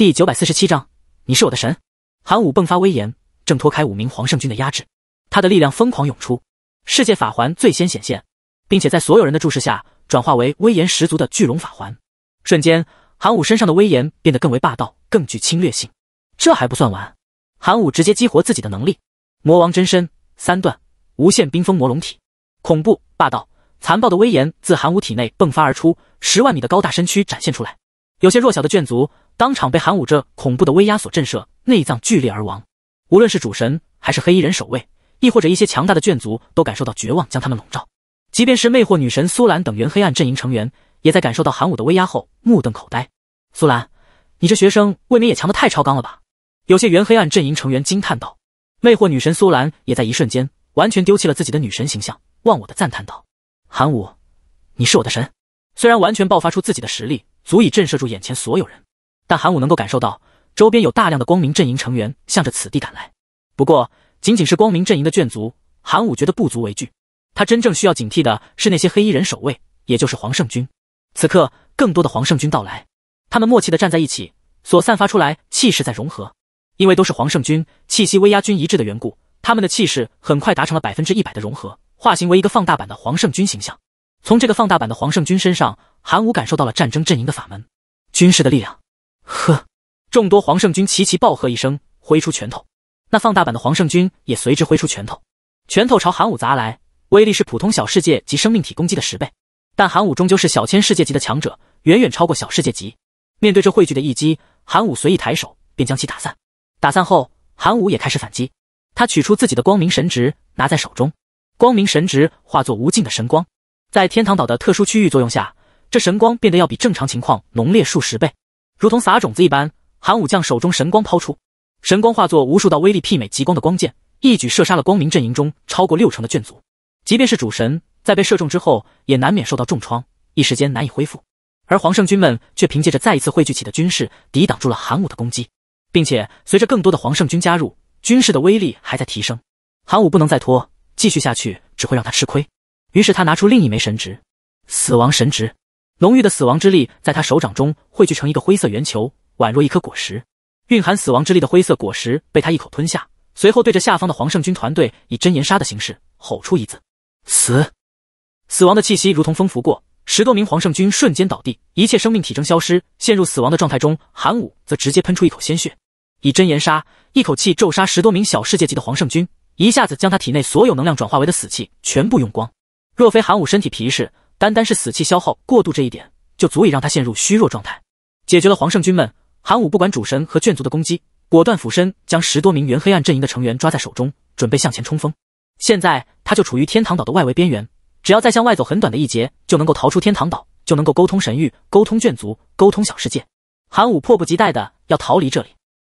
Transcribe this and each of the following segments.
第九百四十七章，你是我的神。韩武迸发威严，挣脱开五名皇圣军的压制，他的力量疯狂涌出，世界法环最先显现，并且在所有人的注视下转化为威严十足的巨龙法环。瞬间，韩武身上的威严变得更为霸道，更具侵略性。这还不算完，韩武直接激活自己的能力，魔王真身三段，无限冰封魔龙体，恐怖霸道残暴的威严自韩武体内迸发而出，十万米的高大身躯展现出来，有些弱小的眷族。当场被韩武这恐怖的威压所震慑，内脏剧烈而亡。无论是主神，还是黑衣人守卫，亦或者一些强大的眷族，都感受到绝望将他们笼罩。即便是魅惑女神苏兰等原黑暗阵营成员，也在感受到韩武的威压后目瞪口呆。苏兰，你这学生未免也强的太超纲了吧？有些原黑暗阵营成员惊叹道。魅惑女神苏兰也在一瞬间完全丢弃了自己的女神形象，忘我的赞叹道：“韩武，你是我的神！”虽然完全爆发出自己的实力，足以震慑住眼前所有人。但韩武能够感受到，周边有大量的光明阵营成员向着此地赶来。不过，仅仅是光明阵营的眷族，韩武觉得不足为惧。他真正需要警惕的是那些黑衣人守卫，也就是黄圣军。此刻，更多的黄圣军到来，他们默契地站在一起，所散发出来气势在融合。因为都是黄圣军，气息威压均一致的缘故，他们的气势很快达成了百分之一百的融合，化形为一个放大版的黄圣军形象。从这个放大版的黄圣军身上，韩武感受到了战争阵营的法门，军事的力量。呵！众多黄圣军齐齐暴喝一声，挥出拳头。那放大版的黄圣军也随之挥出拳头，拳头朝韩武砸来，威力是普通小世界级生命体攻击的十倍。但韩武终究是小千世界级的强者，远远超过小世界级。面对这汇聚的一击，韩武随意抬手便将其打散。打散后，韩武也开始反击。他取出自己的光明神职，拿在手中，光明神职化作无尽的神光，在天堂岛的特殊区域作用下，这神光变得要比正常情况浓烈数十倍。如同撒种子一般，韩武将手中神光抛出，神光化作无数道威力媲美极光的光剑，一举射杀了光明阵营中超过六成的眷族。即便是主神，在被射中之后，也难免受到重创，一时间难以恢复。而黄圣君们却凭借着再一次汇聚起的军势，抵挡住了韩武的攻击，并且随着更多的黄圣君加入，军势的威力还在提升。韩武不能再拖，继续下去只会让他吃亏。于是他拿出另一枚神职，死亡神职。浓郁的死亡之力在他手掌中汇聚成一个灰色圆球，宛若一颗果实。蕴含死亡之力的灰色果实被他一口吞下，随后对着下方的黄圣军团队以真言杀的形式吼出一字：“死！”死亡的气息如同风拂过，十多名黄圣军瞬间倒地，一切生命体征消失，陷入死亡的状态中。韩武则直接喷出一口鲜血，以真言杀一口气咒杀十多名小世界级的黄圣军，一下子将他体内所有能量转化为的死气全部用光。若非韩武身体皮实，单单是死气消耗过度这一点，就足以让他陷入虚弱状态。解决了黄圣君们，韩武不管主神和眷族的攻击，果断俯身将十多名原黑暗阵营的成员抓在手中，准备向前冲锋。现在他就处于天堂岛的外围边缘，只要再向外走很短的一截，就能够逃出天堂岛，就能够沟通神域、沟通眷族、沟通小世界。韩武迫不及待的要逃离这里，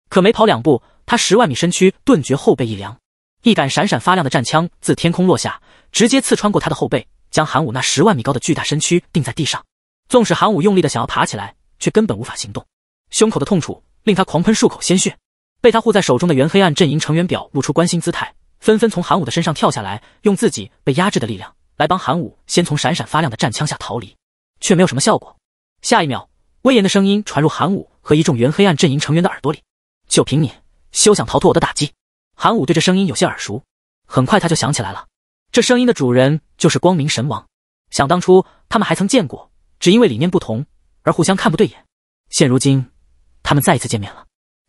可没跑两步，他十万米身躯顿觉后背一凉，一杆闪闪发亮的战枪自天空落下，直接刺穿过他的后背。将韩武那十万米高的巨大身躯定在地上，纵使韩武用力的想要爬起来，却根本无法行动。胸口的痛楚令他狂喷数口鲜血。被他护在手中的原黑暗阵营成员表露出关心姿态，纷纷从韩武的身上跳下来，用自己被压制的力量来帮韩武先从闪闪发亮的战枪下逃离，却没有什么效果。下一秒，威严的声音传入韩武和一众原黑暗阵营成员的耳朵里：“就凭你，休想逃脱我的打击！”韩武对这声音有些耳熟，很快他就想起来了。这声音的主人就是光明神王。想当初，他们还曾见过，只因为理念不同而互相看不对眼。现如今，他们再一次见面了。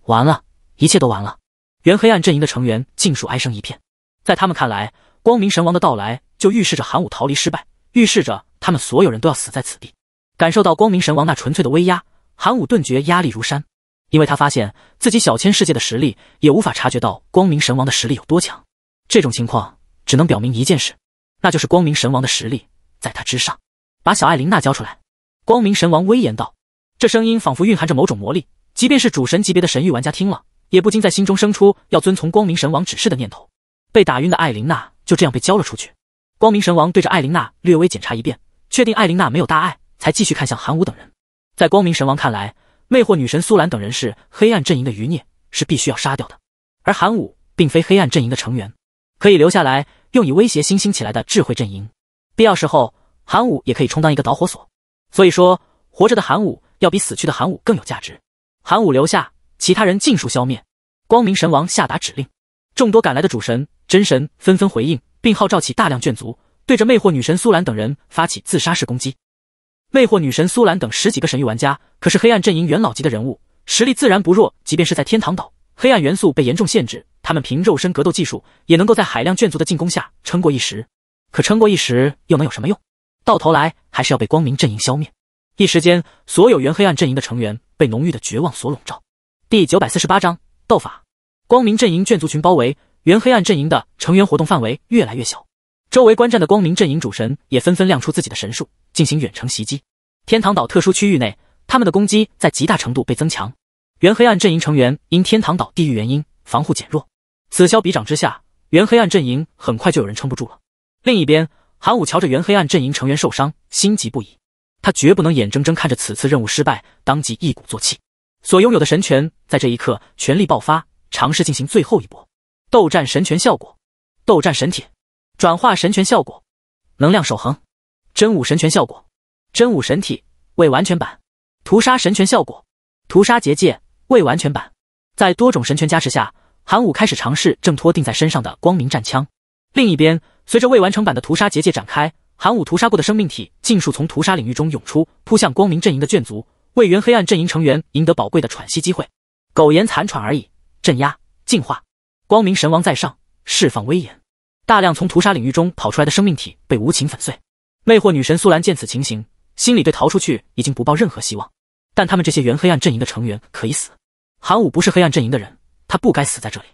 完了，一切都完了。原黑暗阵营的成员尽数哀声一片。在他们看来，光明神王的到来就预示着寒武逃离失败，预示着他们所有人都要死在此地。感受到光明神王那纯粹的威压，寒武顿觉压力如山，因为他发现自己小千世界的实力也无法察觉到光明神王的实力有多强。这种情况。只能表明一件事，那就是光明神王的实力在他之上。把小艾琳娜交出来！光明神王威严道，这声音仿佛蕴含着某种魔力，即便是主神级别的神域玩家听了，也不禁在心中生出要遵从光明神王指示的念头。被打晕的艾琳娜就这样被交了出去。光明神王对着艾琳娜略微检查一遍，确定艾琳娜没有大碍，才继续看向韩武等人。在光明神王看来，魅惑女神苏兰等人是黑暗阵营的余孽，是必须要杀掉的。而韩武并非黑暗阵营的成员，可以留下来。用以威胁新兴起来的智慧阵营，必要时候，韩武也可以充当一个导火索。所以说，活着的韩武要比死去的韩武更有价值。韩武留下，其他人尽数消灭。光明神王下达指令，众多赶来的主神、真神纷纷回应，并号召起大量眷族，对着魅惑女神苏兰等人发起自杀式攻击。魅惑女神苏兰等十几个神域玩家可是黑暗阵营元老级的人物，实力自然不弱。即便是在天堂岛，黑暗元素被严重限制。他们凭肉身格斗技术，也能够在海量眷族的进攻下撑过一时，可撑过一时又能有什么用？到头来还是要被光明阵营消灭。一时间，所有原黑暗阵营的成员被浓郁的绝望所笼罩。第九百四十八章斗法，光明阵营眷族群包围，原黑暗阵营的成员活动范围越来越小，周围观战的光明阵营主神也纷纷亮出自己的神术进行远程袭击。天堂岛特殊区域内，他们的攻击在极大程度被增强。原黑暗阵营成员因天堂岛地域原因防护减弱。此消彼长之下，原黑暗阵营很快就有人撑不住了。另一边，韩武瞧着原黑暗阵营成员受伤，心急不已。他绝不能眼睁睁看着此次任务失败，当即一鼓作气，所拥有的神权在这一刻全力爆发，尝试进行最后一搏。斗战神拳效果，斗战神铁，转化神权效果，能量守恒，真武神权效果，真武神体未完全版，屠杀神权效果，屠杀结界未完全版，在多种神权加持下。韩武开始尝试挣脱钉在身上的光明战枪。另一边，随着未完成版的屠杀结界展开，韩武屠杀过的生命体尽数从屠杀领域中涌出，扑向光明阵营的眷族，为原黑暗阵营成员赢得宝贵的喘息机会。苟延残喘而已。镇压，净化。光明神王在上，释放威严。大量从屠杀领域中跑出来的生命体被无情粉碎。魅惑女神苏兰见此情形，心里对逃出去已经不抱任何希望。但他们这些原黑暗阵营的成员可以死。韩武不是黑暗阵营的人。他不该死在这里，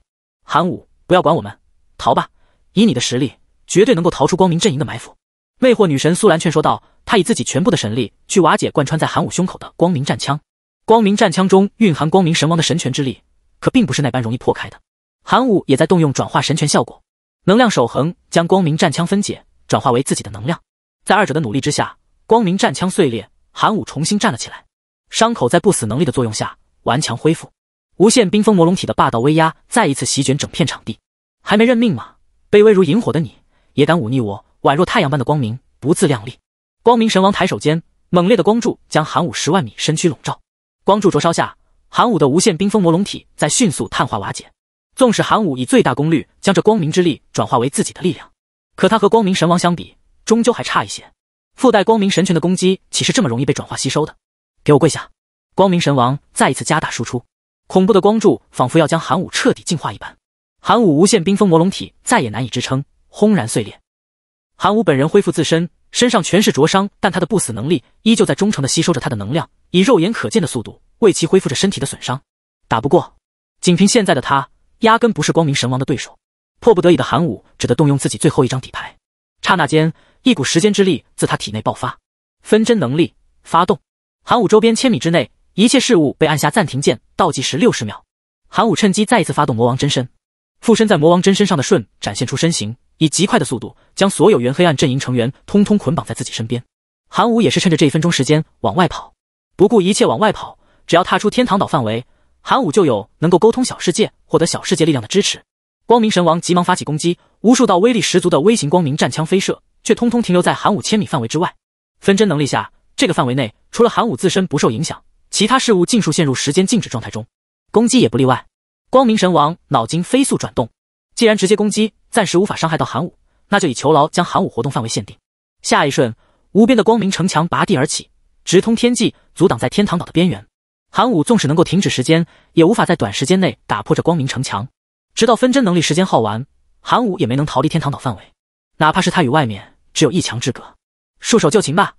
韩武，不要管我们，逃吧！以你的实力，绝对能够逃出光明阵营的埋伏。魅惑女神苏兰劝说道，她以自己全部的神力去瓦解贯穿在韩武胸口的光明战枪。光明战枪中蕴含光明神王的神权之力，可并不是那般容易破开的。韩武也在动用转化神权效果，能量守恒将光明战枪分解转化为自己的能量。在二者的努力之下，光明战枪碎裂，韩武重新站了起来，伤口在不死能力的作用下顽强恢复。无限冰封魔龙体的霸道威压再一次席卷整片场地，还没认命吗？卑微如萤火的你，也敢忤逆我宛若太阳般的光明？不自量力！光明神王抬手间，猛烈的光柱将寒武十万米身躯笼罩。光柱灼烧下，寒武的无限冰封魔龙体在迅速碳化瓦解。纵使寒武以最大功率将这光明之力转化为自己的力量，可他和光明神王相比，终究还差一些。附带光明神拳的攻击，岂是这么容易被转化吸收的？给我跪下！光明神王再一次加大输出。恐怖的光柱仿佛要将寒武彻底净化一般，寒武无限冰封魔龙体再也难以支撑，轰然碎裂。寒武本人恢复自身，身上全是灼伤，但他的不死能力依旧在忠诚的吸收着他的能量，以肉眼可见的速度为其恢复着身体的损伤。打不过，仅凭现在的他，压根不是光明神王的对手。迫不得已的寒武只得动用自己最后一张底牌，刹那间，一股时间之力自他体内爆发，分针能力发动，寒武周边千米之内。一切事物被按下暂停键，倒计时六十秒。韩武趁机再一次发动魔王真身，附身在魔王真身上的瞬展现出身形，以极快的速度将所有原黑暗阵营成员通通捆绑在自己身边。韩武也是趁着这一分钟时间往外跑，不顾一切往外跑。只要踏出天堂岛范围，韩武就有能够沟通小世界、获得小世界力量的支持。光明神王急忙发起攻击，无数道威力十足的微型光明战枪飞射，却通通停留在韩武千米范围之外。分针能力下，这个范围内除了韩武自身不受影响。其他事物尽数陷入时间静止状态中，攻击也不例外。光明神王脑筋飞速转动，既然直接攻击暂时无法伤害到寒武，那就以囚牢将寒武活动范围限定。下一瞬，无边的光明城墙拔地而起，直通天际，阻挡在天堂岛的边缘。寒武纵使能够停止时间，也无法在短时间内打破这光明城墙。直到分针能力时间耗完，寒武也没能逃离天堂岛范围。哪怕是他与外面只有一墙之隔，束手就擒吧。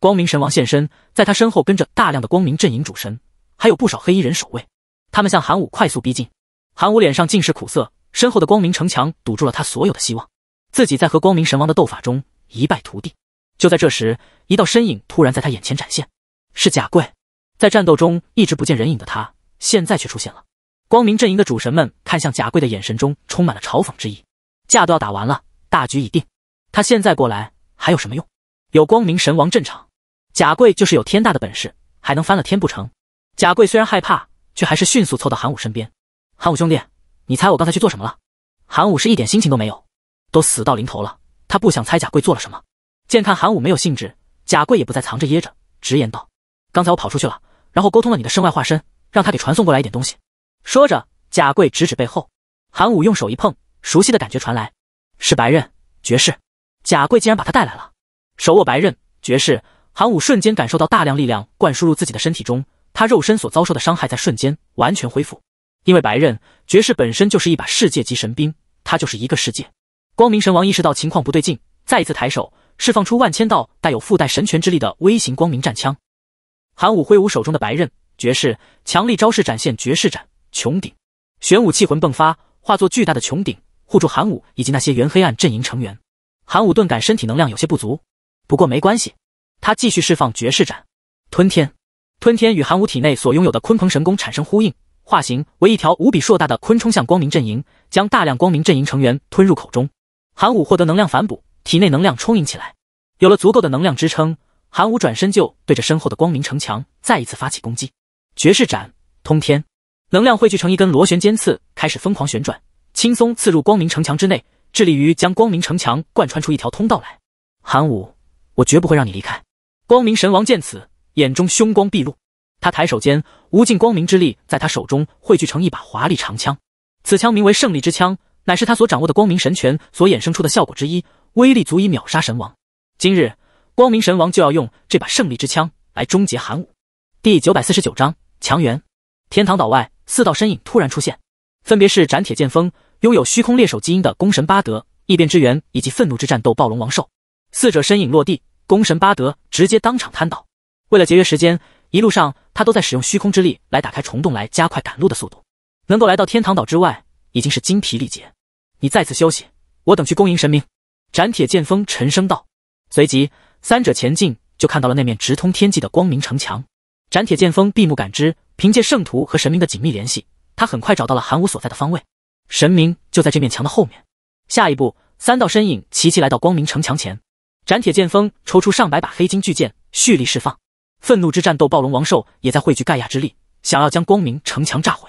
光明神王现身，在他身后跟着大量的光明阵营主神，还有不少黑衣人守卫。他们向韩武快速逼近。韩武脸上尽是苦涩，身后的光明城墙堵住了他所有的希望。自己在和光明神王的斗法中一败涂地。就在这时，一道身影突然在他眼前展现，是贾贵。在战斗中一直不见人影的他，现在却出现了。光明阵营的主神们看向贾贵的眼神中充满了嘲讽之意。架都要打完了，大局已定，他现在过来还有什么用？有光明神王镇场。贾贵就是有天大的本事，还能翻了天不成？贾贵虽然害怕，却还是迅速凑到韩武身边。韩武兄弟，你猜我刚才去做什么了？韩武是一点心情都没有，都死到临头了，他不想猜贾贵做了什么。见看韩武没有兴致，贾贵也不再藏着掖着，直言道：“刚才我跑出去了，然后沟通了你的身外化身，让他给传送过来一点东西。”说着，贾贵指指背后，韩武用手一碰，熟悉的感觉传来，是白刃爵士。贾贵竟然把他带来了，手握白刃爵士。韩武瞬间感受到大量力量灌输入自己的身体中，他肉身所遭受的伤害在瞬间完全恢复。因为白刃爵士本身就是一把世界级神兵，它就是一个世界。光明神王意识到情况不对劲，再一次抬手释放出万千道带有附带神权之力的微型光明战枪。韩武挥舞手中的白刃爵士，强力招式展现爵士斩穹顶，玄武气魂迸发，化作巨大的穹顶护住韩武以及那些原黑暗阵营成员。韩武顿感身体能量有些不足，不过没关系。他继续释放绝世斩，吞天，吞天与韩武体内所拥有的鲲鹏神功产生呼应，化形为一条无比硕大的鲲，冲向光明阵营将大量光明阵营成员吞入口中。韩武获得能量反哺，体内能量充盈起来，有了足够的能量支撑，韩武转身就对着身后的光明城墙再一次发起攻击。绝世斩，通天，能量汇聚成一根螺旋尖刺，开始疯狂旋转，轻松刺入光明城墙之内，致力于将光明城墙贯穿出一条通道来。韩武，我绝不会让你离开。光明神王见此，眼中凶光毕露。他抬手间，无尽光明之力在他手中汇聚成一把华丽长枪。此枪名为胜利之枪，乃是他所掌握的光明神拳所衍生出的效果之一，威力足以秒杀神王。今日，光明神王就要用这把胜利之枪来终结寒武。第九百四十九章强援。天堂岛外，四道身影突然出现，分别是斩铁剑锋、拥有虚空猎手基因的攻神巴德、异变之源以及愤怒之战斗暴龙王兽。四者身影落地。公神巴德直接当场瘫倒。为了节约时间，一路上他都在使用虚空之力来打开虫洞，来加快赶路的速度。能够来到天堂岛之外，已经是精疲力竭。你再次休息，我等去恭迎神明。”斩铁剑锋沉声道。随即，三者前进，就看到了那面直通天际的光明城墙。斩铁剑锋闭目感知，凭借圣徒和神明的紧密联系，他很快找到了寒武所在的方位。神明就在这面墙的后面。下一步，三道身影齐齐来到光明城墙前。斩铁剑锋抽出上百把黑金巨剑，蓄力释放。愤怒之战斗暴龙王兽也在汇聚盖亚之力，想要将光明城墙炸毁。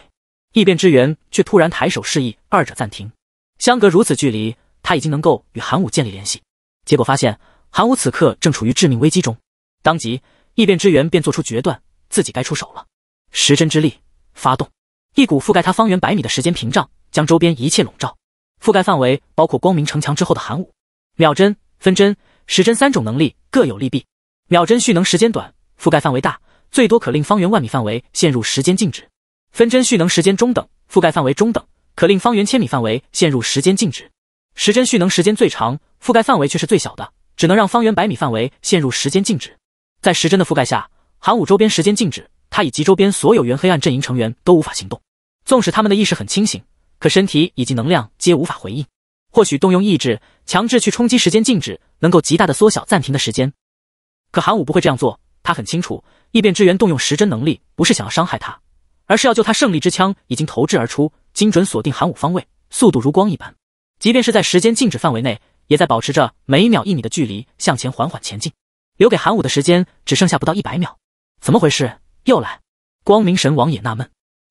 异变之源却突然抬手示意二者暂停。相隔如此距离，他已经能够与寒武建立联系。结果发现寒武此刻正处于致命危机中，当即异变之源便做出决断，自己该出手了。时针之力发动，一股覆盖他方圆百米的时间屏障将周边一切笼罩，覆盖范围包括光明城墙之后的寒武。秒针、分针。时针三种能力各有利弊，秒针蓄能时间短，覆盖范围大，最多可令方圆万米范围陷入时间静止；分针蓄能时间中等，覆盖范围中等，可令方圆千米范围陷入时间静止；时针蓄能时间最长，覆盖范围却是最小的，只能让方圆百米范围陷入时间静止。在时针的覆盖下，寒武周边时间静止，他以及周边所有原黑暗阵营成员都无法行动。纵使他们的意识很清醒，可身体以及能量皆无法回应。或许动用意志强制去冲击时间静止，能够极大的缩小暂停的时间。可韩武不会这样做，他很清楚异变之源动用时针能力不是想要伤害他，而是要救他。胜利之枪已经投掷而出，精准锁定韩武方位，速度如光一般，即便是在时间静止范围内，也在保持着每秒一米的距离向前缓缓前进。留给韩武的时间只剩下不到一百秒。怎么回事？又来？光明神王也纳闷，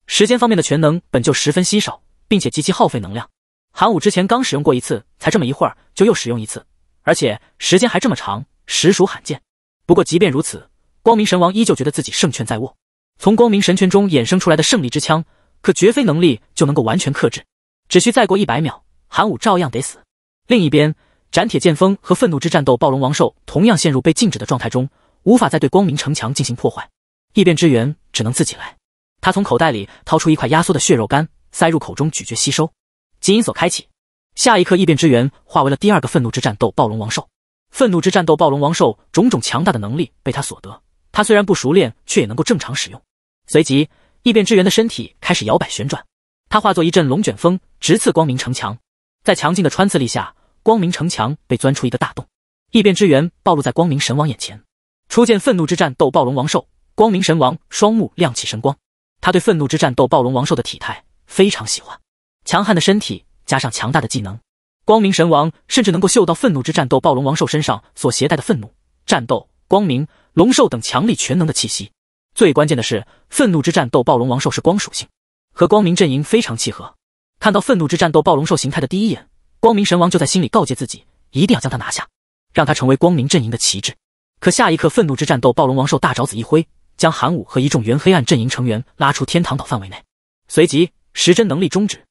时间方面的全能本就十分稀少，并且极其耗费能量。韩武之前刚使用过一次，才这么一会儿就又使用一次，而且时间还这么长，实属罕见。不过即便如此，光明神王依旧觉得自己胜券在握。从光明神拳中衍生出来的胜利之枪，可绝非能力就能够完全克制。只需再过一百秒，韩武照样得死。另一边，斩铁剑锋和愤怒之战斗暴龙王兽同样陷入被禁止的状态中，无法再对光明城墙进行破坏。异变之源只能自己来。他从口袋里掏出一块压缩的血肉干，塞入口中咀嚼吸收。基因锁开启，下一刻异变之源化为了第二个愤怒之战斗暴龙王兽。愤怒之战斗暴龙王兽种种强大的能力被他所得，他虽然不熟练，却也能够正常使用。随即，异变之源的身体开始摇摆旋转，他化作一阵龙卷风直刺光明城墙。在强劲的穿刺力下，光明城墙被钻出一个大洞，异变之源暴露在光明神王眼前。初见愤怒之战斗暴龙王兽，光明神王双目亮起神光，他对愤怒之战斗暴龙王兽的体态非常喜欢。强悍的身体加上强大的技能，光明神王甚至能够嗅到愤怒之战斗暴龙王兽身上所携带的愤怒、战斗、光明、龙兽等强力全能的气息。最关键的是，愤怒之战斗暴龙王兽是光属性，和光明阵营非常契合。看到愤怒之战斗暴龙兽形态的第一眼，光明神王就在心里告诫自己，一定要将它拿下，让它成为光明阵营的旗帜。可下一刻，愤怒之战斗暴龙王兽大爪子一挥，将韩武和一众原黑暗阵营成员拉出天堂岛范围内，随即时针能力终止。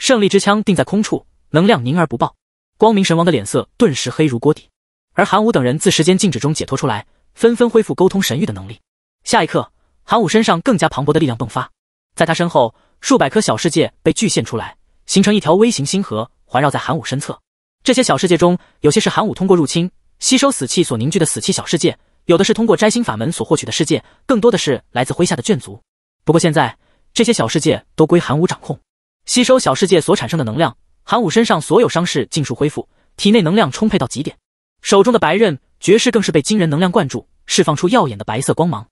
胜利之枪定在空处，能量凝而不爆。光明神王的脸色顿时黑如锅底，而韩武等人自时间静止中解脱出来，纷纷恢复沟通神域的能力。下一刻，韩武身上更加磅礴的力量迸发，在他身后，数百颗小世界被聚现出来，形成一条微型星河，环绕在韩武身侧。这些小世界中，有些是韩武通过入侵、吸收死气所凝聚的死气小世界，有的是通过摘星法门所获取的世界，更多的是来自麾下的眷族。不过现在，这些小世界都归韩武掌控。吸收小世界所产生的能量，韩武身上所有伤势尽数恢复，体内能量充沛到极点，手中的白刃绝世更是被惊人能量灌注，释放出耀眼的白色光芒。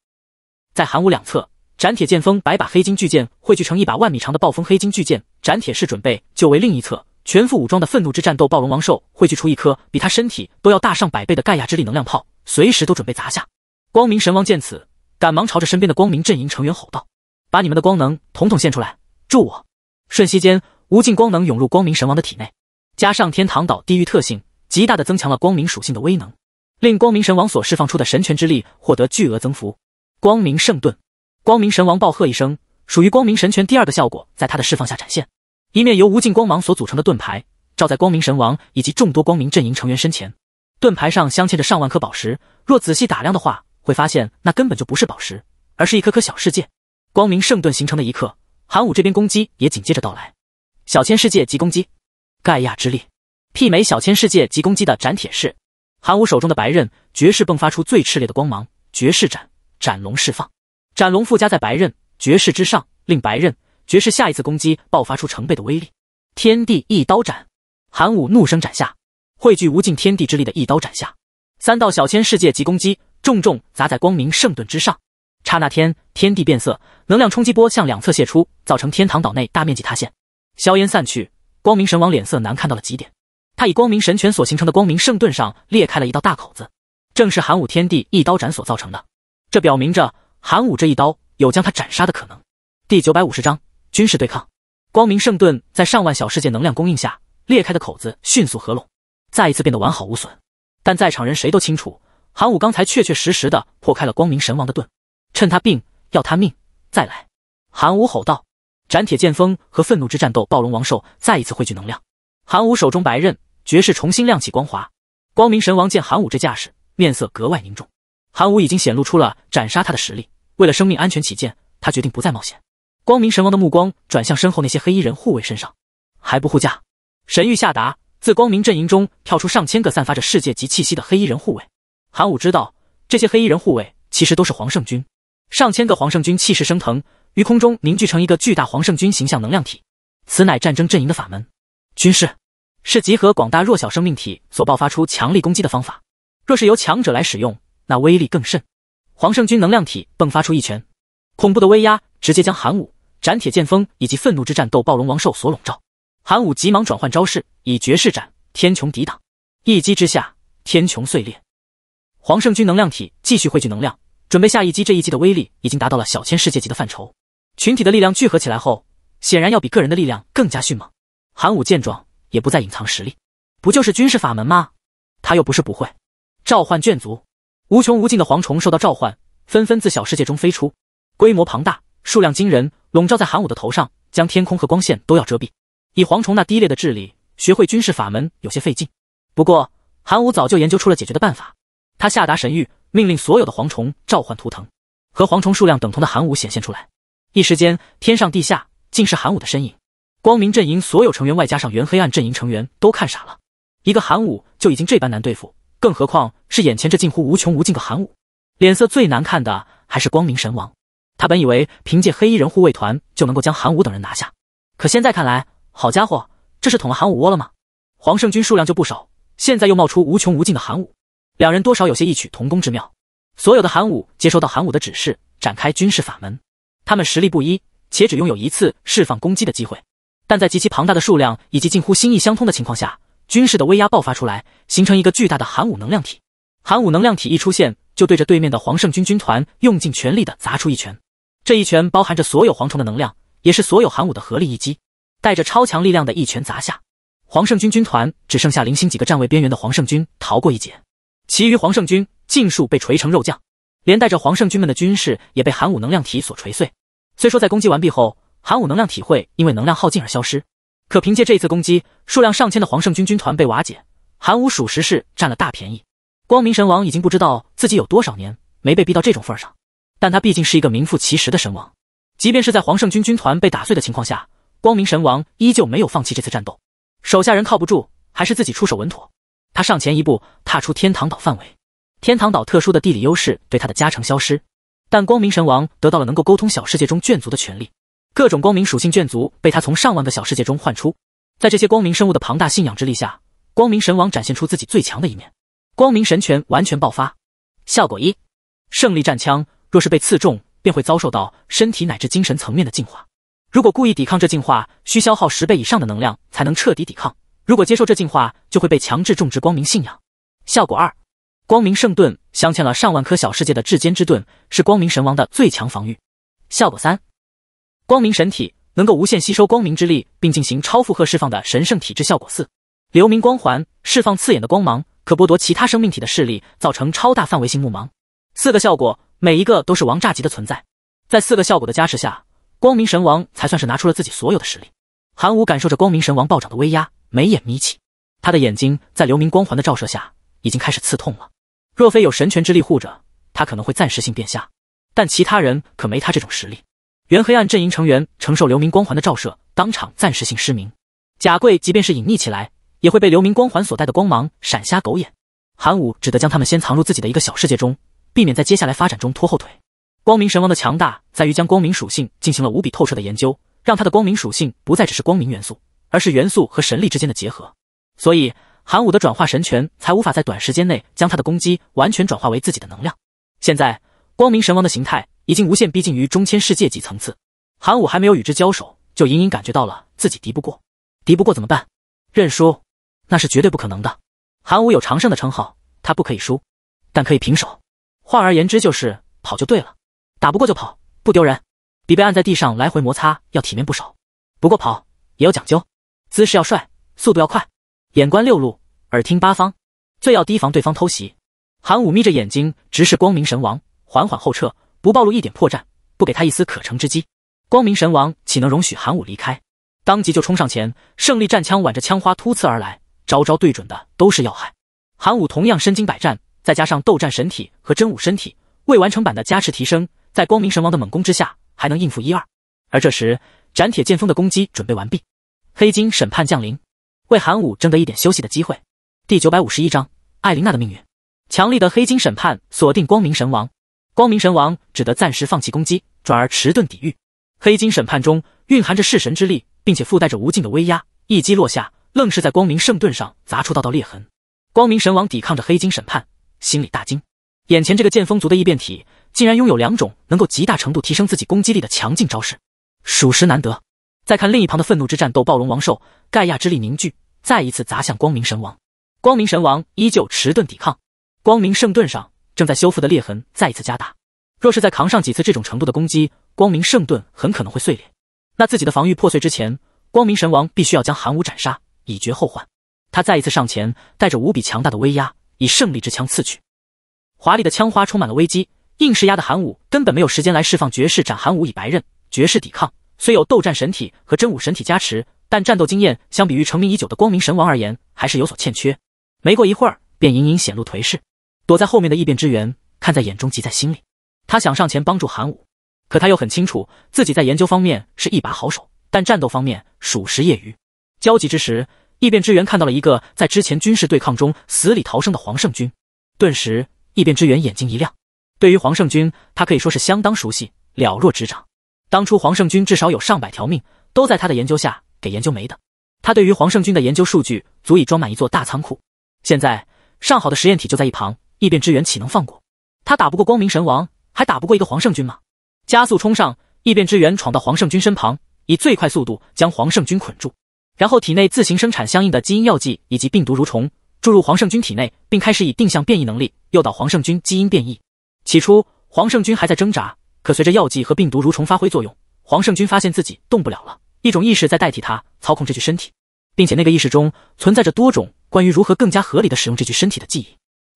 在韩武两侧，斩铁剑锋百把黑金巨剑汇聚成一把万米长的暴风黑金巨剑，斩铁是准备就位；另一侧，全副武装的愤怒之战斗暴龙王兽汇聚出一颗比他身体都要大上百倍的盖亚之力能量炮，随时都准备砸下。光明神王见此，赶忙朝着身边的光明阵营成员吼道：“把你们的光能统统献出来，助我！”瞬息间，无尽光能涌入光明神王的体内，加上天堂岛地狱特性，极大的增强了光明属性的威能，令光明神王所释放出的神权之力获得巨额增幅。光明圣盾，光明神王暴喝一声，属于光明神权第二个效果，在他的释放下展现。一面由无尽光芒所组成的盾牌，照在光明神王以及众多光明阵营成员身前。盾牌上镶嵌着上万颗宝石，若仔细打量的话，会发现那根本就不是宝石，而是一颗颗小世界。光明圣盾形成的一刻。寒武这边攻击也紧接着到来，小千世界级攻击，盖亚之力，媲美小千世界级攻击的斩铁式。寒武手中的白刃绝世迸发出最炽烈的光芒，绝世斩，斩龙释放，斩龙附加在白刃绝世之上，令白刃绝世下一次攻击爆发出成倍的威力。天地一刀斩，寒武怒声斩下，汇聚无尽天地之力的一刀斩下，三道小千世界级攻击重重砸在光明圣盾之上。刹那天，天地变色，能量冲击波向两侧泄出，造成天堂岛内大面积塌陷。硝烟散去，光明神王脸色难看到了极点。他以光明神拳所形成的光明圣盾上裂开了一道大口子，正是寒武天地一刀斩所造成的。这表明着寒武这一刀有将他斩杀的可能。第九百五十章军事对抗。光明圣盾在上万小世界能量供应下裂开的口子迅速合拢，再一次变得完好无损。但在场人谁都清楚，寒武刚才确确实实的破开了光明神王的盾。趁他病，要他命，再来！韩武吼道：“斩铁剑锋和愤怒之战斗暴龙王兽再一次汇聚能量。”韩武手中白刃绝世重新亮起光华。光明神王见韩武这架势，面色格外凝重。韩武已经显露出了斩杀他的实力，为了生命安全起见，他决定不再冒险。光明神王的目光转向身后那些黑衣人护卫身上，还不护驾？神谕下达，自光明阵营中跳出上千个散发着世界级气息的黑衣人护卫。韩武知道，这些黑衣人护卫其实都是黄圣军。上千个黄圣军气势升腾，于空中凝聚成一个巨大黄圣军形象能量体。此乃战争阵营的法门，军事是集合广大弱小生命体所爆发出强力攻击的方法。若是由强者来使用，那威力更甚。黄圣军能量体迸发出一拳，恐怖的威压直接将寒武斩铁剑锋以及愤怒之战斗暴龙王兽所笼罩。寒武急忙转换招式，以绝世斩天穹抵挡。一击之下，天穹碎裂。黄圣军能量体继续汇聚能量。准备下一击，这一击的威力已经达到了小千世界级的范畴。群体的力量聚合起来后，显然要比个人的力量更加迅猛。韩武见状，也不再隐藏实力，不就是军事法门吗？他又不是不会。召唤眷族，无穷无尽的蝗虫受到召唤，纷纷自小世界中飞出，规模庞大，数量惊人，笼罩在韩武的头上，将天空和光线都要遮蔽。以蝗虫那低劣的智力，学会军事法门有些费劲。不过，韩武早就研究出了解决的办法。他下达神谕，命令所有的蝗虫召唤图腾，和蝗虫数量等同的寒武显现出来。一时间，天上地下尽是寒武的身影。光明阵营所有成员，外加上原黑暗阵营成员，都看傻了。一个寒武就已经这般难对付，更何况是眼前这近乎无穷无尽的寒武？脸色最难看的还是光明神王，他本以为凭借黑衣人护卫团就能够将寒武等人拿下，可现在看来，好家伙，这是捅了寒武窝了吗？黄圣军数量就不少，现在又冒出无穷无尽的寒武。两人多少有些异曲同工之妙。所有的寒武接收到寒武的指示，展开军事法门。他们实力不一，且只拥有一次释放攻击的机会。但在极其庞大的数量以及近乎心意相通的情况下，军事的威压爆发出来，形成一个巨大的寒武能量体。寒武能量体一出现，就对着对面的黄圣军军团用尽全力的砸出一拳。这一拳包含着所有蝗虫的能量，也是所有寒武的合力一击，带着超强力量的一拳砸下。黄圣军军团只剩下零星几个站位边缘的黄圣军逃过一劫。其余黄圣军尽数被锤成肉酱，连带着黄圣军们的军士也被寒武能量体所锤碎。虽说在攻击完毕后，寒武能量体会因为能量耗尽而消失，可凭借这一次攻击，数量上千的黄圣军军团被瓦解，寒武属实是占了大便宜。光明神王已经不知道自己有多少年没被逼到这种份上，但他毕竟是一个名副其实的神王，即便是在黄圣军军团被打碎的情况下，光明神王依旧没有放弃这次战斗。手下人靠不住，还是自己出手稳妥。他上前一步，踏出天堂岛范围。天堂岛特殊的地理优势对他的加成消失，但光明神王得到了能够沟通小世界中眷族的权利。各种光明属性眷族被他从上万个小世界中唤出，在这些光明生物的庞大信仰之力下，光明神王展现出自己最强的一面。光明神拳完全爆发，效果一：胜利战枪若是被刺中，便会遭受到身体乃至精神层面的净化。如果故意抵抗这净化，需消耗十倍以上的能量才能彻底抵抗。如果接受这进化，就会被强制种植光明信仰。效果二，光明圣盾镶嵌了上万颗小世界的至坚之盾，是光明神王的最强防御。效果三，光明神体能够无限吸收光明之力，并进行超负荷释放的神圣体质。效果四，流明光环释放刺眼的光芒，可剥夺其他生命体的视力，造成超大范围性目盲。四个效果每一个都是王炸级的存在，在四个效果的加持下，光明神王才算是拿出了自己所有的实力。韩武感受着光明神王暴涨的威压。眉眼眯起，他的眼睛在流明光环的照射下已经开始刺痛了。若非有神权之力护着，他可能会暂时性变瞎。但其他人可没他这种实力。原黑暗阵营成员承受流明光环的照射，当场暂时性失明。贾贵即便是隐匿起来，也会被流明光环所带的光芒闪瞎狗眼。韩武只得将他们先藏入自己的一个小世界中，避免在接下来发展中拖后腿。光明神王的强大在于将光明属性进行了无比透彻的研究，让他的光明属性不再只是光明元素。而是元素和神力之间的结合，所以韩武的转化神拳才无法在短时间内将他的攻击完全转化为自己的能量。现在光明神王的形态已经无限逼近于中千世界级层次，韩武还没有与之交手，就隐隐感觉到了自己敌不过。敌不过怎么办？认输？那是绝对不可能的。韩武有常胜的称号，他不可以输，但可以平手。换而言之，就是跑就对了。打不过就跑，不丢人，比被按在地上来回摩擦要体面不少。不过跑也有讲究。姿势要帅，速度要快，眼观六路，耳听八方，最要提防对方偷袭。韩武眯着眼睛直视光明神王，缓缓后撤，不暴露一点破绽，不给他一丝可乘之机。光明神王岂能容许韩武离开？当即就冲上前，胜利战枪挽着枪花突刺而来，招招对准的都是要害。韩武同样身经百战，再加上斗战神体和真武身体未完成版的加持提升，在光明神王的猛攻之下还能应付一二。而这时，斩铁剑锋的攻击准备完毕。黑金审判降临，为韩武争得一点休息的机会。第九百五十一章：艾琳娜的命运。强力的黑金审判锁定光明神王，光明神王只得暂时放弃攻击，转而迟钝抵御。黑金审判中蕴含着弑神之力，并且附带着无尽的威压，一击落下，愣是在光明圣盾上砸出道道裂痕。光明神王抵抗着黑金审判，心里大惊：眼前这个剑风族的异变体，竟然拥有两种能够极大程度提升自己攻击力的强劲招式，属实难得。再看另一旁的愤怒之战斗暴龙王兽，盖亚之力凝聚，再一次砸向光明神王。光明神王依旧迟钝抵抗，光明圣盾上正在修复的裂痕再一次加大。若是在扛上几次这种程度的攻击，光明圣盾很可能会碎裂。那自己的防御破碎之前，光明神王必须要将寒武斩杀，以绝后患。他再一次上前，带着无比强大的威压，以胜利之枪刺去。华丽的枪花充满了危机，硬是压的寒武根本没有时间来释放绝世斩寒武以白刃绝世抵抗。虽有斗战神体和真武神体加持，但战斗经验相比于成名已久的光明神王而言，还是有所欠缺。没过一会儿，便隐隐显露颓势。躲在后面的异变之源看在眼中，急在心里。他想上前帮助韩武，可他又很清楚自己在研究方面是一把好手，但战斗方面属实业余。焦急之时，异变之源看到了一个在之前军事对抗中死里逃生的黄圣君，顿时异变之源眼睛一亮。对于黄圣君，他可以说是相当熟悉，了若指掌。当初黄胜军至少有上百条命，都在他的研究下给研究没的。他对于黄胜军的研究数据足以装满一座大仓库。现在上好的实验体就在一旁，异变之源岂能放过？他打不过光明神王，还打不过一个黄胜军吗？加速冲上，异变之源闯到黄胜军身旁，以最快速度将黄胜军捆住，然后体内自行生产相应的基因药剂以及病毒蠕虫，注入黄胜军体内，并开始以定向变异能力诱导黄胜军基因变异。起初，黄胜军还在挣扎。可随着药剂和病毒蠕虫发挥作用，黄胜军发现自己动不了了。一种意识在代替他操控这具身体，并且那个意识中存在着多种关于如何更加合理的使用这具身体的记忆。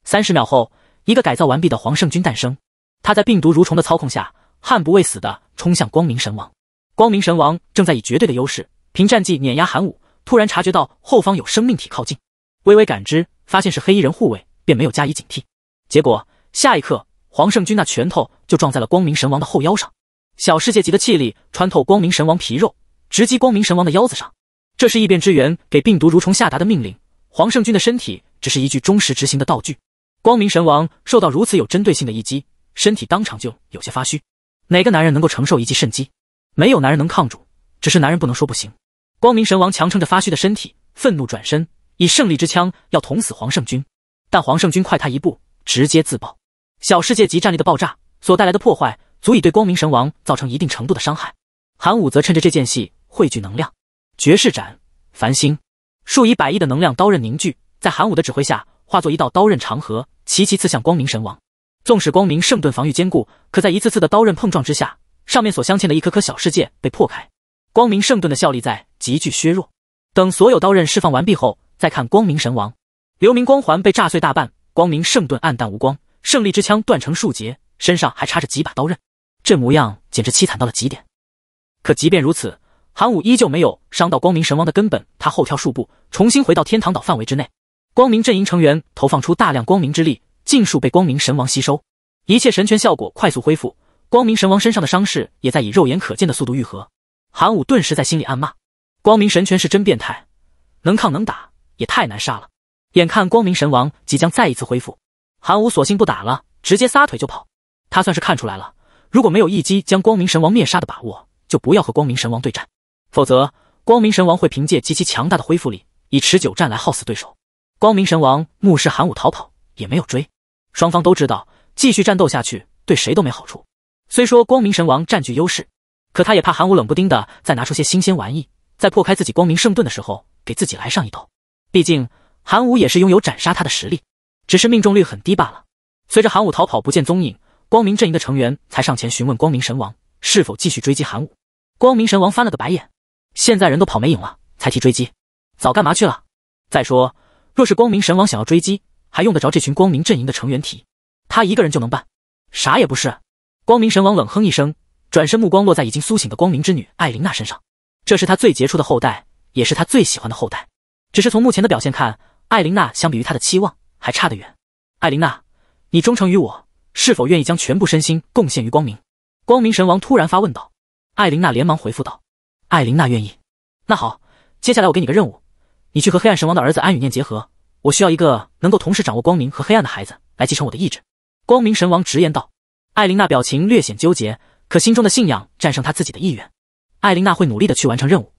三十秒后，一个改造完毕的黄胜军诞生。他在病毒蠕虫的操控下，悍不畏死的冲向光明神王。光明神王正在以绝对的优势凭战绩碾压寒武，突然察觉到后方有生命体靠近，微微感知发现是黑衣人护卫，便没有加以警惕。结果下一刻。黄胜军那拳头就撞在了光明神王的后腰上，小世界级的气力穿透光明神王皮肉，直击光明神王的腰子上。这是异变之源给病毒蠕虫下达的命令，黄胜军的身体只是一具忠实执行的道具。光明神王受到如此有针对性的一击，身体当场就有些发虚。哪个男人能够承受一记肾击？没有男人能抗住，只是男人不能说不行。光明神王强撑着发虚的身体，愤怒转身，以胜利之枪要捅死黄胜军，但黄胜军快他一步，直接自爆。小世界级战力的爆炸所带来的破坏，足以对光明神王造成一定程度的伤害。韩武则趁着这间隙汇聚能量，绝世斩，繁星，数以百亿的能量刀刃凝聚，在韩武的指挥下，化作一道刀刃长河，齐齐刺向光明神王。纵使光明圣盾防御坚固，可在一次次的刀刃碰撞之下，上面所镶嵌的一颗颗小世界被破开，光明圣盾的效力在急剧削弱。等所有刀刃释放完毕后，再看光明神王，流明光环被炸碎大半，光明圣盾暗淡无光。胜利之枪断成数节，身上还插着几把刀刃，这模样简直凄惨到了极点。可即便如此，韩武依旧没有伤到光明神王的根本。他后跳数步，重新回到天堂岛范围之内。光明阵营成员投放出大量光明之力，尽数被光明神王吸收，一切神权效果快速恢复。光明神王身上的伤势也在以肉眼可见的速度愈合。韩武顿时在心里暗骂：光明神权是真变态，能抗能打也太难杀了。眼看光明神王即将再一次恢复。韩武索性不打了，直接撒腿就跑。他算是看出来了，如果没有一击将光明神王灭杀的把握，就不要和光明神王对战，否则光明神王会凭借极其强大的恢复力，以持久战来耗死对手。光明神王目视韩武逃跑，也没有追。双方都知道，继续战斗下去对谁都没好处。虽说光明神王占据优势，可他也怕韩武冷不丁的再拿出些新鲜玩意，在破开自己光明圣盾的时候给自己来上一刀。毕竟，韩武也是拥有斩杀他的实力。只是命中率很低罢了。随着韩武逃跑不见踪影，光明阵营的成员才上前询问光明神王是否继续追击韩武。光明神王翻了个白眼，现在人都跑没影了才提追击，早干嘛去了？再说，若是光明神王想要追击，还用得着这群光明阵营的成员提？他一个人就能办，啥也不是。光明神王冷哼一声，转身目光落在已经苏醒的光明之女艾琳娜身上。这是他最杰出的后代，也是他最喜欢的后代。只是从目前的表现看，艾琳娜相比于他的期望。还差得远，艾琳娜，你忠诚于我，是否愿意将全部身心贡献于光明？光明神王突然发问道。艾琳娜连忙回复道：“艾琳娜愿意。”那好，接下来我给你个任务，你去和黑暗神王的儿子安与念结合。我需要一个能够同时掌握光明和黑暗的孩子来继承我的意志。”光明神王直言道。艾琳娜表情略显纠结，可心中的信仰战胜她自己的意愿。艾琳娜会努力的去完成任务。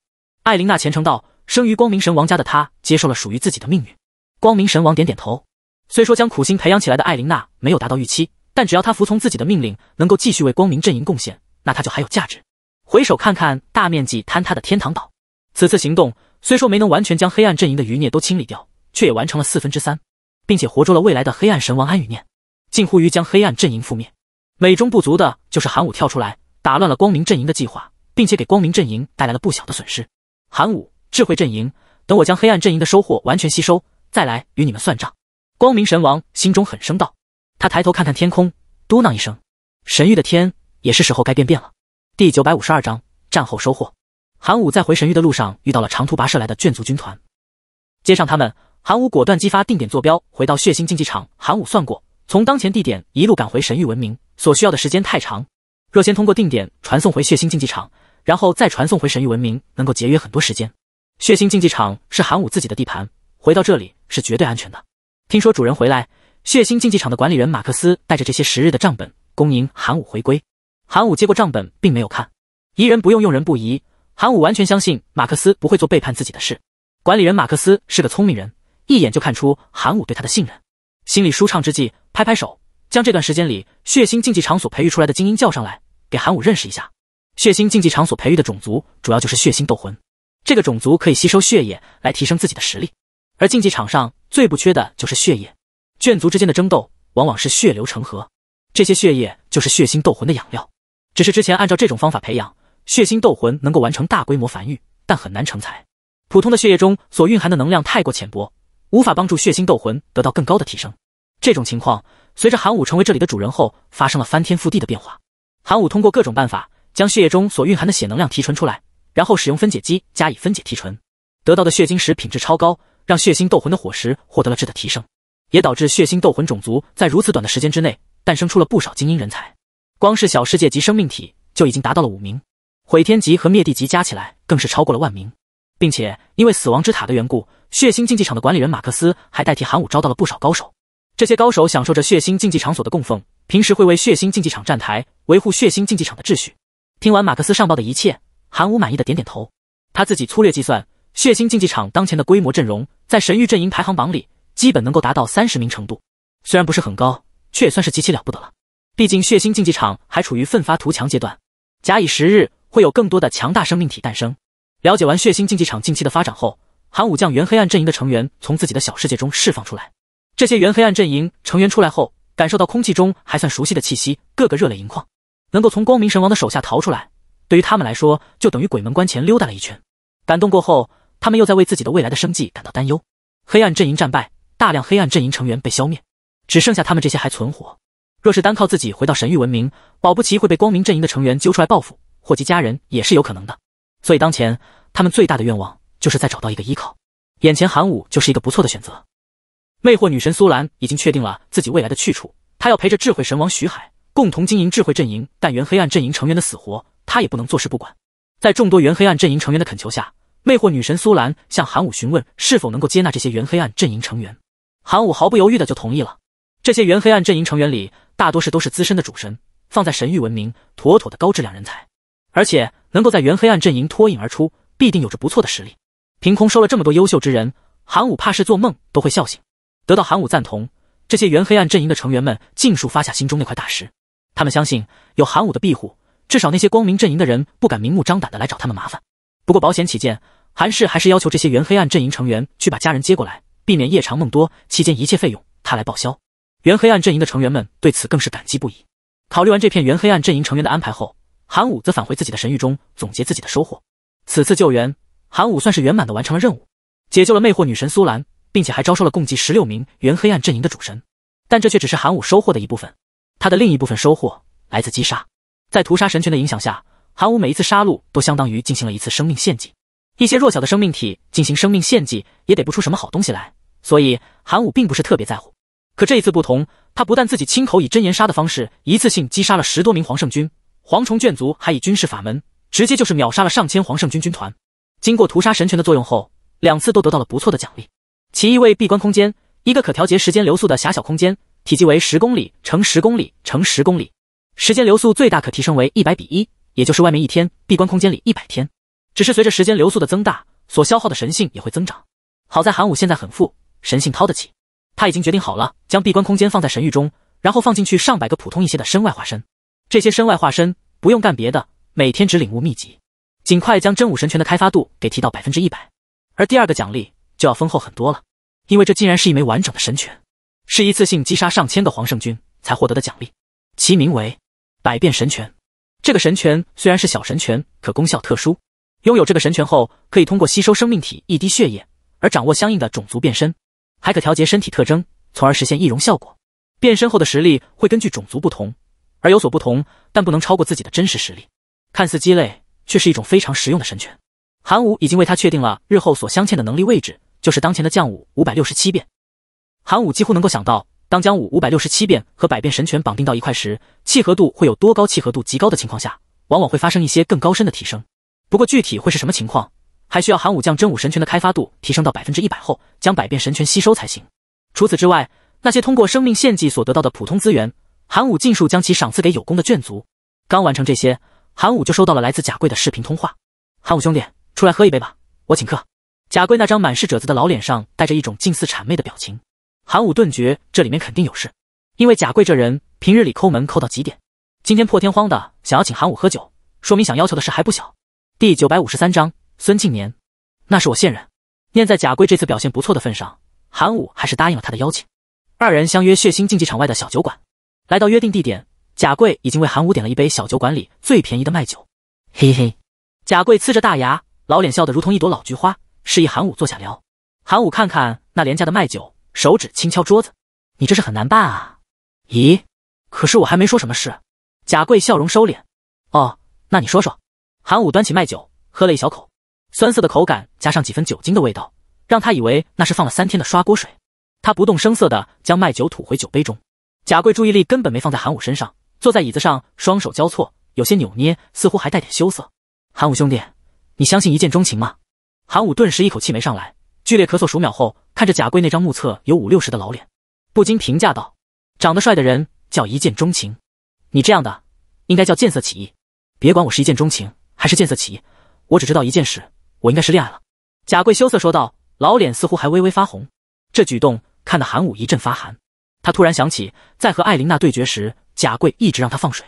艾琳娜虔诚道：“生于光明神王家的她，接受了属于自己的命运。”光明神王点点头。虽说将苦心培养起来的艾琳娜没有达到预期，但只要她服从自己的命令，能够继续为光明阵营贡献，那她就还有价值。回首看看大面积坍塌的天堂岛，此次行动虽说没能完全将黑暗阵营的余孽都清理掉，却也完成了四分之三，并且活捉了未来的黑暗神王安雨念，近乎于将黑暗阵营覆灭。美中不足的就是韩武跳出来打乱了光明阵营的计划，并且给光明阵营带来了不小的损失。韩武，智慧阵营，等我将黑暗阵营的收获完全吸收，再来与你们算账。光明神王心中很声道，他抬头看看天空，嘟囔一声：“神域的天也是时候该变变了。”第九百五十二章战后收获。韩武在回神域的路上遇到了长途跋涉来的眷族军团，接上他们，韩武果断激发定点坐标回到血腥竞技场。韩武算过，从当前地点一路赶回神域文明所需要的时间太长，若先通过定点传送回血腥竞技场，然后再传送回神域文明，能够节约很多时间。血腥竞技场是韩武自己的地盘，回到这里是绝对安全的。听说主人回来，血腥竞技场的管理人马克思带着这些十日的账本恭迎韩武回归。韩武接过账本，并没有看。疑人不用，用人不疑。韩武完全相信马克思不会做背叛自己的事。管理人马克思是个聪明人，一眼就看出韩武对他的信任，心里舒畅之际，拍拍手，将这段时间里血腥竞技场所培育出来的精英叫上来，给韩武认识一下。血腥竞技场所培育的种族主要就是血腥斗魂，这个种族可以吸收血液来提升自己的实力，而竞技场上。最不缺的就是血液，眷族之间的争斗往往是血流成河，这些血液就是血腥斗魂的养料。只是之前按照这种方法培养，血腥斗魂能够完成大规模繁育，但很难成才。普通的血液中所蕴含的能量太过浅薄，无法帮助血腥斗魂得到更高的提升。这种情况随着寒武成为这里的主人后，发生了翻天覆地的变化。寒武通过各种办法将血液中所蕴含的血能量提纯出来，然后使用分解机加以分解提纯，得到的血晶石品质超高。让血腥斗魂的火食获得了质的提升，也导致血腥斗魂种族在如此短的时间之内诞生出了不少精英人才。光是小世界级生命体就已经达到了五名，毁天级和灭地级加起来更是超过了万名。并且因为死亡之塔的缘故，血腥竞技场的管理人马克思还代替韩武招到了不少高手。这些高手享受着血腥竞技场所的供奉，平时会为血腥竞技场站台，维护血腥竞技场的秩序。听完马克思上报的一切，韩武满意的点点头。他自己粗略计算。血腥竞技场当前的规模阵容，在神域阵营排行榜里，基本能够达到三十名程度。虽然不是很高，却也算是极其了不得了。毕竟血腥竞技场还处于奋发图强阶段，假以时日，会有更多的强大生命体诞生。了解完血腥竞技场近期的发展后，寒武将原黑暗阵营的成员从自己的小世界中释放出来。这些原黑暗阵营成员出来后，感受到空气中还算熟悉的气息，个个热泪盈眶。能够从光明神王的手下逃出来，对于他们来说，就等于鬼门关前溜达了一圈。感动过后。他们又在为自己的未来的生计感到担忧。黑暗阵营战败，大量黑暗阵营成员被消灭，只剩下他们这些还存活。若是单靠自己回到神域文明，保不齐会被光明阵营的成员揪出来报复，祸及家人也是有可能的。所以，当前他们最大的愿望就是再找到一个依靠。眼前韩武就是一个不错的选择。魅惑女神苏兰已经确定了自己未来的去处，她要陪着智慧神王徐海共同经营智慧阵营。但原黑暗阵营成员的死活，她也不能坐视不管。在众多原黑暗阵营成员的恳求下，魅惑女神苏兰向韩武询问是否能够接纳这些原黑暗阵营成员，韩武毫不犹豫的就同意了。这些原黑暗阵营成员里，大多是都是资深的主神，放在神域文明，妥妥的高质量人才。而且能够在原黑暗阵营脱颖而出，必定有着不错的实力。凭空收了这么多优秀之人，韩武怕是做梦都会笑醒。得到韩武赞同，这些原黑暗阵营的成员们尽数发下心中那块大石。他们相信，有韩武的庇护，至少那些光明阵营的人不敢明目张胆的来找他们麻烦。不过保险起见，韩氏还是要求这些原黑暗阵营成员去把家人接过来，避免夜长梦多。期间一切费用他来报销。原黑暗阵营的成员们对此更是感激不已。考虑完这片原黑暗阵营成员的安排后，韩武则返回自己的神域中总结自己的收获。此次救援，韩武算是圆满的完成了任务，解救了魅惑女神苏兰，并且还招收了共计十六名原黑暗阵营的主神。但这却只是韩武收获的一部分，他的另一部分收获来自击杀。在屠杀神权的影响下。韩武每一次杀戮都相当于进行了一次生命献祭，一些弱小的生命体进行生命献祭也得不出什么好东西来，所以韩武并不是特别在乎。可这一次不同，他不但自己亲口以真言杀的方式一次性击杀了十多名黄圣军，蝗虫眷族还以军事法门直接就是秒杀了上千黄圣军军团。经过屠杀神权的作用后，两次都得到了不错的奖励，其一为闭关空间，一个可调节时间流速的狭小空间，体积为十公里乘十公里乘十公里，时间流速最大可提升为一百比一。也就是外面一天，闭关空间里一百天。只是随着时间流速的增大，所消耗的神性也会增长。好在韩武现在很富，神性掏得起。他已经决定好了，将闭关空间放在神域中，然后放进去上百个普通一些的身外化身。这些身外化身不用干别的，每天只领悟秘籍，尽快将真武神拳的开发度给提到百分之一百。而第二个奖励就要丰厚很多了，因为这竟然是一枚完整的神拳，是一次性击杀上千个皇圣君才获得的奖励，其名为百变神拳。这个神拳虽然是小神拳，可功效特殊。拥有这个神拳后，可以通过吸收生命体一滴血液，而掌握相应的种族变身，还可调节身体特征，从而实现易容效果。变身后的实力会根据种族不同而有所不同，但不能超过自己的真实实力。看似鸡肋，却是一种非常实用的神拳。韩武已经为他确定了日后所镶嵌的能力位置，就是当前的将武五百六十七变。韩武几乎能够想到。当将武五百六十七变和百变神拳绑定到一块时，契合度会有多高？契合度极高的情况下，往往会发生一些更高深的提升。不过具体会是什么情况，还需要韩武将真武神拳的开发度提升到百分之一百后，将百变神拳吸收才行。除此之外，那些通过生命献祭所得到的普通资源，韩武尽数将其赏赐给有功的眷族。刚完成这些，韩武就收到了来自贾贵的视频通话。韩武兄弟，出来喝一杯吧，我请客。贾贵那张满是褶子的老脸上，带着一种近似谄媚的表情。韩武顿觉这里面肯定有事，因为贾贵这人平日里抠门抠到极点，今天破天荒的想要请韩武喝酒，说明想要求的事还不小。第九百五十三章孙庆年，那是我线人。念在贾贵这次表现不错的份上，韩武还是答应了他的邀请。二人相约血腥竞技场外的小酒馆。来到约定地点，贾贵已经为韩武点了一杯小酒馆里最便宜的麦酒。嘿嘿，贾贵呲着大牙，老脸笑得如同一朵老菊花，示意韩武坐下聊。韩武看看那廉价的麦酒。手指轻敲桌子，你这是很难办啊？咦，可是我还没说什么事。贾贵笑容收敛。哦，那你说说。韩武端起麦酒，喝了一小口，酸涩的口感加上几分酒精的味道，让他以为那是放了三天的刷锅水。他不动声色的将麦酒吐回酒杯中。贾贵注意力根本没放在韩武身上，坐在椅子上，双手交错，有些扭捏，似乎还带点羞涩。韩武兄弟，你相信一见钟情吗？韩武顿时一口气没上来。剧烈咳嗽数秒后，看着贾贵那张目测有五六十的老脸，不禁评价道：“长得帅的人叫一见钟情，你这样的应该叫见色起意。”别管我是一见钟情还是见色起意，我只知道一件事，我应该是恋爱了。”贾贵羞涩说道，老脸似乎还微微发红。这举动看得韩武一阵发寒。他突然想起，在和艾琳娜对决时，贾贵一直让他放水。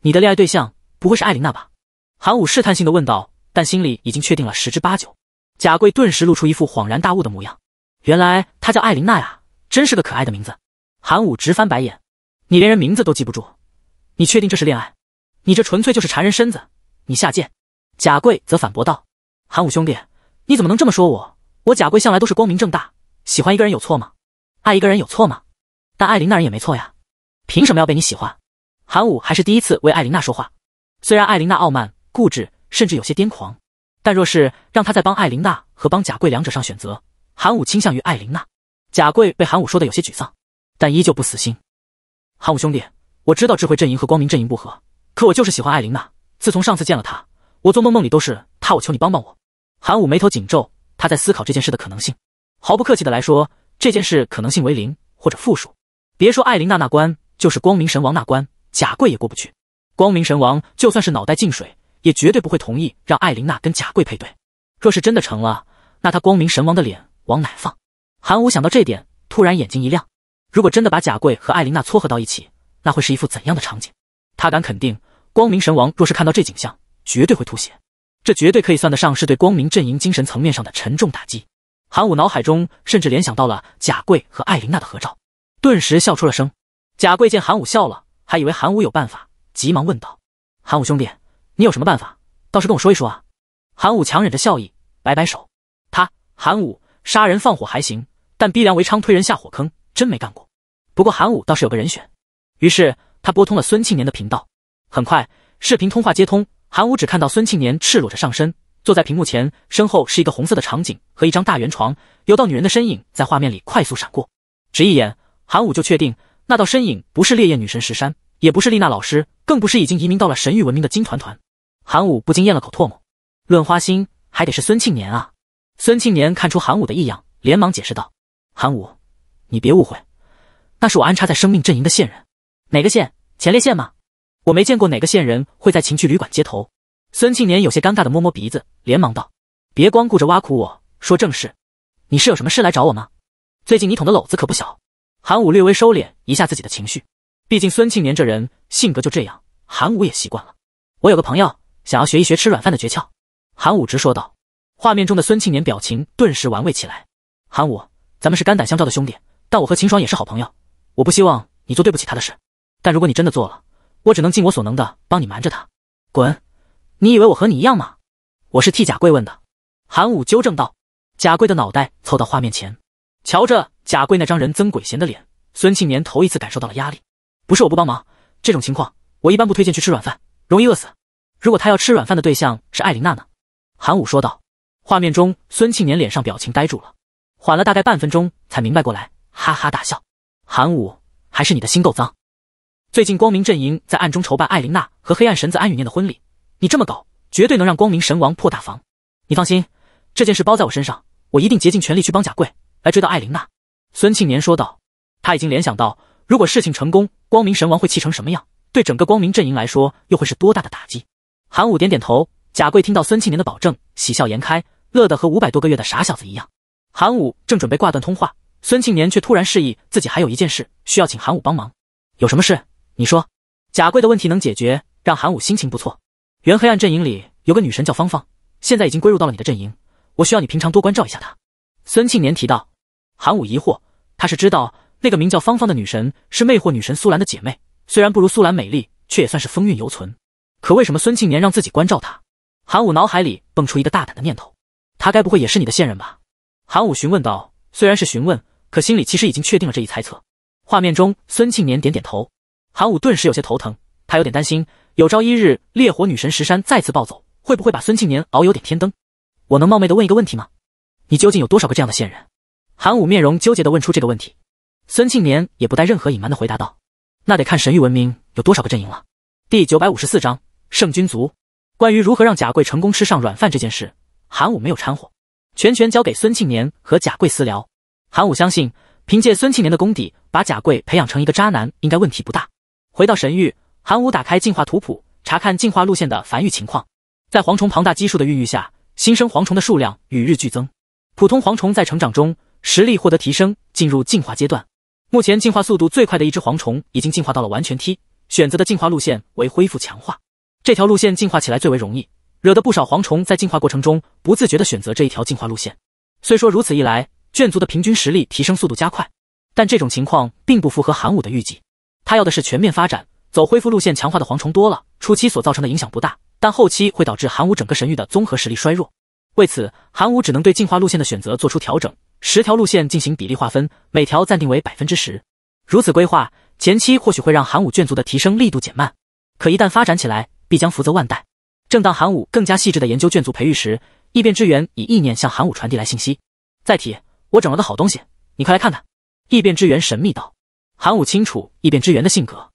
你的恋爱对象不会是艾琳娜吧？”韩武试探性的问道，但心里已经确定了十之八九。贾贵顿时露出一副恍然大悟的模样，原来她叫艾琳娜呀，真是个可爱的名字。韩武直翻白眼，你连人名字都记不住，你确定这是恋爱？你这纯粹就是缠人身子，你下贱！贾贵则反驳道：“韩武兄弟，你怎么能这么说我？我贾贵向来都是光明正大，喜欢一个人有错吗？爱一个人有错吗？但艾琳娜人也没错呀，凭什么要被你喜欢？”韩武还是第一次为艾琳娜说话，虽然艾琳娜傲慢、固执，甚至有些癫狂。但若是让他在帮艾琳娜和帮贾贵两者上选择，韩武倾向于艾琳娜。贾贵被韩武说的有些沮丧，但依旧不死心。韩武兄弟，我知道智慧阵营和光明阵营不和，可我就是喜欢艾琳娜。自从上次见了她，我做梦梦里都是她。我求你帮帮我。韩武眉头紧皱，他在思考这件事的可能性。毫不客气的来说，这件事可能性为零或者负数。别说艾琳娜那关，就是光明神王那关，贾贵也过不去。光明神王就算是脑袋进水。也绝对不会同意让艾琳娜跟贾贵配对。若是真的成了，那他光明神王的脸往哪放？韩武想到这点，突然眼睛一亮。如果真的把贾贵和艾琳娜撮合到一起，那会是一副怎样的场景？他敢肯定，光明神王若是看到这景象，绝对会吐血。这绝对可以算得上是对光明阵营精神层面上的沉重打击。韩武脑海中甚至联想到了贾贵和艾琳娜的合照，顿时笑出了声。贾贵见韩武笑了，还以为韩武有办法，急忙问道：“韩武兄弟。”你有什么办法？倒是跟我说一说啊！韩武强忍着笑意，摆摆手。他韩武杀人放火还行，但逼良为娼、推人下火坑，真没干过。不过韩武倒是有个人选。于是他拨通了孙庆年的频道。很快，视频通话接通。韩武只看到孙庆年赤裸着上身坐在屏幕前，身后是一个红色的场景和一张大圆床，有道女人的身影在画面里快速闪过。只一眼，韩武就确定那道身影不是烈焰女神石山，也不是丽娜老师，更不是已经移民到了神域文明的金团团。韩武不禁咽了口唾沫，论花心还得是孙庆年啊！孙庆年看出韩武的异样，连忙解释道：“韩武，你别误会，那是我安插在生命阵营的线人。哪个线？前列腺吗？我没见过哪个线人会在情趣旅馆接头。”孙庆年有些尴尬的摸摸鼻子，连忙道：“别光顾着挖苦我，说正事，你是有什么事来找我吗？最近你捅的篓子可不小。”韩武略微收敛一下自己的情绪，毕竟孙庆年这人性格就这样，韩武也习惯了。我有个朋友。想要学一学吃软饭的诀窍，韩武直说道。画面中的孙庆年表情顿时玩味起来。韩武，咱们是肝胆相照的兄弟，但我和秦爽也是好朋友，我不希望你做对不起他的事。但如果你真的做了，我只能尽我所能的帮你瞒着他。滚！你以为我和你一样吗？我是替贾贵问的。韩武纠正道。贾贵的脑袋凑到画面前，瞧着贾贵那张人憎鬼嫌的脸，孙庆年头一次感受到了压力。不是我不帮忙，这种情况我一般不推荐去吃软饭，容易饿死。如果他要吃软饭的对象是艾琳娜呢？韩武说道。画面中，孙庆年脸上表情呆住了，缓了大概半分钟才明白过来，哈哈大笑。韩武，还是你的心够脏。最近光明阵营在暗中筹办艾琳娜和黑暗神子安雨念的婚礼，你这么搞，绝对能让光明神王破大防。你放心，这件事包在我身上，我一定竭尽全力去帮贾贵来追到艾琳娜。孙庆年说道。他已经联想到，如果事情成功，光明神王会气成什么样？对整个光明阵营来说，又会是多大的打击？韩武点点头，贾贵听到孙庆年的保证，喜笑颜开，乐得和五百多个月的傻小子一样。韩武正准备挂断通话，孙庆年却突然示意自己还有一件事需要请韩武帮忙。有什么事？你说。贾贵的问题能解决，让韩武心情不错。原黑暗阵营里有个女神叫芳芳，现在已经归入到了你的阵营，我需要你平常多关照一下她。孙庆年提到，韩武疑惑，他是知道那个名叫芳芳的女神是魅惑女神苏兰的姐妹，虽然不如苏兰美丽，却也算是风韵犹存。可为什么孙庆年让自己关照他？韩武脑海里蹦出一个大胆的念头，他该不会也是你的线人吧？韩武询问道，虽然是询问，可心里其实已经确定了这一猜测。画面中，孙庆年点点头，韩武顿时有些头疼，他有点担心，有朝一日烈火女神石山再次暴走，会不会把孙庆年熬有点天灯？我能冒昧的问一个问题吗？你究竟有多少个这样的线人？韩武面容纠结的问出这个问题，孙庆年也不带任何隐瞒的回答道：“那得看神域文明有多少个阵营了。”第九百五十四章。圣君族，关于如何让贾贵成功吃上软饭这件事，韩武没有掺和，全权交给孙庆年和贾贵私聊。韩武相信，凭借孙庆年的功底，把贾贵培养成一个渣男应该问题不大。回到神域，韩武打开进化图谱，查看进化路线的繁育情况。在蝗虫庞大基数的孕育下，新生蝗虫的数量与日俱增。普通蝗虫在成长中实力获得提升，进入进化阶段。目前进化速度最快的一只蝗虫已经进化到了完全 T，选择的进化路线为恢复强化。这条路线进化起来最为容易，惹得不少蝗虫在进化过程中不自觉的选择这一条进化路线。虽说如此一来，眷族的平均实力提升速度加快，但这种情况并不符合寒武的预计。他要的是全面发展，走恢复路线强化的蝗虫多了，初期所造成的影响不大，但后期会导致寒武整个神域的综合实力衰弱。为此，寒武只能对进化路线的选择做出调整，十条路线进行比例划分，每条暂定为百分之十。如此规划，前期或许会让寒武眷族的提升力度减慢，可一旦发展起来。必将福泽万代。正当韩武更加细致的研究眷族培育时，异变之源以意念向韩武传递来信息：“载体，我整了个好东西，你快来看看。”异变之源神秘道。韩武清楚异变之源的性格，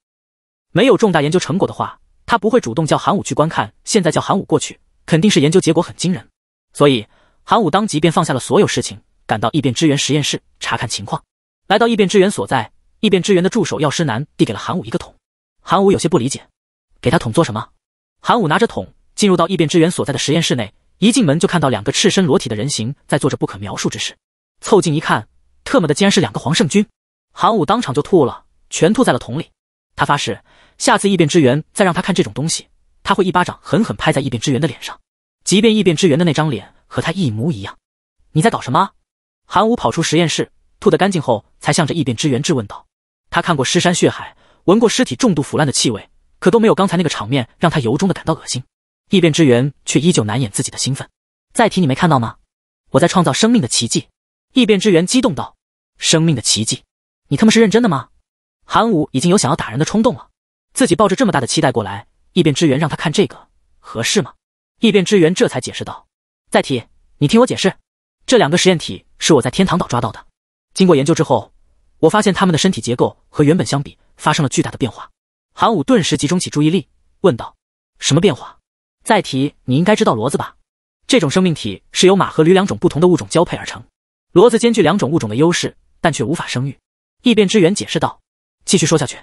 没有重大研究成果的话，他不会主动叫韩武去观看。现在叫韩武过去，肯定是研究结果很惊人。所以，韩武当即便放下了所有事情，赶到异变之源实验室查看情况。来到异变之源所在，异变之源的助手药师男递给了韩武一个桶。韩武有些不理解，给他桶做什么？韩武拿着桶，进入到异变之源所在的实验室内。一进门就看到两个赤身裸体的人形在做着不可描述之事。凑近一看，特么的竟然是两个黄圣君！韩武当场就吐了，全吐在了桶里。他发誓，下次异变之源再让他看这种东西，他会一巴掌狠狠拍在异变之源的脸上，即便异变之源的那张脸和他一模一样。你在搞什么？韩武跑出实验室，吐得干净后，才向着异变之源质问道。他看过尸山血海，闻过尸体重度腐烂的气味。可都没有刚才那个场面让他由衷的感到恶心，异变之源却依旧难掩自己的兴奋。再提你没看到吗？我在创造生命的奇迹！异变之源激动道：“生命的奇迹，你他妈是认真的吗？”韩武已经有想要打人的冲动了，自己抱着这么大的期待过来，异变之源让他看这个合适吗？异变之源这才解释道：“再提你听我解释，这两个实验体是我在天堂岛抓到的，经过研究之后，我发现他们的身体结构和原本相比发生了巨大的变化。”韩武顿时集中起注意力，问道：“什么变化？再提你应该知道骡子吧？这种生命体是由马和驴两种不同的物种交配而成，骡子兼具两种物种的优势，但却无法生育。”异变之源解释道：“继续说下去。”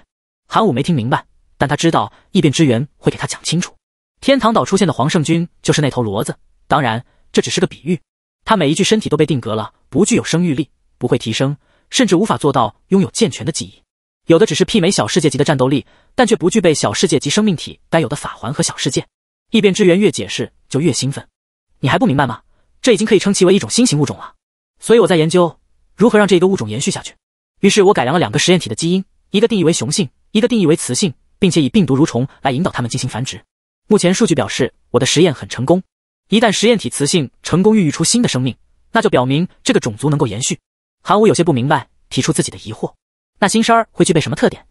韩武没听明白，但他知道异变之源会给他讲清楚。天堂岛出现的黄圣君就是那头骡子，当然这只是个比喻。他每一具身体都被定格了，不具有生育力，不会提升，甚至无法做到拥有健全的记忆。有的只是媲美小世界级的战斗力，但却不具备小世界级生命体该有的法环和小世界。异变之源越解释就越兴奋，你还不明白吗？这已经可以称其为一种新型物种了。所以我在研究如何让这一个物种延续下去。于是我改良了两个实验体的基因，一个定义为雄性，一个定义为雌性，并且以病毒蠕虫来引导它们进行繁殖。目前数据表示我的实验很成功。一旦实验体雌性成功孕育出新的生命，那就表明这个种族能够延续。韩武有些不明白，提出自己的疑惑。那新生儿会具备什么特点？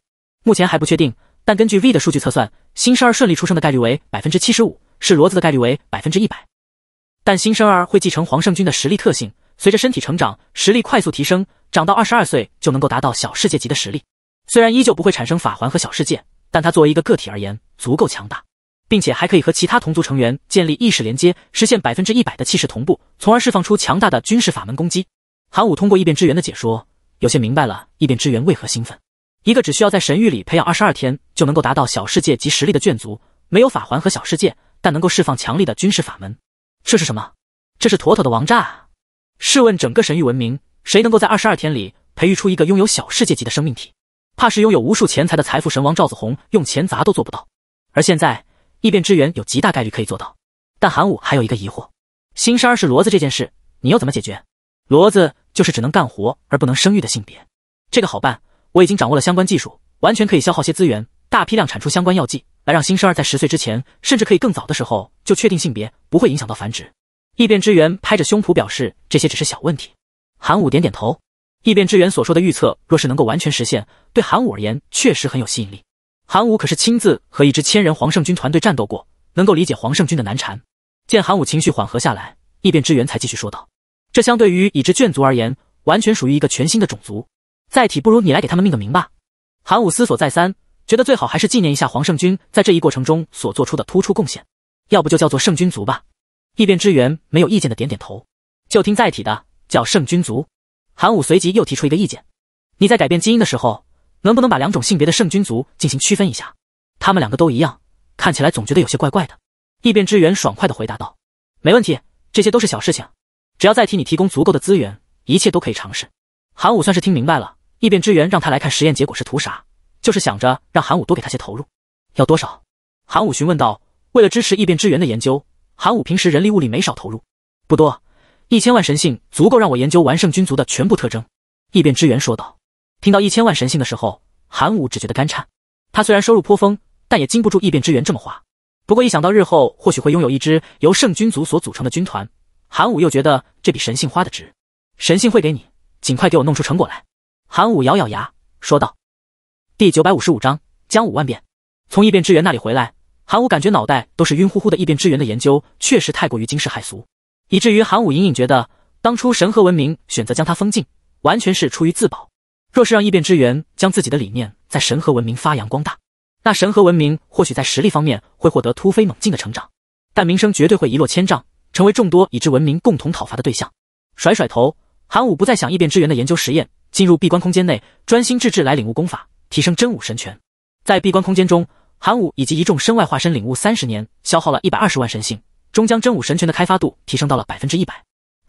目前还不确定，但根据 V 的数据测算，新生儿顺利出生的概率为百分之七十五，是骡子的概率为百分之一百。但新生儿会继承黄圣军的实力特性，随着身体成长，实力快速提升，长到二十二岁就能够达到小世界级的实力。虽然依旧不会产生法环和小世界，但他作为一个个体而言足够强大，并且还可以和其他同族成员建立意识连接，实现百分之一百的气势同步，从而释放出强大的军事法门攻击。韩武通过异变之源的解说。有些明白了异变之源为何兴奋，一个只需要在神域里培养二十二天就能够达到小世界级实力的眷族，没有法环和小世界，但能够释放强力的军事法门，这是什么？这是妥妥的王炸啊！试问整个神域文明，谁能够在二十二天里培育出一个拥有小世界级的生命体？怕是拥有无数钱财的财富神王赵子红用钱砸都做不到。而现在，异变之源有极大概率可以做到。但韩武还有一个疑惑：星儿是骡子这件事，你又怎么解决？骡子。就是只能干活而不能生育的性别，这个好办，我已经掌握了相关技术，完全可以消耗些资源，大批量产出相关药剂，来让新生儿在十岁之前，甚至可以更早的时候就确定性别，不会影响到繁殖。异变之源拍着胸脯表示，这些只是小问题。韩武点点头，异变之源所说的预测，若是能够完全实现，对韩武而言确实很有吸引力。韩武可是亲自和一支千人黄圣军团队战斗过，能够理解黄圣军的难缠。见韩武情绪缓和下来，异变之源才继续说道。这相对于已知眷族而言，完全属于一个全新的种族。载体，不如你来给他们命个名吧。韩武思索再三，觉得最好还是纪念一下黄圣君在这一过程中所做出的突出贡献，要不就叫做圣君族吧。异变之源没有意见的点点头，就听载体的，叫圣君族。韩武随即又提出一个意见，你在改变基因的时候，能不能把两种性别的圣君族进行区分一下？他们两个都一样，看起来总觉得有些怪怪的。异变之源爽快的回答道：“没问题，这些都是小事情。”只要再替你提供足够的资源，一切都可以尝试。韩武算是听明白了，异变之源让他来看实验结果是图啥？就是想着让韩武多给他些投入。要多少？韩武询问道。为了支持异变之源的研究，韩武平时人力物力没少投入。不多，一千万神性足够让我研究完胜君族的全部特征。异变之源说道。听到一千万神性的时候，韩武只觉得干颤。他虽然收入颇丰，但也经不住异变之源这么花。不过一想到日后或许会拥有一支由圣君族所组成的军团，韩武又觉得这笔神性花的值，神性会给你，尽快给我弄出成果来。韩武咬咬牙说道：“第九百五十五章将武万变。从异变之源那里回来，韩武感觉脑袋都是晕乎乎的。异变之源的研究确实太过于惊世骇俗，以至于韩武隐隐觉得，当初神河文明选择将它封禁，完全是出于自保。若是让异变之源将自己的理念在神河文明发扬光大，那神河文明或许在实力方面会获得突飞猛进的成长，但名声绝对会一落千丈。”成为众多已知文明共同讨伐的对象。甩甩头，韩武不再想异变之源的研究实验，进入闭关空间内，专心致志来领悟功法，提升真武神拳。在闭关空间中，韩武以及一众身外化身领悟三十年，消耗了一百二十万神性，终将真武神拳的开发度提升到了百分之一百。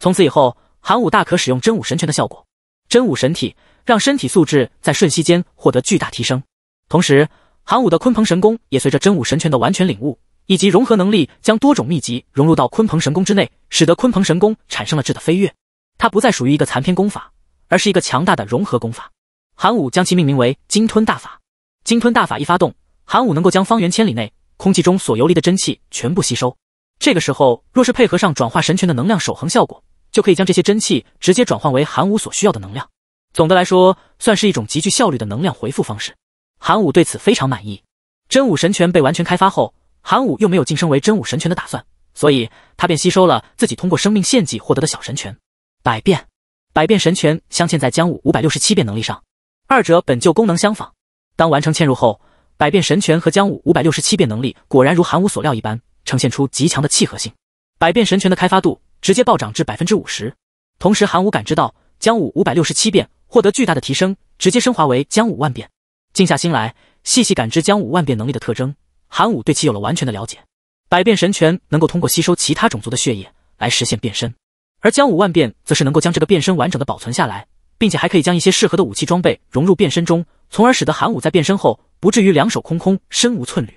从此以后，韩武大可使用真武神拳的效果。真武神体让身体素质在瞬息间获得巨大提升，同时，韩武的鲲鹏神功也随着真武神拳的完全领悟。以及融合能力，将多种秘籍融入到鲲鹏神功之内，使得鲲鹏神功产生了质的飞跃。它不再属于一个残篇功法，而是一个强大的融合功法。韩武将其命名为“鲸吞大法”。鲸吞大法一发动，韩武能够将方圆千里内空气中所游离的真气全部吸收。这个时候，若是配合上转化神拳的能量守恒效果，就可以将这些真气直接转换为韩武所需要的能量。总的来说，算是一种极具效率的能量回复方式。韩武对此非常满意。真武神拳被完全开发后。韩武又没有晋升为真武神拳的打算，所以他便吸收了自己通过生命献祭获得的小神拳百变。百变神拳镶嵌在江武五百六十七变能力上，二者本就功能相仿。当完成嵌入后，百变神拳和江武五百六十七变能力果然如韩武所料一般，呈现出极强的契合性。百变神拳的开发度直接暴涨至百分之五十，同时韩武感知到江武五百六十七变获得巨大的提升，直接升华为江武万变。静下心来，细细感知江武万变能力的特征。韩武对其有了完全的了解，百变神拳能够通过吸收其他种族的血液来实现变身，而江武万变则是能够将这个变身完整的保存下来，并且还可以将一些适合的武器装备融入变身中，从而使得韩武在变身后不至于两手空空，身无寸缕。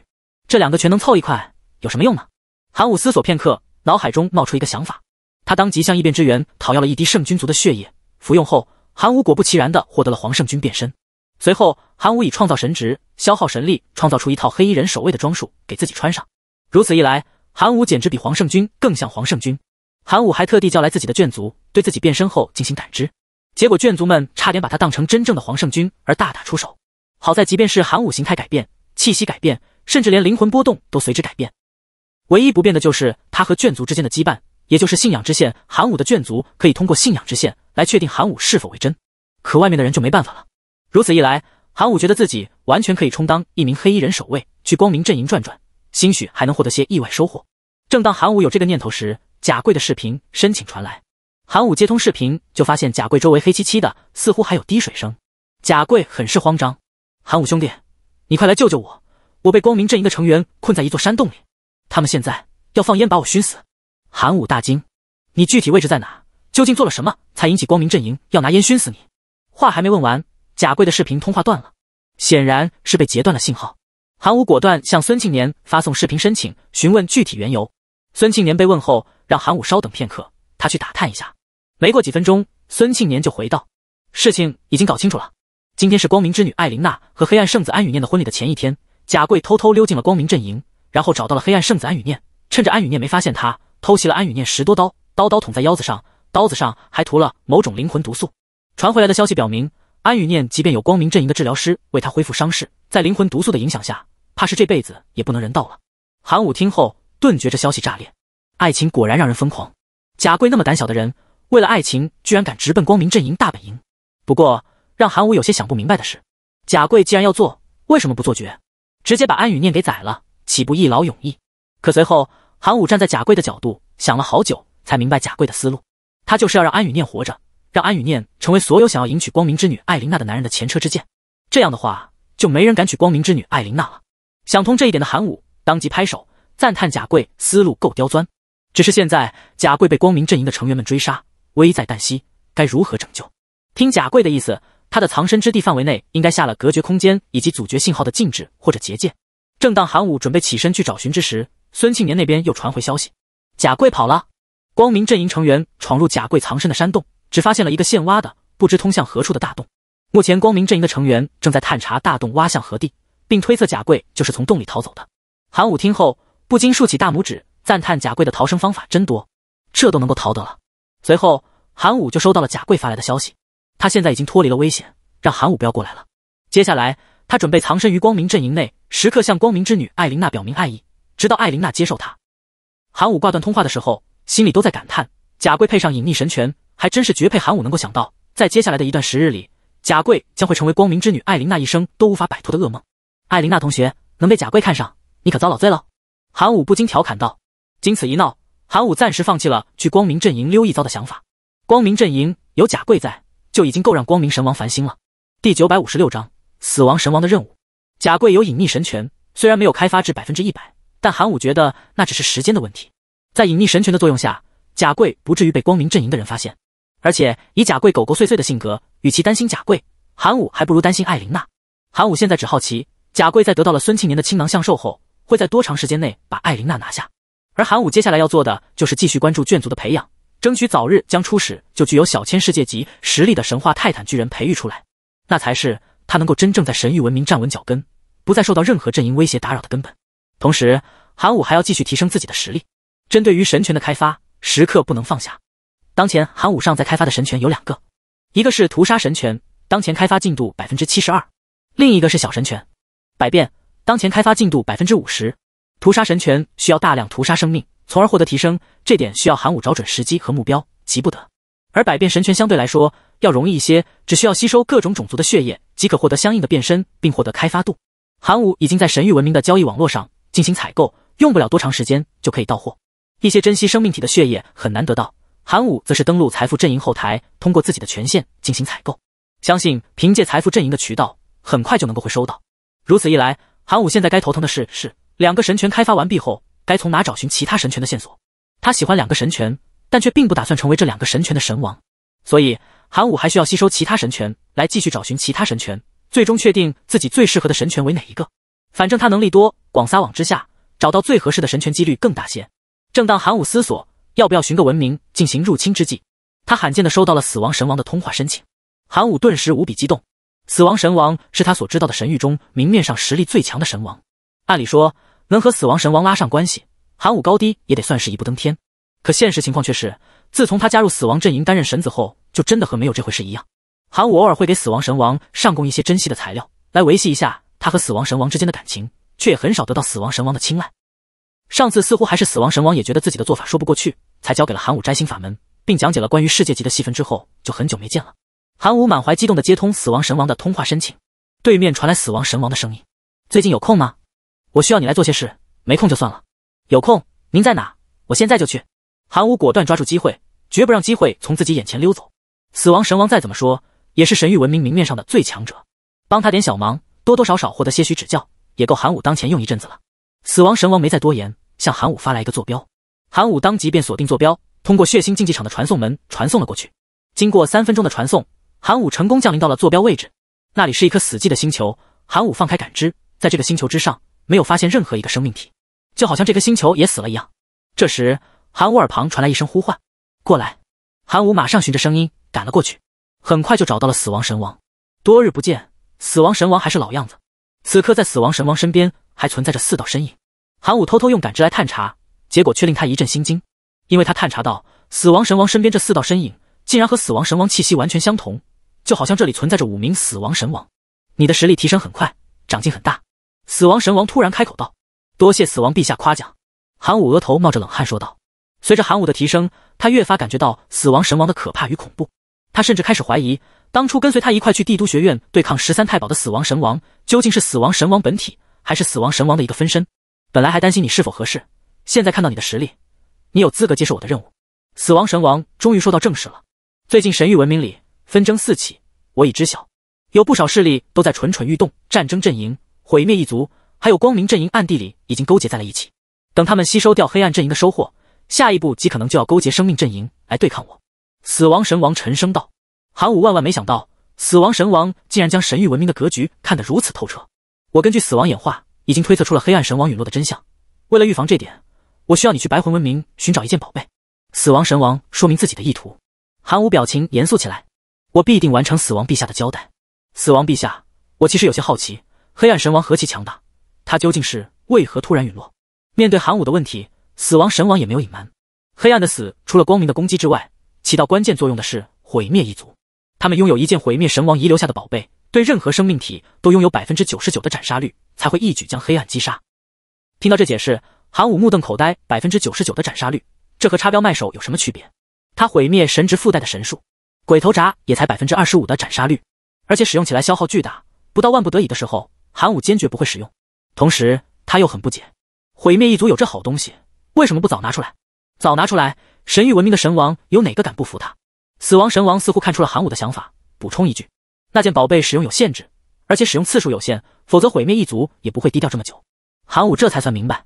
这两个全能凑一块有什么用呢？韩武思索片刻，脑海中冒出一个想法，他当即向异变之源讨要了一滴圣君族的血液，服用后，韩武果不其然的获得了黄圣君变身。随后，韩武以创造神职消耗神力，创造出一套黑衣人守卫的装束给自己穿上。如此一来，韩武简直比黄圣军更像黄圣军。韩武还特地叫来自己的眷族，对自己变身后进行感知。结果眷族们差点把他当成真正的黄圣军而大打出手。好在，即便是韩武形态改变、气息改变，甚至连灵魂波动都随之改变，唯一不变的就是他和眷族之间的羁绊，也就是信仰之线。韩武的眷族可以通过信仰之线来确定韩武是否为真，可外面的人就没办法了。如此一来，韩武觉得自己完全可以充当一名黑衣人守卫，去光明阵营转转，兴许还能获得些意外收获。正当韩武有这个念头时，贾贵的视频申请传来。韩武接通视频，就发现贾贵周围黑漆漆的，似乎还有滴水声。贾贵很是慌张：“韩武兄弟，你快来救救我！我被光明阵营的成员困在一座山洞里，他们现在要放烟把我熏死。”韩武大惊：“你具体位置在哪？究竟做了什么才引起光明阵营要拿烟熏死你？”话还没问完。贾贵的视频通话断了，显然是被截断了信号。韩武果断向孙庆年发送视频申请，询问具体缘由。孙庆年被问后，让韩武稍等片刻，他去打探一下。没过几分钟，孙庆年就回道：“事情已经搞清楚了。今天是光明之女艾琳娜和黑暗圣子安雨念的婚礼的前一天，贾贵偷偷溜进了光明阵营，然后找到了黑暗圣子安雨念，趁着安雨念没发现他，偷袭了安雨念十多刀，刀刀捅在腰子上，刀子上还涂了某种灵魂毒素。传回来的消息表明。”安雨念即便有光明阵营的治疗师为他恢复伤势，在灵魂毒素的影响下，怕是这辈子也不能人道了。韩武听后顿觉这消息炸裂，爱情果然让人疯狂。贾贵那么胆小的人，为了爱情居然敢直奔光明阵营大本营。不过让韩武有些想不明白的是，贾贵既然要做，为什么不做绝，直接把安雨念给宰了，岂不一劳永逸？可随后韩武站在贾贵的角度想了好久，才明白贾贵的思路，他就是要让安雨念活着。让安雨念成为所有想要迎娶光明之女艾琳娜的男人的前车之鉴，这样的话就没人敢娶光明之女艾琳娜了。想通这一点的韩武当即拍手赞叹：“贾贵思路够刁钻。”只是现在贾贵被光明阵营的成员们追杀，危在旦夕，该如何拯救？听贾贵的意思，他的藏身之地范围内应该下了隔绝空间以及阻绝信号的禁制或者结界。正当韩武准备起身去找寻之时，孙庆年那边又传回消息：贾贵跑了，光明阵营成员闯入贾贵藏身的山洞。只发现了一个现挖的、不知通向何处的大洞。目前光明阵营的成员正在探查大洞挖向何地，并推测贾贵就是从洞里逃走的。韩武听后不禁竖起大拇指，赞叹贾贵的逃生方法真多，这都能够逃得了。随后，韩武就收到了贾贵发来的消息，他现在已经脱离了危险，让韩武不要过来了。接下来，他准备藏身于光明阵营内，时刻向光明之女艾琳娜表明爱意，直到艾琳娜接受他。韩武挂断通话的时候，心里都在感叹贾贵配上隐匿神权。还真是绝配。韩武能够想到，在接下来的一段时日里，贾贵将会成为光明之女艾琳娜一生都无法摆脱的噩梦。艾琳娜同学能被贾贵看上，你可遭老罪了。韩武不禁调侃道。经此一闹，韩武暂时放弃了去光明阵营溜一遭的想法。光明阵营有贾贵在，就已经够让光明神王烦心了。第九百五十六章死亡神王的任务。贾贵有隐匿神权，虽然没有开发至百分之一百，但韩武觉得那只是时间的问题。在隐匿神权的作用下，贾贵不至于被光明阵营的人发现。而且以贾贵狗狗碎碎的性格，与其担心贾贵，韩武还不如担心艾琳娜。韩武现在只好奇，贾贵在得到了孙庆年的倾囊相授后，会在多长时间内把艾琳娜拿下？而韩武接下来要做的就是继续关注眷族的培养，争取早日将初始就具有小千世界级实力的神话泰坦巨人培育出来，那才是他能够真正在神域文明站稳脚跟，不再受到任何阵营威胁打扰的根本。同时，韩武还要继续提升自己的实力，针对于神权的开发，时刻不能放下。当前韩武尚在开发的神拳有两个，一个是屠杀神拳，当前开发进度百分之七十二；另一个是小神拳百变，当前开发进度百分之五十。屠杀神拳需要大量屠杀生命，从而获得提升，这点需要韩武找准时机和目标，急不得。而百变神拳相对来说要容易一些，只需要吸收各种种族的血液即可获得相应的变身，并获得开发度。韩武已经在神域文明的交易网络上进行采购，用不了多长时间就可以到货。一些珍稀生命体的血液很难得到。韩武则是登录财富阵营后台，通过自己的权限进行采购。相信凭借财富阵营的渠道，很快就能够会收到。如此一来，韩武现在该头疼的事是，两个神权开发完毕后，该从哪找寻其他神权的线索？他喜欢两个神权，但却并不打算成为这两个神权的神王，所以韩武还需要吸收其他神权，来继续找寻其他神权，最终确定自己最适合的神权为哪一个。反正他能力多，广撒网之下，找到最合适的神权几率更大些。正当韩武思索。要不要寻个文明进行入侵之际，他罕见的收到了死亡神王的通话申请。韩武顿时无比激动。死亡神王是他所知道的神域中明面上实力最强的神王，按理说能和死亡神王拉上关系，韩武高低也得算是一步登天。可现实情况却是，自从他加入死亡阵营担任神子后，就真的和没有这回事一样。韩武偶尔会给死亡神王上供一些珍惜的材料来维系一下他和死亡神王之间的感情，却也很少得到死亡神王的青睐。上次似乎还是死亡神王也觉得自己的做法说不过去。才交给了韩武摘星法门，并讲解了关于世界级的细分之后，就很久没见了。韩武满怀激动地接通死亡神王的通话申请，对面传来死亡神王的声音：“最近有空吗？我需要你来做些事。没空就算了。有空，您在哪？我现在就去。”韩武果断抓住机会，绝不让机会从自己眼前溜走。死亡神王再怎么说也是神域文明明面上的最强者，帮他点小忙，多多少少获得些许指教，也够韩武当前用一阵子了。死亡神王没再多言，向韩武发来一个坐标。韩武当即便锁定坐标，通过血腥竞技场的传送门传送了过去。经过三分钟的传送，韩武成功降临到了坐标位置。那里是一颗死寂的星球。韩武放开感知，在这个星球之上，没有发现任何一个生命体，就好像这颗星球也死了一样。这时，韩武耳旁传来一声呼唤：“过来！”韩武马上循着声音赶了过去，很快就找到了死亡神王。多日不见，死亡神王还是老样子。此刻，在死亡神王身边还存在着四道身影。韩武偷偷用感知来探查。结果却令他一阵心惊，因为他探查到死亡神王身边这四道身影竟然和死亡神王气息完全相同，就好像这里存在着五名死亡神王。你的实力提升很快，长进很大。死亡神王突然开口道：“多谢死亡陛下夸奖。”韩武额头冒着冷汗说道。随着韩武的提升，他越发感觉到死亡神王的可怕与恐怖，他甚至开始怀疑，当初跟随他一块去帝都学院对抗十三太保的死亡神王，究竟是死亡神王本体，还是死亡神王的一个分身？本来还担心你是否合适。现在看到你的实力，你有资格接受我的任务。死亡神王终于说到正事了。最近神域文明里纷争四起，我已知晓，有不少势力都在蠢蠢欲动。战争阵营、毁灭一族，还有光明阵营，暗地里已经勾结在了一起。等他们吸收掉黑暗阵营的收获，下一步极可能就要勾结生命阵营来对抗我。死亡神王沉声道。韩武万万没想到，死亡神王竟然将神域文明的格局看得如此透彻。我根据死亡演化，已经推测出了黑暗神王陨落的真相。为了预防这点，我需要你去白魂文明寻找一件宝贝。死亡神王说明自己的意图。韩武表情严肃起来，我必定完成死亡陛下的交代。死亡陛下，我其实有些好奇，黑暗神王何其强大，他究竟是为何突然陨落？面对韩武的问题，死亡神王也没有隐瞒。黑暗的死，除了光明的攻击之外，起到关键作用的是毁灭一族。他们拥有一件毁灭神王遗留下的宝贝，对任何生命体都拥有百分之九十九的斩杀率，才会一举将黑暗击杀。听到这解释。韩武目瞪口呆，百分之九十九的斩杀率，这和插标卖首有什么区别？他毁灭神职附带的神术鬼头铡也才百分之二十五的斩杀率，而且使用起来消耗巨大，不到万不得已的时候，韩武坚决不会使用。同时，他又很不解，毁灭一族有这好东西，为什么不早拿出来？早拿出来，神域文明的神王有哪个敢不服他？死亡神王似乎看出了韩武的想法，补充一句：那件宝贝使用有限制，而且使用次数有限，否则毁灭一族也不会低调这么久。韩武这才算明白。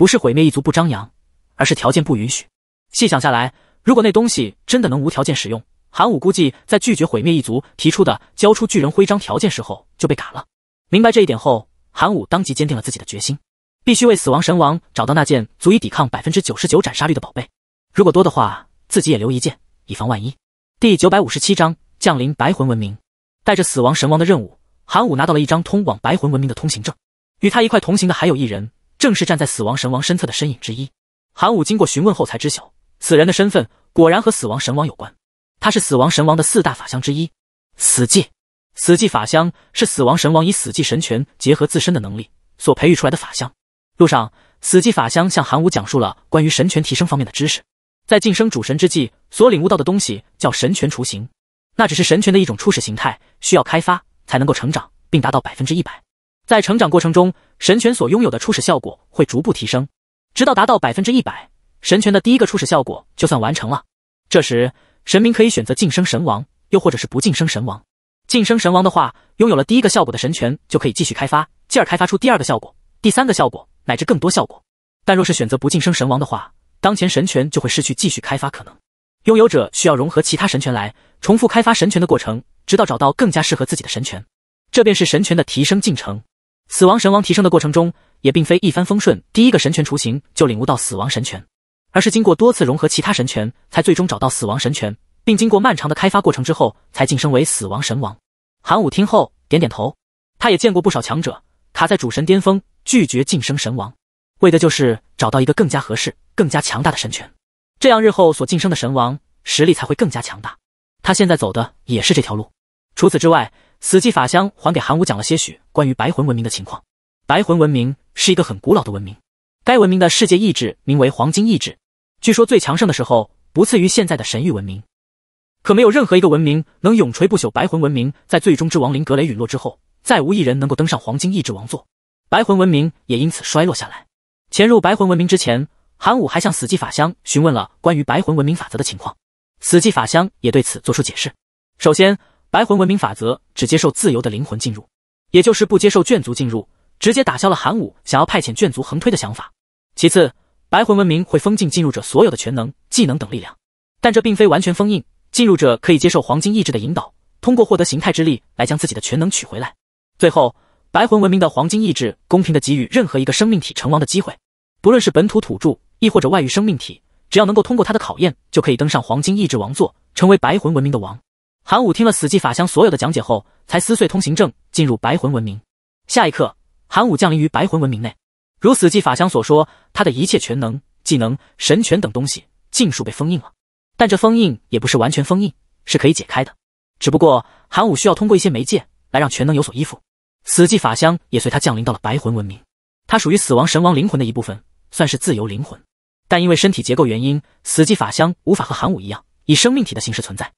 不是毁灭一族不张扬，而是条件不允许。细想下来，如果那东西真的能无条件使用，韩武估计在拒绝毁灭一族提出的交出巨人徽章条件时候就被嘎了。明白这一点后，韩武当即坚定了自己的决心，必须为死亡神王找到那件足以抵抗百分之九十九斩杀率的宝贝。如果多的话，自己也留一件，以防万一。第九百五十七章降临白魂文明。带着死亡神王的任务，韩武拿到了一张通往白魂文明的通行证。与他一块同行的还有一人。正是站在死亡神王身侧的身影之一，韩武经过询问后才知晓此人的身份，果然和死亡神王有关。他是死亡神王的四大法相之一，死寂。死寂法相是死亡神王以死寂神权结合自身的能力所培育出来的法相。路上，死寂法相向韩武讲述了关于神权提升方面的知识。在晋升主神之际，所领悟到的东西叫神权雏形，那只是神权的一种初始形态，需要开发才能够成长，并达到百分之一百。在成长过程中，神权所拥有的初始效果会逐步提升，直到达到百分之一百，神权的第一个初始效果就算完成了。这时，神明可以选择晋升神王，又或者是不晋升神王。晋升神王的话，拥有了第一个效果的神权就可以继续开发，继而开发出第二个效果、第三个效果乃至更多效果。但若是选择不晋升神王的话，当前神权就会失去继续开发可能，拥有者需要融合其他神权来重复开发神权的过程，直到找到更加适合自己的神权。这便是神权的提升进程。死亡神王提升的过程中，也并非一帆风顺。第一个神权雏形就领悟到死亡神权，而是经过多次融合其他神权，才最终找到死亡神权，并经过漫长的开发过程之后，才晋升为死亡神王。韩武听后点点头，他也见过不少强者卡在主神巅峰，拒绝晋升神王，为的就是找到一个更加合适、更加强大的神权，这样日后所晋升的神王实力才会更加强大。他现在走的也是这条路。除此之外。死寂法相还给韩武讲了些许关于白魂文明的情况。白魂文明是一个很古老的文明，该文明的世界意志名为黄金意志，据说最强盛的时候不次于现在的神域文明。可没有任何一个文明能永垂不朽，白魂文明在最终之亡灵格雷陨落之后，再无一人能够登上黄金意志王座，白魂文明也因此衰落下来。潜入白魂文明之前，韩武还向死寂法相询问了关于白魂文明法则的情况，死寂法相也对此做出解释。首先。白魂文明法则只接受自由的灵魂进入，也就是不接受眷族进入，直接打消了韩武想要派遣眷族横推的想法。其次，白魂文明会封禁进入者所有的全能、技能等力量，但这并非完全封印，进入者可以接受黄金意志的引导，通过获得形态之力来将自己的全能取回来。最后，白魂文明的黄金意志公平的给予任何一个生命体成王的机会，不论是本土土著，亦或者外域生命体，只要能够通过他的考验，就可以登上黄金意志王座，成为白魂文明的王。韩武听了死寂法相所有的讲解后，才撕碎通行证进入白魂文明。下一刻，韩武降临于白魂文明内。如死寂法相所说，他的一切全能技能、神权等东西尽数被封印了。但这封印也不是完全封印，是可以解开的。只不过韩武需要通过一些媒介来让全能有所依附。死寂法相也随他降临到了白魂文明。他属于死亡神王灵魂的一部分，算是自由灵魂。但因为身体结构原因，死寂法相无法和韩武一样以生命体的形式存在。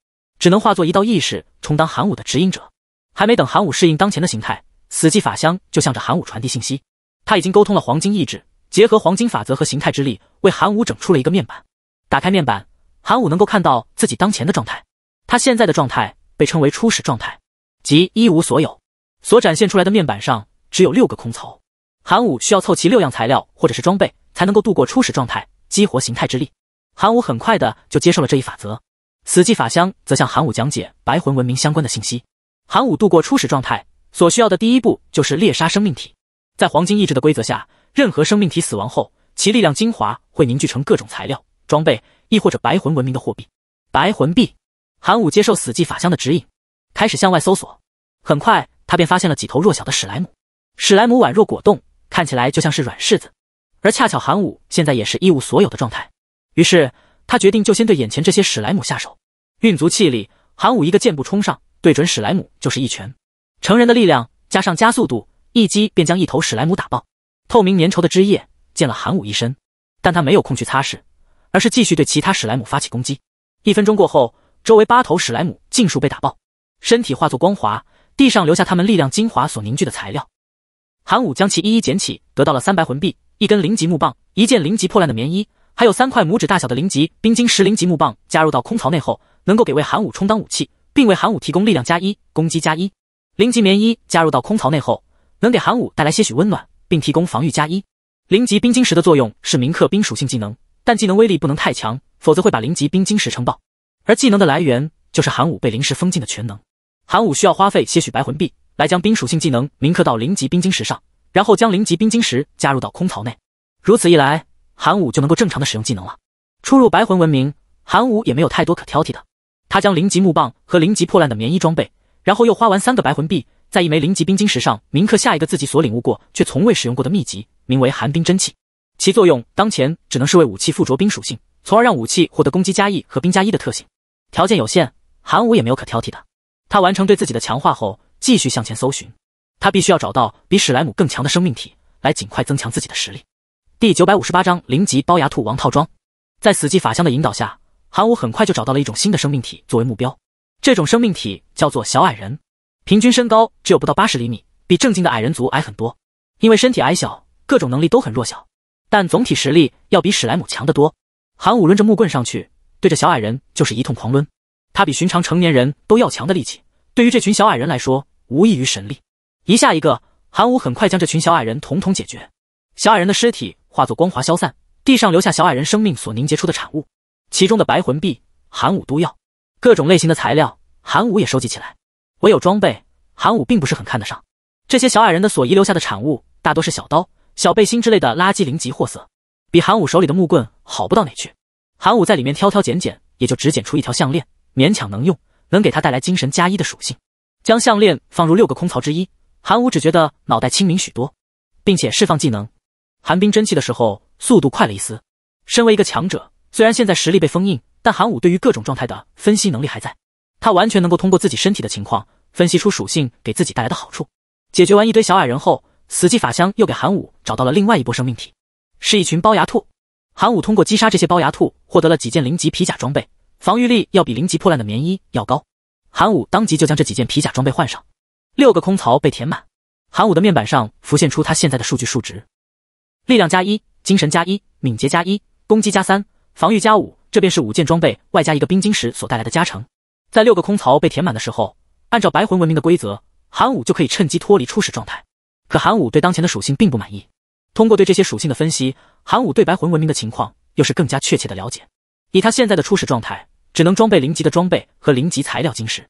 只能化作一道意识，充当韩武的指引者。还没等韩武适应当前的形态，死寂法相就向着韩武传递信息。他已经沟通了黄金意志，结合黄金法则和形态之力，为韩武整出了一个面板。打开面板，韩武能够看到自己当前的状态。他现在的状态被称为初始状态，即一无所有。所展现出来的面板上只有六个空槽，韩武需要凑齐六样材料或者是装备，才能够度过初始状态，激活形态之力。韩武很快的就接受了这一法则。死寂法相则向韩武讲解白魂文明相关的信息。韩武度过初始状态所需要的第一步就是猎杀生命体。在黄金意志的规则下，任何生命体死亡后，其力量精华会凝聚成各种材料、装备，亦或者白魂文明的货币——白魂币。韩武接受死寂法相的指引，开始向外搜索。很快，他便发现了几头弱小的史莱姆。史莱姆宛若果冻，看起来就像是软柿子。而恰巧韩武现在也是一无所有的状态，于是。他决定就先对眼前这些史莱姆下手。运足气力，韩武一个箭步冲上，对准史莱姆就是一拳。成人的力量加上加速度，一击便将一头史莱姆打爆。透明粘稠的汁液溅了韩武一身，但他没有空去擦拭，而是继续对其他史莱姆发起攻击。一分钟过后，周围八头史莱姆尽数被打爆，身体化作光滑，地上留下他们力量精华所凝聚的材料。韩武将其一一捡起，得到了三白魂币、一根零级木棒、一件零级破烂的棉衣。还有三块拇指大小的零级冰晶石，零级木棒加入到空槽内后，能够给为寒武充当武器，并为寒武提供力量加一、攻击加一。零级棉衣加入到空槽内后，能给寒武带来些许温暖，并提供防御加一。零级冰晶石的作用是铭刻冰属性技能，但技能威力不能太强，否则会把零级冰晶石撑爆。而技能的来源就是寒武被灵石封禁的全能。寒武需要花费些许白魂币来将冰属性技能铭刻到零级冰晶石上，然后将零级冰晶石加入到空槽内。如此一来。韩武就能够正常的使用技能了。初入白魂文明，韩武也没有太多可挑剔的。他将零级木棒和零级破烂的棉衣装备，然后又花完三个白魂币，在一枚零级冰晶石上铭刻下一个自己所领悟过却从未使用过的秘籍，名为寒冰真气。其作用当前只能是为武器附着冰属性，从而让武器获得攻击加一和冰加一的特性。条件有限，韩武也没有可挑剔的。他完成对自己的强化后，继续向前搜寻。他必须要找到比史莱姆更强的生命体，来尽快增强自己的实力。第九百五十八章零级包牙兔王套装，在死寂法相的引导下，韩武很快就找到了一种新的生命体作为目标。这种生命体叫做小矮人，平均身高只有不到八十厘米，比正经的矮人族矮很多。因为身体矮小，各种能力都很弱小，但总体实力要比史莱姆强得多。韩武抡着木棍上去，对着小矮人就是一通狂抡。他比寻常成年人都要强的力气，对于这群小矮人来说，无异于神力。一下一个，韩武很快将这群小矮人统统解决。小矮人的尸体。化作光华消散，地上留下小矮人生命所凝结出的产物，其中的白魂币、寒武毒药、各种类型的材料，寒武也收集起来。唯有装备，寒武并不是很看得上。这些小矮人的所遗留下的产物，大多是小刀、小背心之类的垃圾零级货色，比寒武手里的木棍好不到哪去。寒武在里面挑挑拣拣，也就只捡出一条项链，勉强能用，能给他带来精神加一的属性。将项链放入六个空槽之一，寒武只觉得脑袋清明许多，并且释放技能。寒冰真气的时候，速度快了一丝。身为一个强者，虽然现在实力被封印，但寒武对于各种状态的分析能力还在。他完全能够通过自己身体的情况，分析出属性给自己带来的好处。解决完一堆小矮人后，死寂法箱又给寒武找到了另外一波生命体，是一群包牙兔。寒武通过击杀这些包牙兔，获得了几件零级皮甲装备，防御力要比零级破烂的棉衣要高。寒武当即就将这几件皮甲装备换上，六个空槽被填满，寒武的面板上浮现出他现在的数据数值。力量加一，精神加一，敏捷加一，攻击加三，防御加五，这便是五件装备外加一个冰晶石所带来的加成。在六个空槽被填满的时候，按照白魂文明的规则，寒武就可以趁机脱离初始状态。可寒武对当前的属性并不满意。通过对这些属性的分析，寒武对白魂文明的情况又是更加确切的了解。以他现在的初始状态，只能装备零级的装备和零级材料晶石，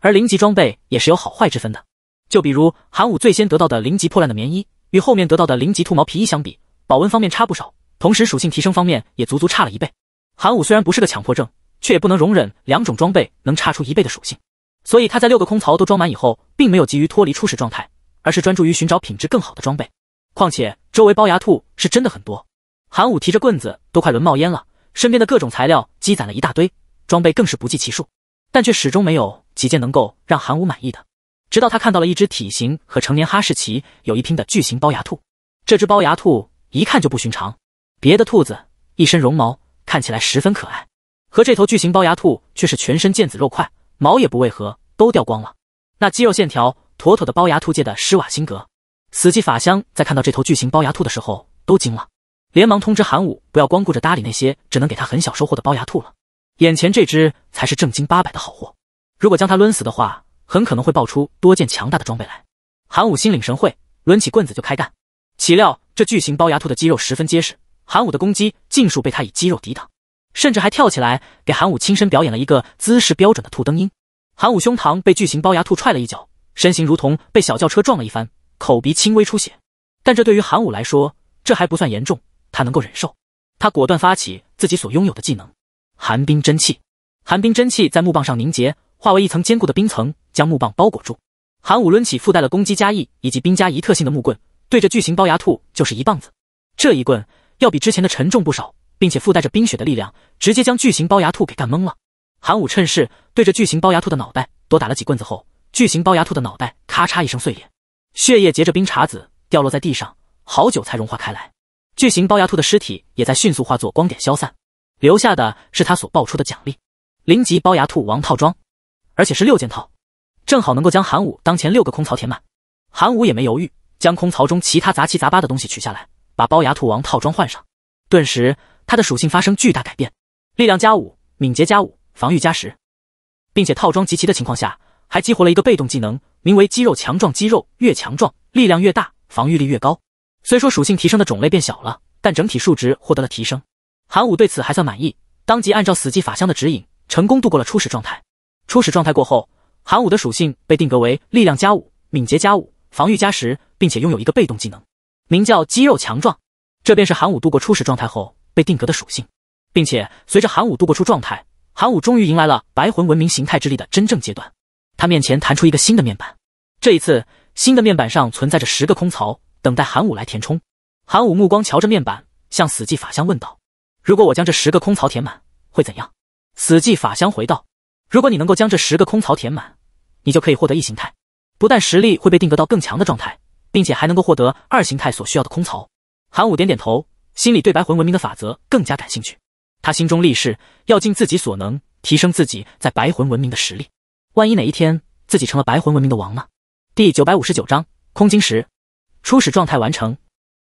而零级装备也是有好坏之分的。就比如寒武最先得到的零级破烂的棉衣。与后面得到的零级兔毛皮衣相比，保温方面差不少，同时属性提升方面也足足差了一倍。寒武虽然不是个强迫症，却也不能容忍两种装备能差出一倍的属性，所以他在六个空槽都装满以后，并没有急于脱离初始状态，而是专注于寻找品质更好的装备。况且周围龅牙兔是真的很多，寒武提着棍子都快抡冒烟了，身边的各种材料积攒了一大堆，装备更是不计其数，但却始终没有几件能够让寒武满意的。直到他看到了一只体型和成年哈士奇有一拼的巨型包牙兔。这只包牙兔一看就不寻常，别的兔子一身绒毛，看起来十分可爱，和这头巨型包牙兔却是全身腱子肉块，毛也不为何都掉光了。那肌肉线条，妥妥的包牙兔界的施瓦辛格。死寂法香在看到这头巨型包牙兔的时候都惊了，连忙通知韩武不要光顾着搭理那些只能给他很小收获的包牙兔了，眼前这只才是正经八百的好货。如果将他抡死的话。很可能会爆出多件强大的装备来。韩武心领神会，抡起棍子就开干。岂料这巨型龅牙兔的肌肉十分结实，韩武的攻击尽数被他以肌肉抵挡，甚至还跳起来给韩武亲身表演了一个姿势标准的兔蹬鹰。韩武胸膛被巨型龅牙兔踹了一脚，身形如同被小轿车撞了一番，口鼻轻微出血。但这对于韩武来说，这还不算严重，他能够忍受。他果断发起自己所拥有的技能——寒冰真气。寒冰真气在木棒上凝结。化为一层坚固的冰层，将木棒包裹住。韩武抡起附带了攻击加一以及冰加一特性的木棍，对着巨型龅牙兔就是一棒子。这一棍要比之前的沉重不少，并且附带着冰雪的力量，直接将巨型龅牙兔给干懵了。韩武趁势对着巨型龅牙兔的脑袋多打了几棍子后，巨型龅牙兔的脑袋咔嚓一声碎裂，血液结着冰碴子掉落在地上，好久才融化开来。巨型龅牙兔的尸体也在迅速化作光点消散，留下的是他所爆出的奖励：零级龅牙兔王套装。而且是六件套，正好能够将韩武当前六个空槽填满。韩武也没犹豫，将空槽中其他杂七杂八的东西取下来，把龅牙兔王套装换上。顿时，他的属性发生巨大改变：力量加五，敏捷加五，防御加十，并且套装集齐的情况下，还激活了一个被动技能，名为“肌肉强壮”，肌肉越强壮，力量越大，防御力越高。虽说属性提升的种类变小了，但整体数值获得了提升。韩武对此还算满意，当即按照死寂法相的指引，成功度过了初始状态。初始状态过后，寒武的属性被定格为力量加五、敏捷加五、防御加十，并且拥有一个被动技能，名叫肌肉强壮。这便是寒武度过初始状态后被定格的属性，并且随着寒武度过出状态，寒武终于迎来了白魂文明形态之力的真正阶段。他面前弹出一个新的面板，这一次新的面板上存在着十个空槽，等待寒武来填充。寒武目光瞧着面板，向死寂法相问道：“如果我将这十个空槽填满，会怎样？”死寂法相回道。如果你能够将这十个空槽填满，你就可以获得一形态，不但实力会被定格到更强的状态，并且还能够获得二形态所需要的空槽。韩武点点头，心里对白魂文明的法则更加感兴趣。他心中立誓，要尽自己所能提升自己在白魂文明的实力。万一哪一天自己成了白魂文明的王呢？第九百五十九章空晶石，初始状态完成。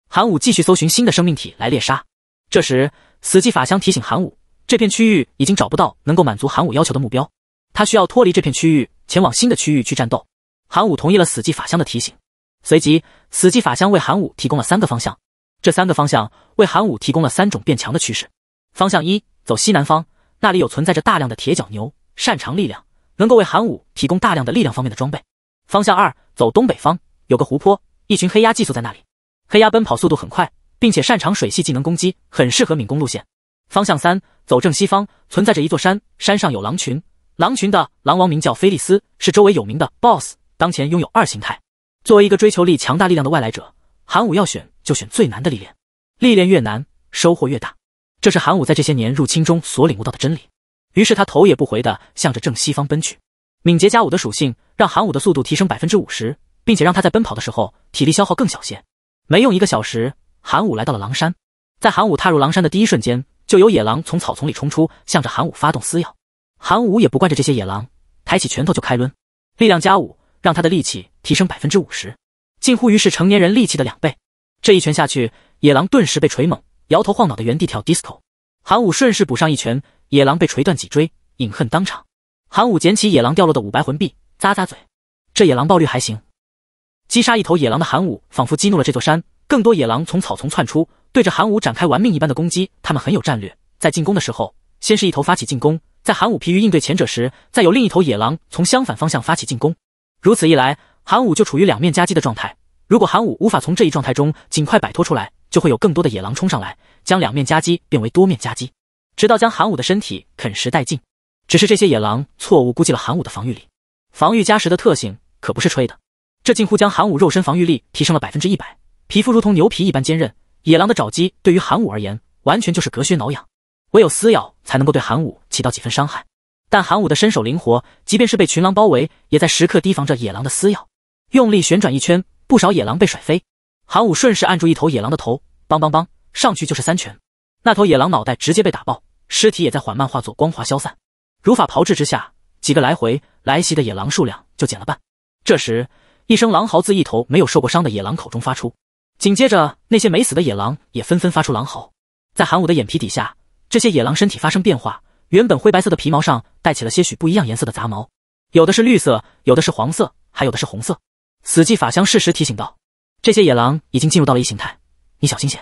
韩武继续搜寻新的生命体来猎杀。这时，死寂法相提醒韩武，这片区域已经找不到能够满足韩武要求的目标。他需要脱离这片区域，前往新的区域去战斗。韩武同意了死寂法相的提醒，随即死寂法相为韩武提供了三个方向。这三个方向为韩武提供了三种变强的趋势。方向一，走西南方，那里有存在着大量的铁角牛，擅长力量，能够为韩武提供大量的力量方面的装备。方向二，走东北方，有个湖泊，一群黑鸭寄宿在那里，黑鸭奔跑速度很快，并且擅长水系技能攻击，很适合敏攻路线。方向三，走正西方，存在着一座山，山上有狼群。狼群的狼王名叫菲利斯，是周围有名的 BOSS。当前拥有二形态。作为一个追求力强大力量的外来者，韩武要选就选最难的历练。历练越难，收获越大。这是韩武在这些年入侵中所领悟到的真理。于是他头也不回的向着正西方奔去。敏捷加五的属性让韩武的速度提升百分之五十，并且让他在奔跑的时候体力消耗更小些。没用一个小时，韩武来到了狼山。在韩武踏入狼山的第一瞬间，就有野狼从草丛里冲出，向着韩武发动撕咬。韩武也不惯着这些野狼，抬起拳头就开抡，力量加五，让他的力气提升百分之五十，近乎于是成年人力气的两倍。这一拳下去，野狼顿时被锤懵，摇头晃脑的原地跳 disco。韩武顺势补上一拳，野狼被锤断脊椎，饮恨当场。韩武捡起野狼掉落的五白魂币，咂咂嘴，这野狼暴率还行。击杀一头野狼的韩武仿佛激怒了这座山，更多野狼从草丛窜出，对着韩武展开玩命一般的攻击。他们很有战略，在进攻的时候，先是一头发起进攻。在韩武疲于应对前者时，再有另一头野狼从相反方向发起进攻，如此一来，韩武就处于两面夹击的状态。如果韩武无法从这一状态中尽快摆脱出来，就会有更多的野狼冲上来，将两面夹击变为多面夹击，直到将韩武的身体啃食殆尽。只是这些野狼错误估计了韩武的防御力，防御加时的特性可不是吹的，这近乎将韩武肉身防御力提升了百分之一百，皮肤如同牛皮一般坚韧，野狼的爪击对于韩武而言，完全就是隔靴挠痒。唯有撕咬才能够对韩武起到几分伤害，但韩武的身手灵活，即便是被群狼包围，也在时刻提防着野狼的撕咬。用力旋转一圈，不少野狼被甩飞。韩武顺势按住一头野狼的头，邦邦邦，上去就是三拳。那头野狼脑袋直接被打爆，尸体也在缓慢化作光滑消散。如法炮制之下，几个来回，来袭的野狼数量就减了半。这时，一声狼嚎自一头没有受过伤的野狼口中发出，紧接着那些没死的野狼也纷纷发出狼嚎，在韩武的眼皮底下。这些野狼身体发生变化，原本灰白色的皮毛上带起了些许不一样颜色的杂毛，有的是绿色，有的是黄色，还有的是红色。死寂法相适时提醒道：“这些野狼已经进入到了异形态，你小心些。”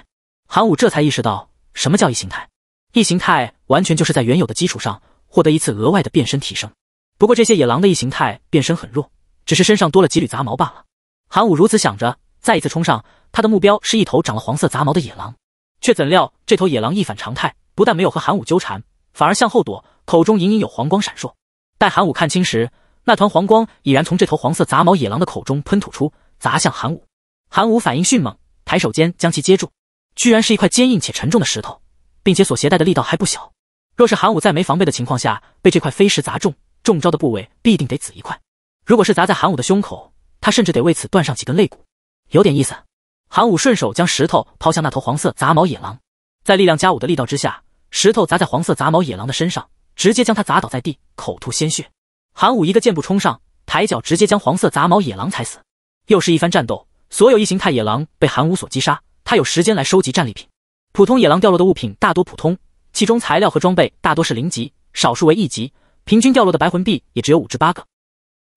韩武这才意识到什么叫异形态，异形态完全就是在原有的基础上获得一次额外的变身提升。不过这些野狼的异形态变身很弱，只是身上多了几缕杂毛罢了。韩武如此想着，再一次冲上，他的目标是一头长了黄色杂毛的野狼，却怎料这头野狼一反常态。不但没有和韩武纠缠，反而向后躲，口中隐隐有黄光闪烁。待韩武看清时，那团黄光已然从这头黄色杂毛野狼的口中喷吐出，砸向韩武。韩武反应迅猛，抬手间将其接住，居然是一块坚硬且沉重的石头，并且所携带的力道还不小。若是韩武在没防备的情况下被这块飞石砸中，中招的部位必定得紫一块。如果是砸在韩武的胸口，他甚至得为此断上几根肋骨。有点意思。韩武顺手将石头抛向那头黄色杂毛野狼。在力量加五的力道之下，石头砸在黄色杂毛野狼的身上，直接将他砸倒在地，口吐鲜血。韩武一个箭步冲上，抬脚直接将黄色杂毛野狼踩死。又是一番战斗，所有异形态野狼被韩武所击杀。他有时间来收集战利品。普通野狼掉落的物品大多普通，其中材料和装备大多是零级，少数为一级，平均掉落的白魂币也只有五至八个。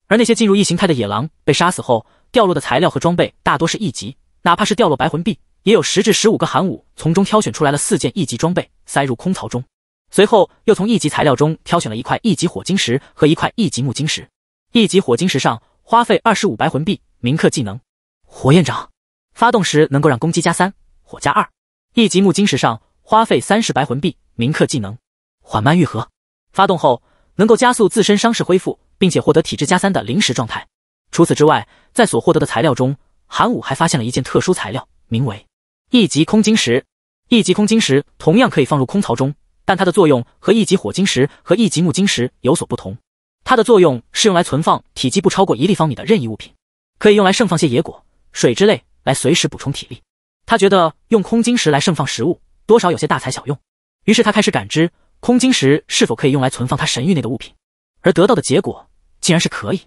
而那些进入异形态的野狼被杀死后，掉落的材料和装备大多是一级，哪怕是掉落白魂币。也有十至十五个寒武从中挑选出来了四件一级装备，塞入空槽中。随后又从一级材料中挑选了一块一级火晶石和一块一级木晶石。一级火晶石上花费二十五白魂币，铭刻技能火焰掌，发动时能够让攻击加三，火加二。一级木晶石上花费三十白魂币，铭刻技能缓慢愈合，发动后能够加速自身伤势恢复，并且获得体质加三的临时状态。除此之外，在所获得的材料中，寒武还发现了一件特殊材料，名为。一级空晶石，一级空晶石同样可以放入空槽中，但它的作用和一级火晶石和一级木晶石有所不同。它的作用是用来存放体积不超过一立方米的任意物品，可以用来盛放些野果、水之类，来随时补充体力。他觉得用空晶石来盛放食物，多少有些大材小用。于是他开始感知空晶石是否可以用来存放他神域内的物品，而得到的结果竟然是可以。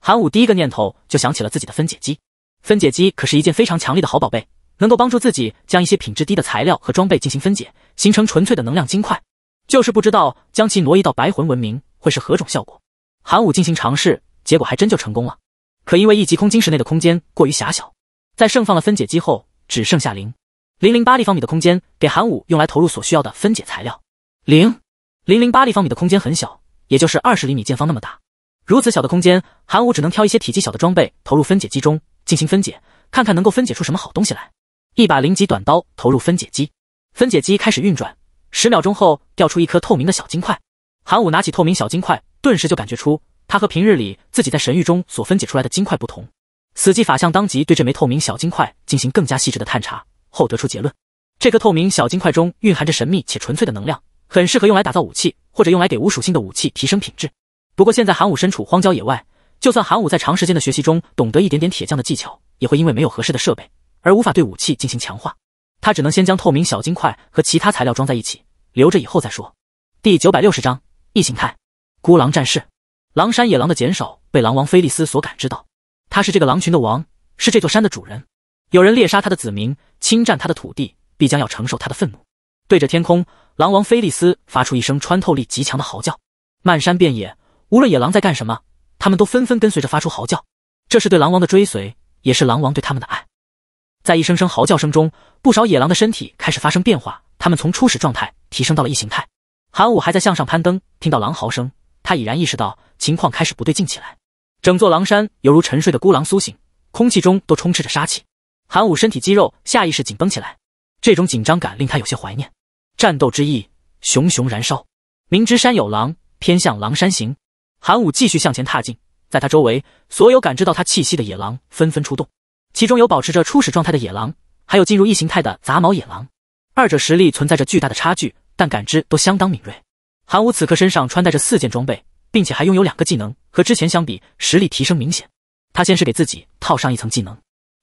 韩武第一个念头就想起了自己的分解机，分解机可是一件非常强力的好宝贝。能够帮助自己将一些品质低的材料和装备进行分解，形成纯粹的能量晶块，就是不知道将其挪移到白魂文明会是何种效果。韩武进行尝试，结果还真就成功了。可因为一级空晶室内的空间过于狭小，在盛放了分解机后，只剩下零零零八立方米的空间给韩武用来投入所需要的分解材料。零零零八立方米的空间很小，也就是二十厘米见方那么大。如此小的空间，韩武只能挑一些体积小的装备投入分解机中进行分解，看看能够分解出什么好东西来。一把零级短刀投入分解机，分解机开始运转。十秒钟后，掉出一颗透明的小金块。韩武拿起透明小金块，顿时就感觉出它和平日里自己在神域中所分解出来的金块不同。死寂法相当即对这枚透明小金块进行更加细致的探查，后得出结论：这颗透明小金块中蕴含着神秘且纯粹的能量，很适合用来打造武器，或者用来给无属性的武器提升品质。不过现在韩武身处荒郊野外，就算韩武在长时间的学习中懂得一点点铁匠的技巧，也会因为没有合适的设备。而无法对武器进行强化，他只能先将透明小金块和其他材料装在一起，留着以后再说。第九百六十章异形态孤狼战士，狼山野狼的减少被狼王菲利斯所感知到，他是这个狼群的王，是这座山的主人。有人猎杀他的子民，侵占他的土地，必将要承受他的愤怒。对着天空，狼王菲利斯发出一声穿透力极强的嚎叫，漫山遍野，无论野狼在干什么，他们都纷纷跟随着发出嚎叫，这是对狼王的追随，也是狼王对他们的爱。在一声声嚎叫声中，不少野狼的身体开始发生变化，它们从初始状态提升到了异形态。韩武还在向上攀登，听到狼嚎声，他已然意识到情况开始不对劲起来。整座狼山犹如沉睡的孤狼苏醒，空气中都充斥着杀气。韩武身体肌肉下意识紧绷起来，这种紧张感令他有些怀念战斗之意，熊熊燃烧。明知山有狼，偏向狼山行。韩武继续向前踏进，在他周围，所有感知到他气息的野狼纷纷出动。其中有保持着初始状态的野狼，还有进入异形态的杂毛野狼，二者实力存在着巨大的差距，但感知都相当敏锐。韩武此刻身上穿戴着四件装备，并且还拥有两个技能，和之前相比实力提升明显。他先是给自己套上一层技能，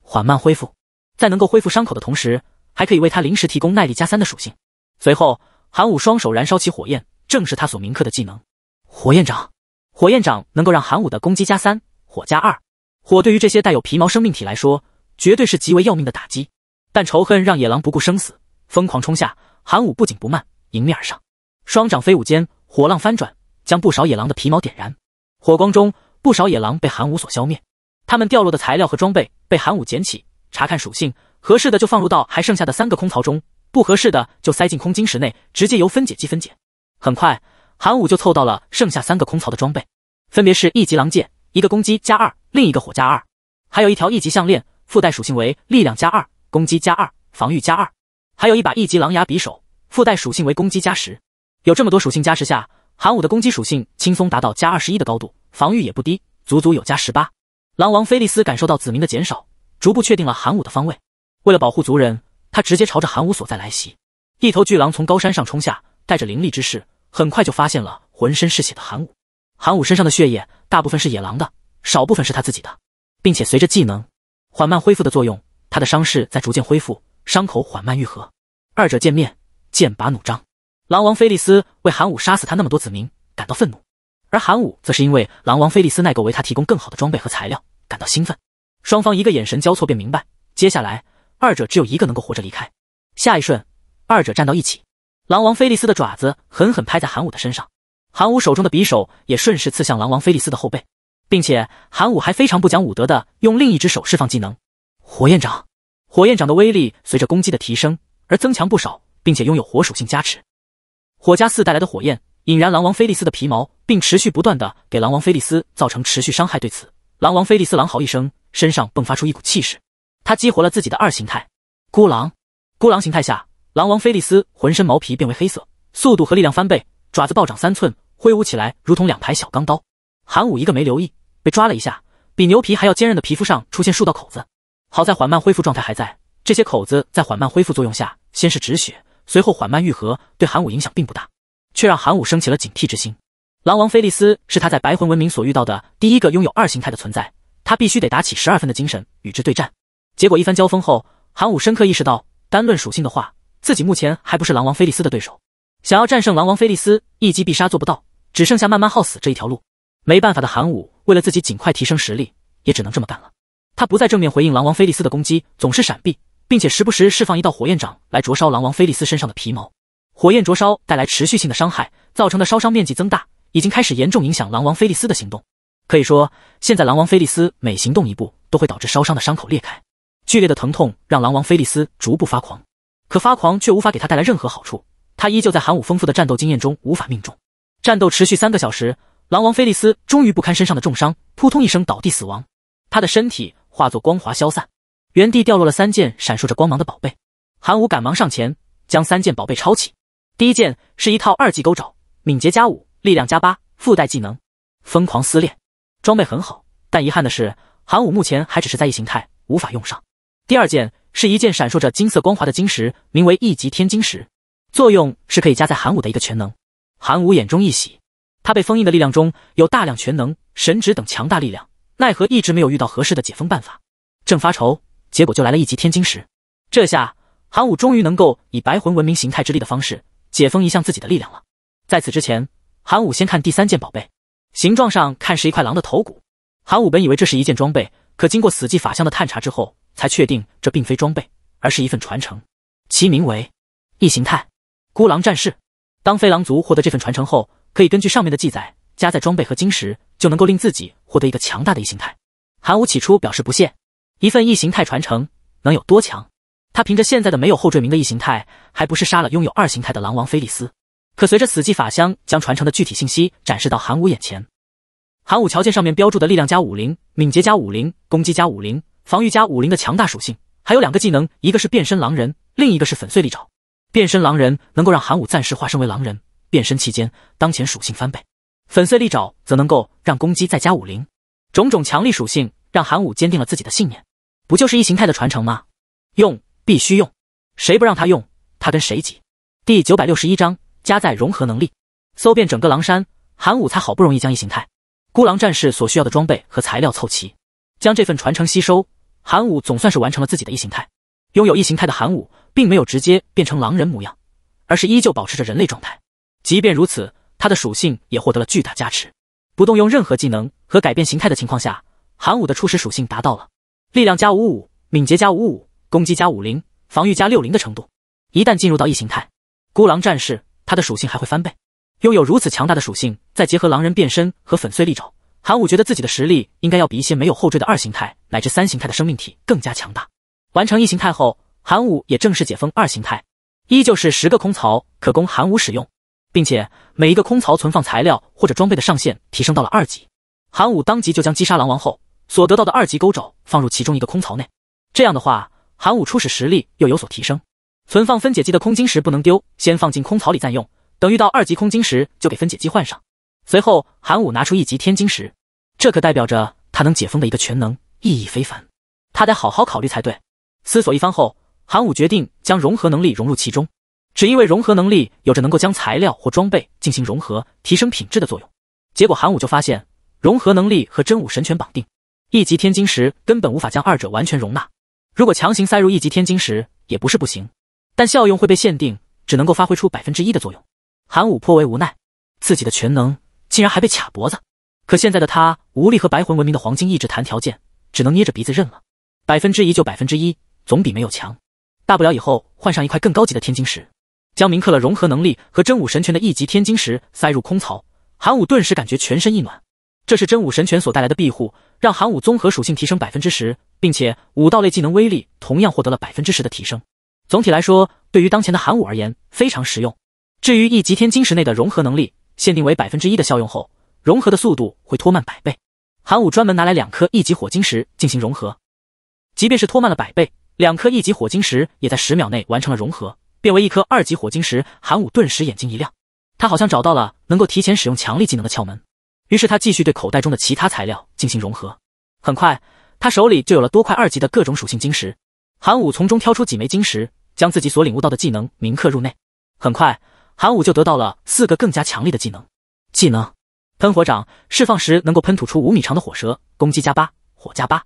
缓慢恢复，在能够恢复伤口的同时，还可以为他临时提供耐力加三的属性。随后，韩武双手燃烧起火焰，正是他所铭刻的技能——火焰掌。火焰掌能够让韩武的攻击加三，火加二。火对于这些带有皮毛生命体来说，绝对是极为要命的打击。但仇恨让野狼不顾生死，疯狂冲下。韩武不紧不慢，迎面而上，双掌飞舞间，火浪翻转，将不少野狼的皮毛点燃。火光中，不少野狼被韩武所消灭。他们掉落的材料和装备被韩武捡起，查看属性，合适的就放入到还剩下的三个空槽中，不合适的就塞进空晶石内，直接由分解机分解。很快，韩武就凑到了剩下三个空槽的装备，分别是一级狼剑。一个攻击加二，另一个火加二，还有一条一级项链，附带属性为力量加二，攻击加二，防御加二，还有一把一级狼牙匕首，附带属性为攻击加十。有这么多属性加持下，寒武的攻击属性轻松达到加二十一的高度，防御也不低，足足有加十八。狼王菲利斯感受到子民的减少，逐步确定了寒武的方位。为了保护族人，他直接朝着寒武所在来袭。一头巨狼从高山上冲下，带着凌厉之势，很快就发现了浑身是血的寒武。韩武身上的血液大部分是野狼的，少部分是他自己的，并且随着技能缓慢恢复的作用，他的伤势在逐渐恢复，伤口缓慢愈合。二者见面，剑拔弩张。狼王菲利斯为韩武杀死他那么多子民感到愤怒，而韩武则是因为狼王菲利斯奈够为他提供更好的装备和材料感到兴奋。双方一个眼神交错便明白，接下来二者只有一个能够活着离开。下一瞬，二者站到一起，狼王菲利斯的爪子狠狠拍在韩武的身上。韩武手中的匕首也顺势刺向狼王菲利斯的后背，并且韩武还非常不讲武德的用另一只手释放技能火焰掌。火焰掌的威力随着攻击的提升而增强不少，并且拥有火属性加持。火加四带来的火焰引燃狼王菲利斯的皮毛，并持续不断的给狼王菲利斯造成持续伤害。对此，狼王菲利斯狼嚎一声，身上迸发出一股气势，他激活了自己的二形态孤狼。孤狼形态下，狼王菲利斯浑身毛皮变为黑色，速度和力量翻倍，爪子暴涨三寸。挥舞起来，如同两排小钢刀。韩武一个没留意，被抓了一下，比牛皮还要坚韧的皮肤上出现数道口子。好在缓慢恢复状态还在，这些口子在缓慢恢复作用下，先是止血，随后缓慢愈合，对韩武影响并不大，却让韩武升起了警惕之心。狼王菲利斯是他在白魂文明所遇到的第一个拥有二形态的存在，他必须得打起十二分的精神与之对战。结果一番交锋后，韩武深刻意识到，单论属性的话，自己目前还不是狼王菲利斯的对手。想要战胜狼王菲利斯，一击必杀做不到。只剩下慢慢耗死这一条路，没办法的韩武为了自己尽快提升实力，也只能这么干了。他不再正面回应狼王菲利斯的攻击，总是闪避，并且时不时释放一道火焰掌来灼烧狼王菲利斯身上的皮毛。火焰灼烧带来持续性的伤害，造成的烧伤面积增大，已经开始严重影响狼王菲利斯的行动。可以说，现在狼王菲利斯每行动一步，都会导致烧伤的伤口裂开，剧烈的疼痛让狼王菲利斯逐步发狂。可发狂却无法给他带来任何好处，他依旧在韩武丰富的战斗经验中无法命中。战斗持续三个小时，狼王菲利斯终于不堪身上的重伤，扑通一声倒地死亡。他的身体化作光华消散，原地掉落了三件闪烁着光芒的宝贝。韩武赶忙上前，将三件宝贝抄起。第一件是一套二级钩爪，敏捷加五，力量加八，附带技能疯狂撕裂。装备很好，但遗憾的是，韩武目前还只是在意形态，无法用上。第二件是一件闪烁着金色光华的晶石，名为一级天晶石，作用是可以加在韩武的一个全能。韩武眼中一喜，他被封印的力量中有大量全能神职等强大力量，奈何一直没有遇到合适的解封办法，正发愁，结果就来了一级天晶石。这下韩武终于能够以白魂文明形态之力的方式解封一项自己的力量了。在此之前，韩武先看第三件宝贝，形状上看是一块狼的头骨。韩武本以为这是一件装备，可经过死寂法相的探查之后，才确定这并非装备，而是一份传承。其名为异形态孤狼战士。当飞狼族获得这份传承后，可以根据上面的记载加载装备和晶石，就能够令自己获得一个强大的异形态。韩武起初表示不屑，一份异形态传承能有多强？他凭着现在的没有后缀名的异形态，还不是杀了拥有二形态的狼王菲利斯？可随着死寂法相将传承的具体信息展示到韩武眼前，韩武瞧见上面标注的力量加五零，敏捷加五零，攻击加五零，防御加五零的强大属性，还有两个技能，一个是变身狼人，另一个是粉碎利爪。变身狼人能够让寒武暂时化身为狼人，变身期间当前属性翻倍。粉碎利爪则能够让攻击再加五零，种种强力属性让寒武坚定了自己的信念。不就是异形态的传承吗？用必须用，谁不让他用，他跟谁急。第九百六十一章加载融合能力，搜遍整个狼山，寒武才好不容易将异形态孤狼战士所需要的装备和材料凑齐，将这份传承吸收，寒武总算是完成了自己的异形态。拥有异形态的寒武。并没有直接变成狼人模样，而是依旧保持着人类状态。即便如此，他的属性也获得了巨大加持。不动用任何技能和改变形态的情况下，韩武的初始属性达到了力量加五五、敏捷加五五、攻击加五零、防御加六零的程度。一旦进入到异形态孤狼战士，他的属性还会翻倍。拥有如此强大的属性，再结合狼人变身和粉碎利爪，韩武觉得自己的实力应该要比一些没有后缀的二形态乃至三形态的生命体更加强大。完成异形态后。寒武也正式解封二形态，依旧是十个空槽可供寒武使用，并且每一个空槽存放材料或者装备的上限提升到了二级。寒武当即就将击杀狼王后所得到的二级钩爪放入其中一个空槽内，这样的话，寒武初始实力又有所提升。存放分解机的空晶石不能丢，先放进空槽里暂用，等遇到二级空晶石就给分解机换上。随后，寒武拿出一级天晶石，这可代表着他能解封的一个全能，意义非凡。他得好好考虑才对。思索一番后。韩武决定将融合能力融入其中，只因为融合能力有着能够将材料或装备进行融合、提升品质的作用。结果韩武就发现，融合能力和真武神拳绑定，一级天晶石根本无法将二者完全容纳。如果强行塞入一级天晶石，也不是不行，但效用会被限定，只能够发挥出百分之一的作用。韩武颇为无奈，自己的全能竟然还被卡脖子。可现在的他无力和白魂文明的黄金意志谈条件，只能捏着鼻子认了。百分之一就百分之一，总比没有强。大不了以后换上一块更高级的天晶石，将铭刻了融合能力和真武神拳的一级天晶石塞入空槽，韩武顿时感觉全身一暖。这是真武神拳所带来的庇护，让韩武综合属性提升百分之十，并且武道类技能威力同样获得了百分之十的提升。总体来说，对于当前的韩武而言非常实用。至于一级天晶石内的融合能力，限定为百分之一的效用后，融合的速度会拖慢百倍。韩武专门拿来两颗一级火晶石进行融合，即便是拖慢了百倍。两颗一级火晶石也在十秒内完成了融合，变为一颗二级火晶石。韩武顿时眼睛一亮，他好像找到了能够提前使用强力技能的窍门。于是他继续对口袋中的其他材料进行融合，很快他手里就有了多块二级的各种属性晶石。韩武从中挑出几枚晶石，将自己所领悟到的技能铭刻入内。很快，韩武就得到了四个更加强力的技能：技能喷火掌，释放时能够喷吐出五米长的火蛇，攻击加八，火加八；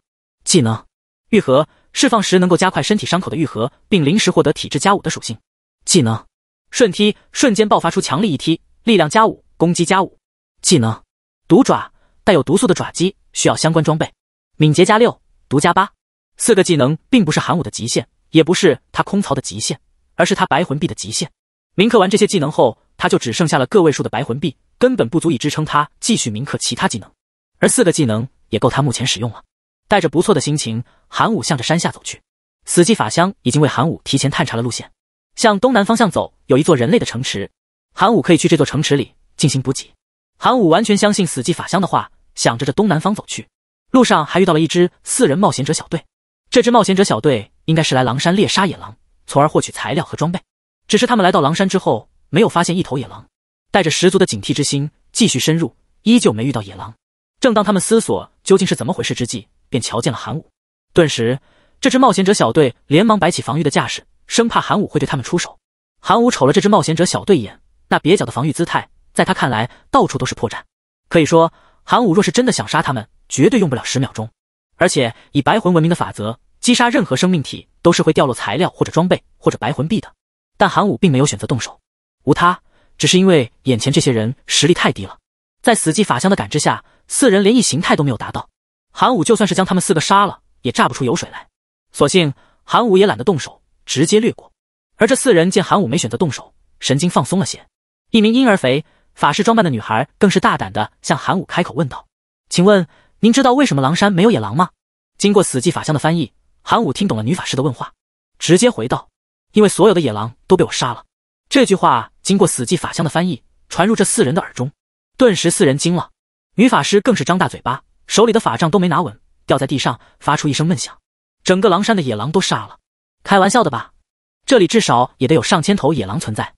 技能愈合。释放时能够加快身体伤口的愈合，并临时获得体质加五的属性技能。瞬踢瞬间爆发出强力一踢，力量加五，攻击加五。技能毒爪带有毒素的爪击需要相关装备，敏捷加六，毒加八。四个技能并不是寒武的极限，也不是他空槽的极限，而是他白魂币的极限。铭刻完这些技能后，他就只剩下了个位数的白魂币，根本不足以支撑他继续铭刻其他技能，而四个技能也够他目前使用了。带着不错的心情，韩武向着山下走去。死寂法香已经为韩武提前探查了路线，向东南方向走，有一座人类的城池，韩武可以去这座城池里进行补给。韩武完全相信死寂法香的话，想着这东南方走去。路上还遇到了一支四人冒险者小队，这支冒险者小队应该是来狼山猎杀野狼，从而获取材料和装备。只是他们来到狼山之后，没有发现一头野狼，带着十足的警惕之心继续深入，依旧没遇到野狼。正当他们思索究竟是怎么回事之际，便瞧见了韩武，顿时这支冒险者小队连忙摆起防御的架势，生怕韩武会对他们出手。韩武瞅了这支冒险者小队一眼，那蹩脚的防御姿态在他看来到处都是破绽。可以说，韩武若是真的想杀他们，绝对用不了十秒钟。而且以白魂文明的法则，击杀任何生命体都是会掉落材料或者装备或者白魂币的。但韩武并没有选择动手，无他，只是因为眼前这些人实力太低了。在死寂法相的感知下，四人连一形态都没有达到。韩武就算是将他们四个杀了，也榨不出油水来。所幸韩武也懒得动手，直接略过。而这四人见韩武没选择动手，神经放松了些。一名婴儿肥、法师装扮的女孩更是大胆地向韩武开口问道：“请问您知道为什么狼山没有野狼吗？”经过死寂法相的翻译，韩武听懂了女法师的问话，直接回道：“因为所有的野狼都被我杀了。”这句话经过死寂法相的翻译传入这四人的耳中，顿时四人惊了。女法师更是张大嘴巴。手里的法杖都没拿稳，掉在地上，发出一声闷响。整个狼山的野狼都杀了？开玩笑的吧？这里至少也得有上千头野狼存在。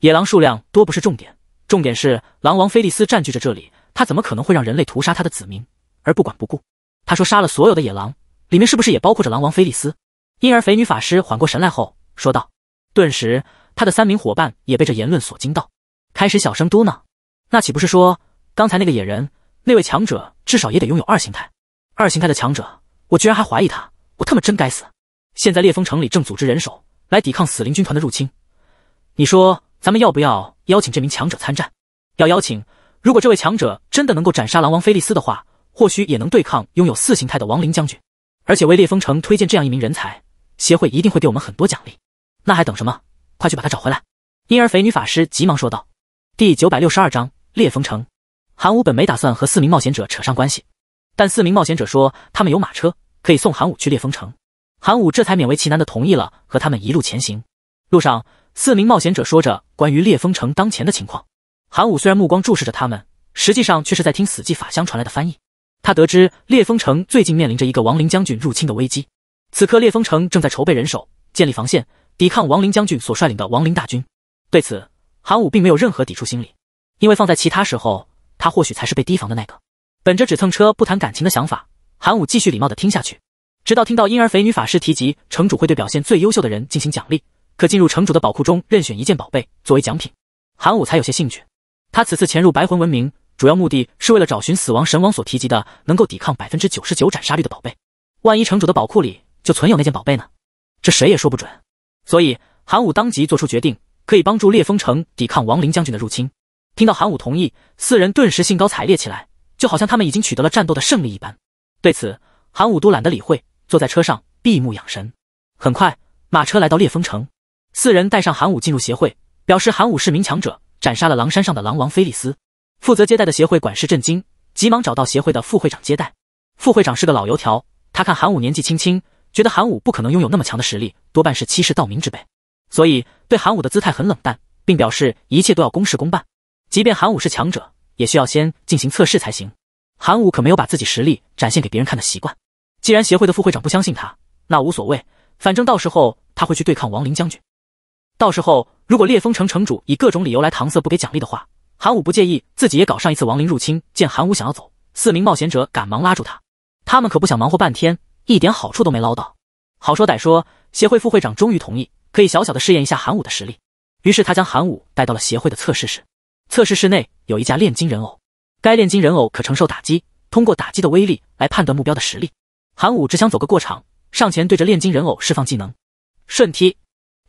野狼数量多不是重点，重点是狼王菲利斯占据着这里，他怎么可能会让人类屠杀他的子民而不管不顾？他说杀了所有的野狼，里面是不是也包括着狼王菲利斯？婴儿肥女法师缓过神来后说道。顿时，他的三名伙伴也被这言论所惊到，开始小声嘟囔：“那岂不是说刚才那个野人？”那位强者至少也得拥有二形态，二形态的强者，我居然还怀疑他，我他妈真该死！现在烈风城里正组织人手来抵抗死灵军团的入侵，你说咱们要不要邀请这名强者参战？要邀请，如果这位强者真的能够斩杀狼王菲利斯的话，或许也能对抗拥有四形态的亡灵将军，而且为烈风城推荐这样一名人才，协会一定会给我们很多奖励。那还等什么？快去把他找回来！婴儿肥女法师急忙说道。第九百六十二章烈风城。韩武本没打算和四名冒险者扯上关系，但四名冒险者说他们有马车，可以送韩武去烈风城。韩武这才勉为其难的同意了，和他们一路前行。路上，四名冒险者说着关于烈风城当前的情况。韩武虽然目光注视着他们，实际上却是在听死寂法相传来的翻译。他得知烈风城最近面临着一个亡灵将军入侵的危机，此刻烈风城正在筹备人手，建立防线，抵抗亡灵将军所率领的亡灵大军。对此，韩武并没有任何抵触心理，因为放在其他时候。他或许才是被提防的那个。本着只蹭车不谈感情的想法，韩武继续礼貌的听下去，直到听到婴儿肥女法师提及城主会对表现最优秀的人进行奖励，可进入城主的宝库中任选一件宝贝作为奖品，韩武才有些兴趣。他此次潜入白魂文明，主要目的是为了找寻死亡神王所提及的能够抵抗百分之九十九斩杀率的宝贝。万一城主的宝库里就存有那件宝贝呢？这谁也说不准。所以，韩武当即做出决定，可以帮助烈风城抵抗亡灵将军的入侵。听到韩武同意，四人顿时兴高采烈起来，就好像他们已经取得了战斗的胜利一般。对此，韩武都懒得理会，坐在车上闭目养神。很快，马车来到烈风城，四人带上韩武进入协会，表示韩武是名强者，斩杀了狼山上的狼王菲利斯。负责接待的协会管事震惊，急忙找到协会的副会长接待。副会长是个老油条，他看韩武年纪轻轻，觉得韩武不可能拥有那么强的实力，多半是欺世盗名之辈，所以对韩武的姿态很冷淡，并表示一切都要公事公办。即便韩武是强者，也需要先进行测试才行。韩武可没有把自己实力展现给别人看的习惯。既然协会的副会长不相信他，那无所谓，反正到时候他会去对抗王林将军。到时候如果烈风城城主以各种理由来搪塞不给奖励的话，韩武不介意自己也搞上一次亡灵入侵。见韩武想要走，四名冒险者赶忙拉住他，他们可不想忙活半天，一点好处都没捞到。好说歹说，协会副会长终于同意可以小小的试验一下韩武的实力。于是他将韩武带到了协会的测试室。测试室内有一架炼金人偶，该炼金人偶可承受打击，通过打击的威力来判断目标的实力。韩武只想走个过场，上前对着炼金人偶释放技能，顺踢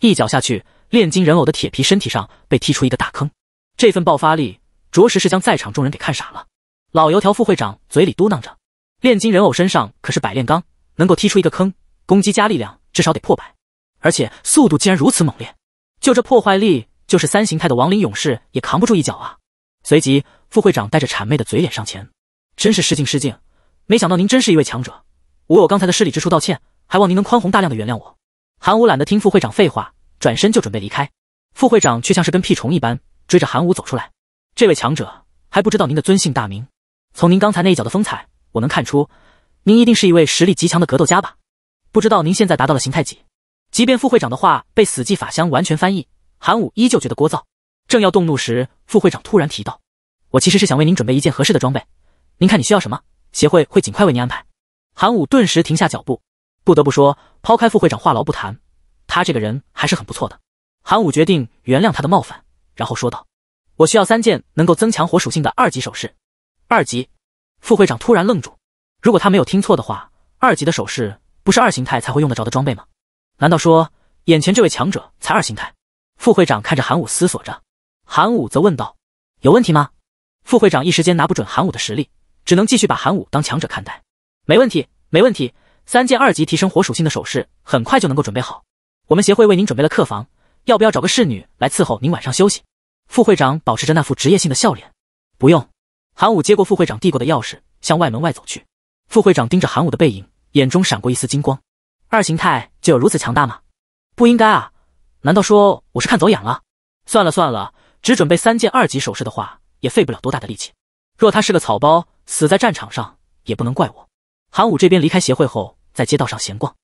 一脚下去，炼金人偶的铁皮身体上被踢出一个大坑。这份爆发力着实是将在场众人给看傻了。老油条副会长嘴里嘟囔着：“炼金人偶身上可是百炼钢，能够踢出一个坑，攻击加力量至少得破百，而且速度竟然如此猛烈，就这破坏力。”就是三形态的亡灵勇士也扛不住一脚啊！随即，副会长带着谄媚的嘴脸上前，真是失敬失敬，没想到您真是一位强者，我有刚才的失礼之处道歉，还望您能宽宏大量的原谅我。韩武懒得听副会长废话，转身就准备离开，副会长却像是跟屁虫一般追着韩武走出来。这位强者还不知道您的尊姓大名，从您刚才那一脚的风采，我能看出您一定是一位实力极强的格斗家吧？不知道您现在达到了形态几？即便副会长的话被死寂法相完全翻译。韩武依旧觉得聒噪，正要动怒时，副会长突然提到：“我其实是想为您准备一件合适的装备，您看你需要什么，协会会尽快为您安排。”韩武顿时停下脚步，不得不说，抛开副会长话痨不谈，他这个人还是很不错的。韩武决定原谅他的冒犯，然后说道：“我需要三件能够增强火属性的二级首饰。”二级，副会长突然愣住，如果他没有听错的话，二级的首饰不是二形态才会用得着的装备吗？难道说眼前这位强者才二形态？副会长看着韩武，思索着。韩武则问道：“有问题吗？”副会长一时间拿不准韩武的实力，只能继续把韩武当强者看待。没问题，没问题。三件二级提升火属性的首饰很快就能够准备好。我们协会为您准备了客房，要不要找个侍女来伺候您晚上休息？副会长保持着那副职业性的笑脸。不用。韩武接过副会长递过的钥匙，向外门外走去。副会长盯着韩武的背影，眼中闪过一丝金光。二形态就有如此强大吗？不应该啊！难道说我是看走眼了？算了算了，只准备三件二级首饰的话，也费不了多大的力气。若他是个草包，死在战场上也不能怪我。韩武这边离开协会后，在街道上闲逛，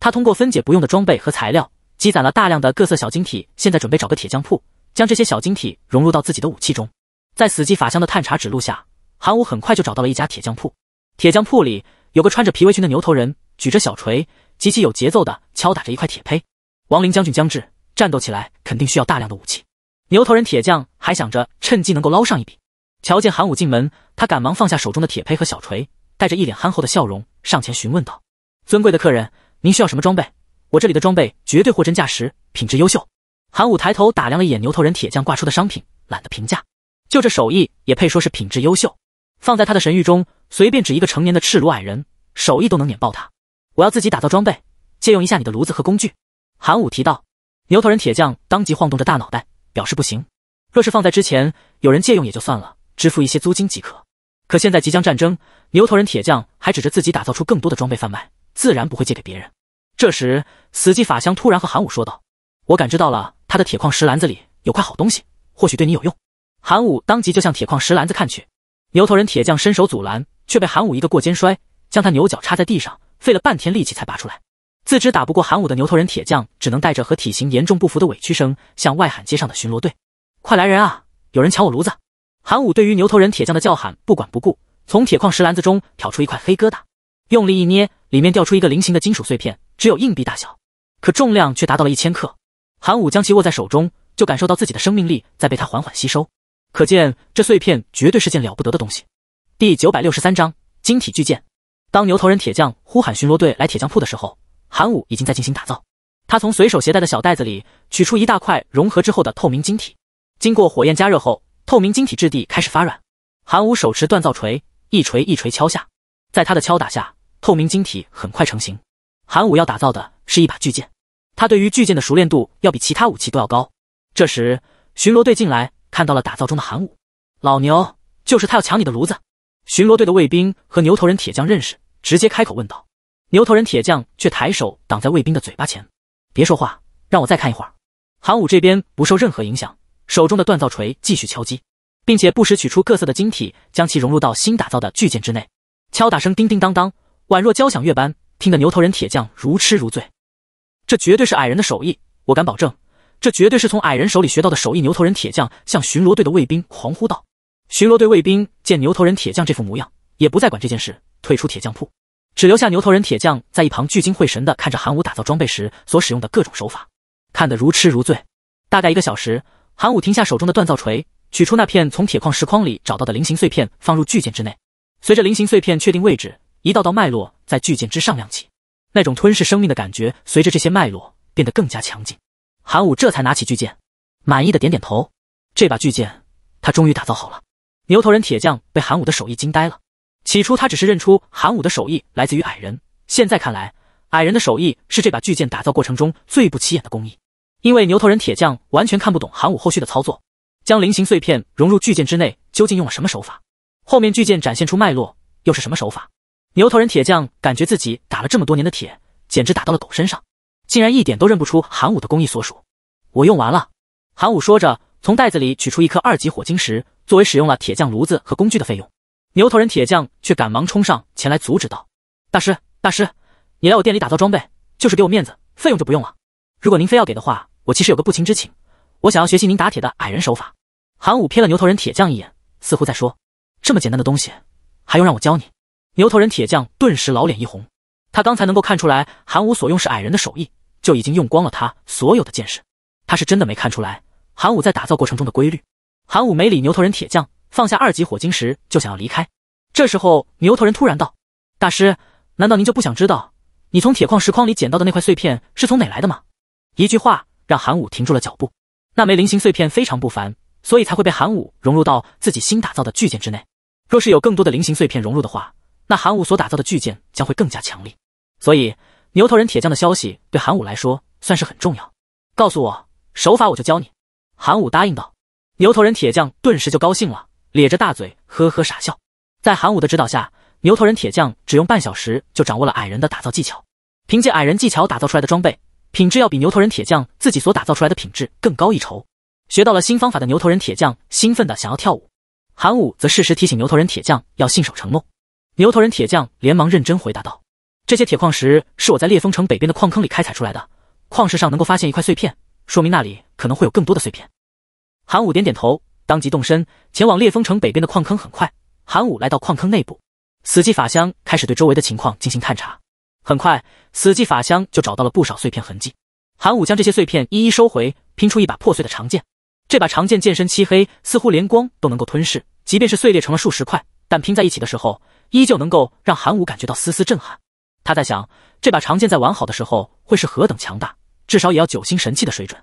他通过分解不用的装备和材料，积攒了大量的各色小晶体。现在准备找个铁匠铺，将这些小晶体融入到自己的武器中。在死寂法相的探查指路下，韩武很快就找到了一家铁匠铺。铁匠铺里有个穿着皮围裙的牛头人，举着小锤，极其有节奏的敲打着一块铁胚。亡灵将军将至，战斗起来肯定需要大量的武器。牛头人铁匠还想着趁机能够捞上一笔。瞧见韩武进门，他赶忙放下手中的铁胚和小锤，带着一脸憨厚的笑容上前询问道：“尊贵的客人，您需要什么装备？我这里的装备绝对货真价实，品质优秀。”韩武抬头打量了一眼牛头人铁匠挂出的商品，懒得评价，就这手艺也配说是品质优秀？放在他的神域中，随便指一个成年的赤裸矮人，手艺都能碾爆他。我要自己打造装备，借用一下你的炉子和工具。韩武提到，牛头人铁匠当即晃动着大脑袋，表示不行。若是放在之前，有人借用也就算了，支付一些租金即可。可现在即将战争，牛头人铁匠还指着自己打造出更多的装备贩卖，自然不会借给别人。这时，死寂法相突然和韩武说道：“我感知到了他的铁矿石篮子里有块好东西，或许对你有用。”韩武当即就向铁矿石篮子看去，牛头人铁匠伸手阻拦，却被韩武一个过肩摔，将他牛角插在地上，费了半天力气才拔出来。自知打不过韩武的牛头人铁匠，只能带着和体型严重不符的委屈声向外喊街上的巡逻队：“快来人啊！有人抢我炉子！”韩武对于牛头人铁匠的叫喊不管不顾，从铁矿石篮子中挑出一块黑疙瘩，用力一捏，里面掉出一个菱形的金属碎片，只有硬币大小，可重量却达到了一千克。韩武将其握在手中，就感受到自己的生命力在被他缓缓吸收，可见这碎片绝对是件了不得的东西。第九百六十三章晶体巨剑。当牛头人铁匠呼喊巡逻队来铁匠铺的时候。韩武已经在进行打造，他从随手携带的小袋子里取出一大块融合之后的透明晶体，经过火焰加热后，透明晶体质地开始发软。韩武手持锻造锤，一锤一锤敲下，在他的敲打下，透明晶体很快成型。韩武要打造的是一把巨剑，他对于巨剑的熟练度要比其他武器都要高。这时巡逻队进来，看到了打造中的韩武，老牛就是他要抢你的炉子。巡逻队的卫兵和牛头人铁匠认识，直接开口问道。牛头人铁匠却抬手挡在卫兵的嘴巴前：“别说话，让我再看一会儿。”韩武这边不受任何影响，手中的锻造锤继续敲击，并且不时取出各色的晶体，将其融入到新打造的巨剑之内。敲打声叮叮当当，宛若交响乐般，听得牛头人铁匠如痴如醉。这绝对是矮人的手艺，我敢保证，这绝对是从矮人手里学到的手艺。牛头人铁匠向巡逻队的卫兵狂呼道：“巡逻队卫兵见牛头人铁匠这副模样，也不再管这件事，退出铁匠铺。”只留下牛头人铁匠在一旁聚精会神地看着韩武打造装备时所使用的各种手法，看得如痴如醉。大概一个小时，韩武停下手中的锻造锤，取出那片从铁矿石筐里找到的菱形碎片，放入巨剑之内。随着菱形碎片确定位置，一道道脉络在巨剑之上亮起，那种吞噬生命的感觉随着这些脉络变得更加强劲。韩武这才拿起巨剑，满意的点点头，这把巨剑他终于打造好了。牛头人铁匠被韩武的手艺惊呆了。起初他只是认出韩武的手艺来自于矮人，现在看来，矮人的手艺是这把巨剑打造过程中最不起眼的工艺。因为牛头人铁匠完全看不懂韩武后续的操作，将菱形碎片融入巨剑之内究竟用了什么手法？后面巨剑展现出脉络又是什么手法？牛头人铁匠感觉自己打了这么多年的铁，简直打到了狗身上，竟然一点都认不出韩武的工艺所属。我用完了，韩武说着，从袋子里取出一颗二级火晶石，作为使用了铁匠炉子和工具的费用。牛头人铁匠却赶忙冲上前来阻止道：“大师，大师，你来我店里打造装备，就是给我面子，费用就不用了。如果您非要给的话，我其实有个不情之请，我想要学习您打铁的矮人手法。”韩武瞥了牛头人铁匠一眼，似乎在说：“这么简单的东西，还用让我教你？”牛头人铁匠顿时老脸一红，他刚才能够看出来韩武所用是矮人的手艺，就已经用光了他所有的见识。他是真的没看出来韩武在打造过程中的规律。韩武没理牛头人铁匠。放下二级火晶石就想要离开，这时候牛头人突然道：“大师，难道您就不想知道你从铁矿石筐里捡到的那块碎片是从哪来的吗？”一句话让韩武停住了脚步。那枚菱形碎片非常不凡，所以才会被韩武融入到自己新打造的巨剑之内。若是有更多的菱形碎片融入的话，那韩武所打造的巨剑将会更加强力。所以牛头人铁匠的消息对韩武来说算是很重要。告诉我手法，我就教你。韩武答应道。牛头人铁匠顿时就高兴了。咧着大嘴，呵呵傻笑。在韩武的指导下，牛头人铁匠只用半小时就掌握了矮人的打造技巧。凭借矮人技巧打造出来的装备，品质要比牛头人铁匠自己所打造出来的品质更高一筹。学到了新方法的牛头人铁匠兴奋的想要跳舞，韩武则适时提醒牛头人铁匠要信守承诺。牛头人铁匠连忙认真回答道：“这些铁矿石是我在烈风城北边的矿坑里开采出来的，矿石上能够发现一块碎片，说明那里可能会有更多的碎片。”韩武点点头。当即动身前往烈风城北边的矿坑，很快，韩武来到矿坑内部，死寂法箱开始对周围的情况进行探查。很快，死寂法箱就找到了不少碎片痕迹。韩武将这些碎片一一收回，拼出一把破碎的长剑。这把长剑剑身漆黑，似乎连光都能够吞噬。即便是碎裂成了数十块，但拼在一起的时候，依旧能够让韩武感觉到丝丝震撼。他在想，这把长剑在完好的时候会是何等强大，至少也要九星神器的水准。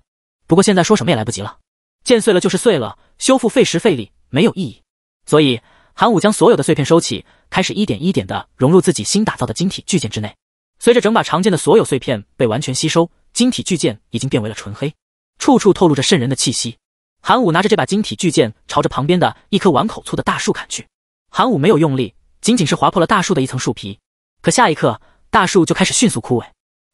不过现在说什么也来不及了。剑碎了就是碎了，修复费时费力，没有意义。所以韩武将所有的碎片收起，开始一点一点的融入自己新打造的晶体巨剑之内。随着整把长剑的所有碎片被完全吸收，晶体巨剑已经变为了纯黑，处处透露着渗人的气息。韩武拿着这把晶体巨剑，朝着旁边的一棵碗口粗的大树砍去。韩武没有用力，仅仅是划破了大树的一层树皮。可下一刻，大树就开始迅速枯萎，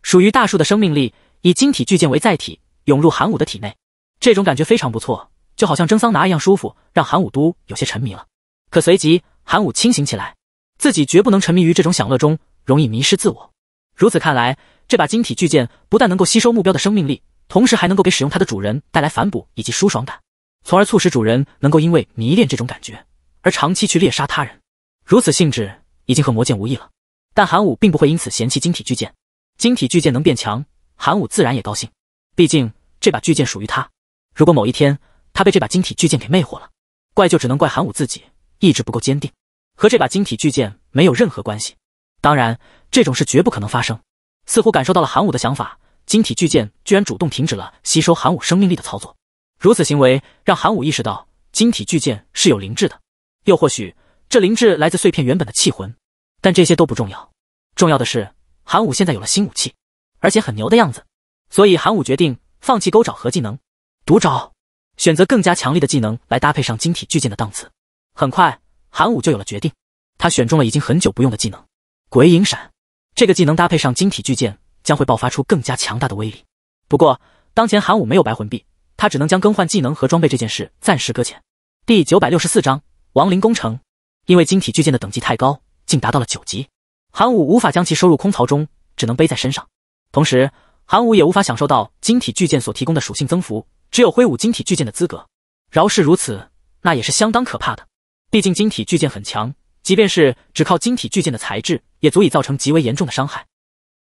属于大树的生命力以晶体巨剑为载体，涌入韩武的体内。这种感觉非常不错，就好像蒸桑拿一样舒服，让韩武都有些沉迷了。可随即，韩武清醒起来，自己绝不能沉迷于这种享乐中，容易迷失自我。如此看来，这把晶体巨剑不但能够吸收目标的生命力，同时还能够给使用它的主人带来反哺以及舒爽感，从而促使主人能够因为迷恋这种感觉而长期去猎杀他人。如此性质已经和魔剑无异了。但韩武并不会因此嫌弃晶体巨剑，晶体巨剑能变强，韩武自然也高兴，毕竟这把巨剑属于他。如果某一天他被这把晶体巨剑给魅惑了，怪就只能怪韩武自己意志不够坚定，和这把晶体巨剑没有任何关系。当然，这种事绝不可能发生。似乎感受到了韩武的想法，晶体巨剑居然主动停止了吸收韩武生命力的操作。如此行为让韩武意识到，晶体巨剑是有灵智的，又或许这灵智来自碎片原本的气魂。但这些都不重要，重要的是韩武现在有了新武器，而且很牛的样子。所以韩武决定放弃钩爪和技能。毒爪，选择更加强力的技能来搭配上晶体巨剑的档次。很快，韩武就有了决定，他选中了已经很久不用的技能——鬼影闪。这个技能搭配上晶体巨剑，将会爆发出更加强大的威力。不过，当前韩武没有白魂币，他只能将更换技能和装备这件事暂时搁浅。第九百六十四章亡灵工程，因为晶体巨剑的等级太高，竟达到了九级，韩武无法将其收入空槽中，只能背在身上。同时，韩武也无法享受到晶体巨剑所提供的属性增幅。只有挥舞晶体巨剑的资格，饶是如此，那也是相当可怕的。毕竟晶体巨剑很强，即便是只靠晶体巨剑的材质，也足以造成极为严重的伤害。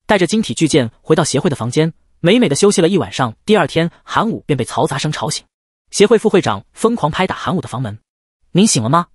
带着晶体巨剑回到协会的房间，美美的休息了一晚上。第二天，韩武便被嘈杂声吵醒。协会副会长疯狂拍打韩武的房门：“您醒了吗？”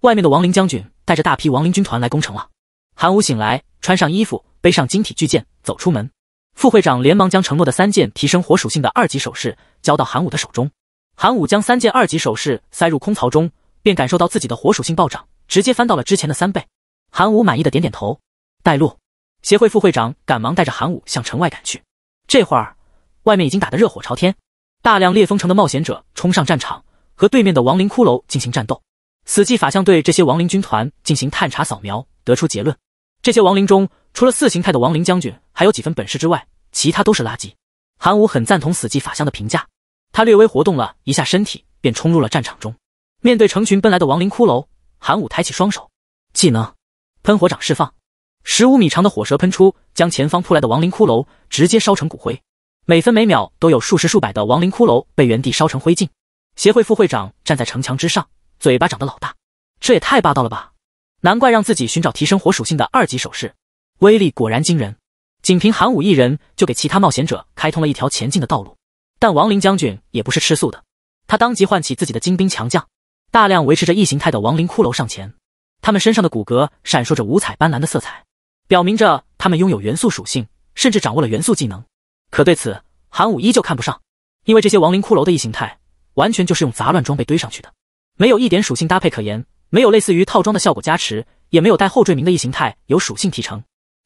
外面的亡灵将军带着大批亡灵军团来攻城了。韩武醒来，穿上衣服，背上晶体巨剑，走出门。副会长连忙将承诺的三件提升火属性的二级首饰交到韩武的手中，韩武将三件二级首饰塞入空槽中，便感受到自己的火属性暴涨，直接翻到了之前的三倍。韩武满意的点点头，带路。协会副会长赶忙带着韩武向城外赶去。这会儿，外面已经打得热火朝天，大量烈风城的冒险者冲上战场，和对面的亡灵骷髅进行战斗。死寂法相对这些亡灵军团进行探查扫描，得出结论：这些亡灵中。除了四形态的亡灵将军还有几分本事之外，其他都是垃圾。韩武很赞同死寂法相的评价，他略微活动了一下身体，便冲入了战场中。面对成群奔来的亡灵骷髅，韩武抬起双手，技能，喷火掌释放，十五米长的火舌喷出，将前方扑来的亡灵骷髅直接烧成骨灰。每分每秒都有数十数百的亡灵骷髅被原地烧成灰烬。协会副会长站在城墙之上，嘴巴长得老大，这也太霸道了吧！难怪让自己寻找提升火属性的二级手势威力果然惊人，仅凭韩武一人就给其他冒险者开通了一条前进的道路。但王林将军也不是吃素的，他当即唤起自己的精兵强将，大量维持着异形态的亡灵骷髅上前。他们身上的骨骼闪烁着五彩斑斓的色彩，表明着他们拥有元素属性，甚至掌握了元素技能。可对此，韩武依旧看不上，因为这些亡灵骷髅的异形态完全就是用杂乱装备堆上去的，没有一点属性搭配可言，没有类似于套装的效果加持，也没有带后缀名的异形态有属性提成。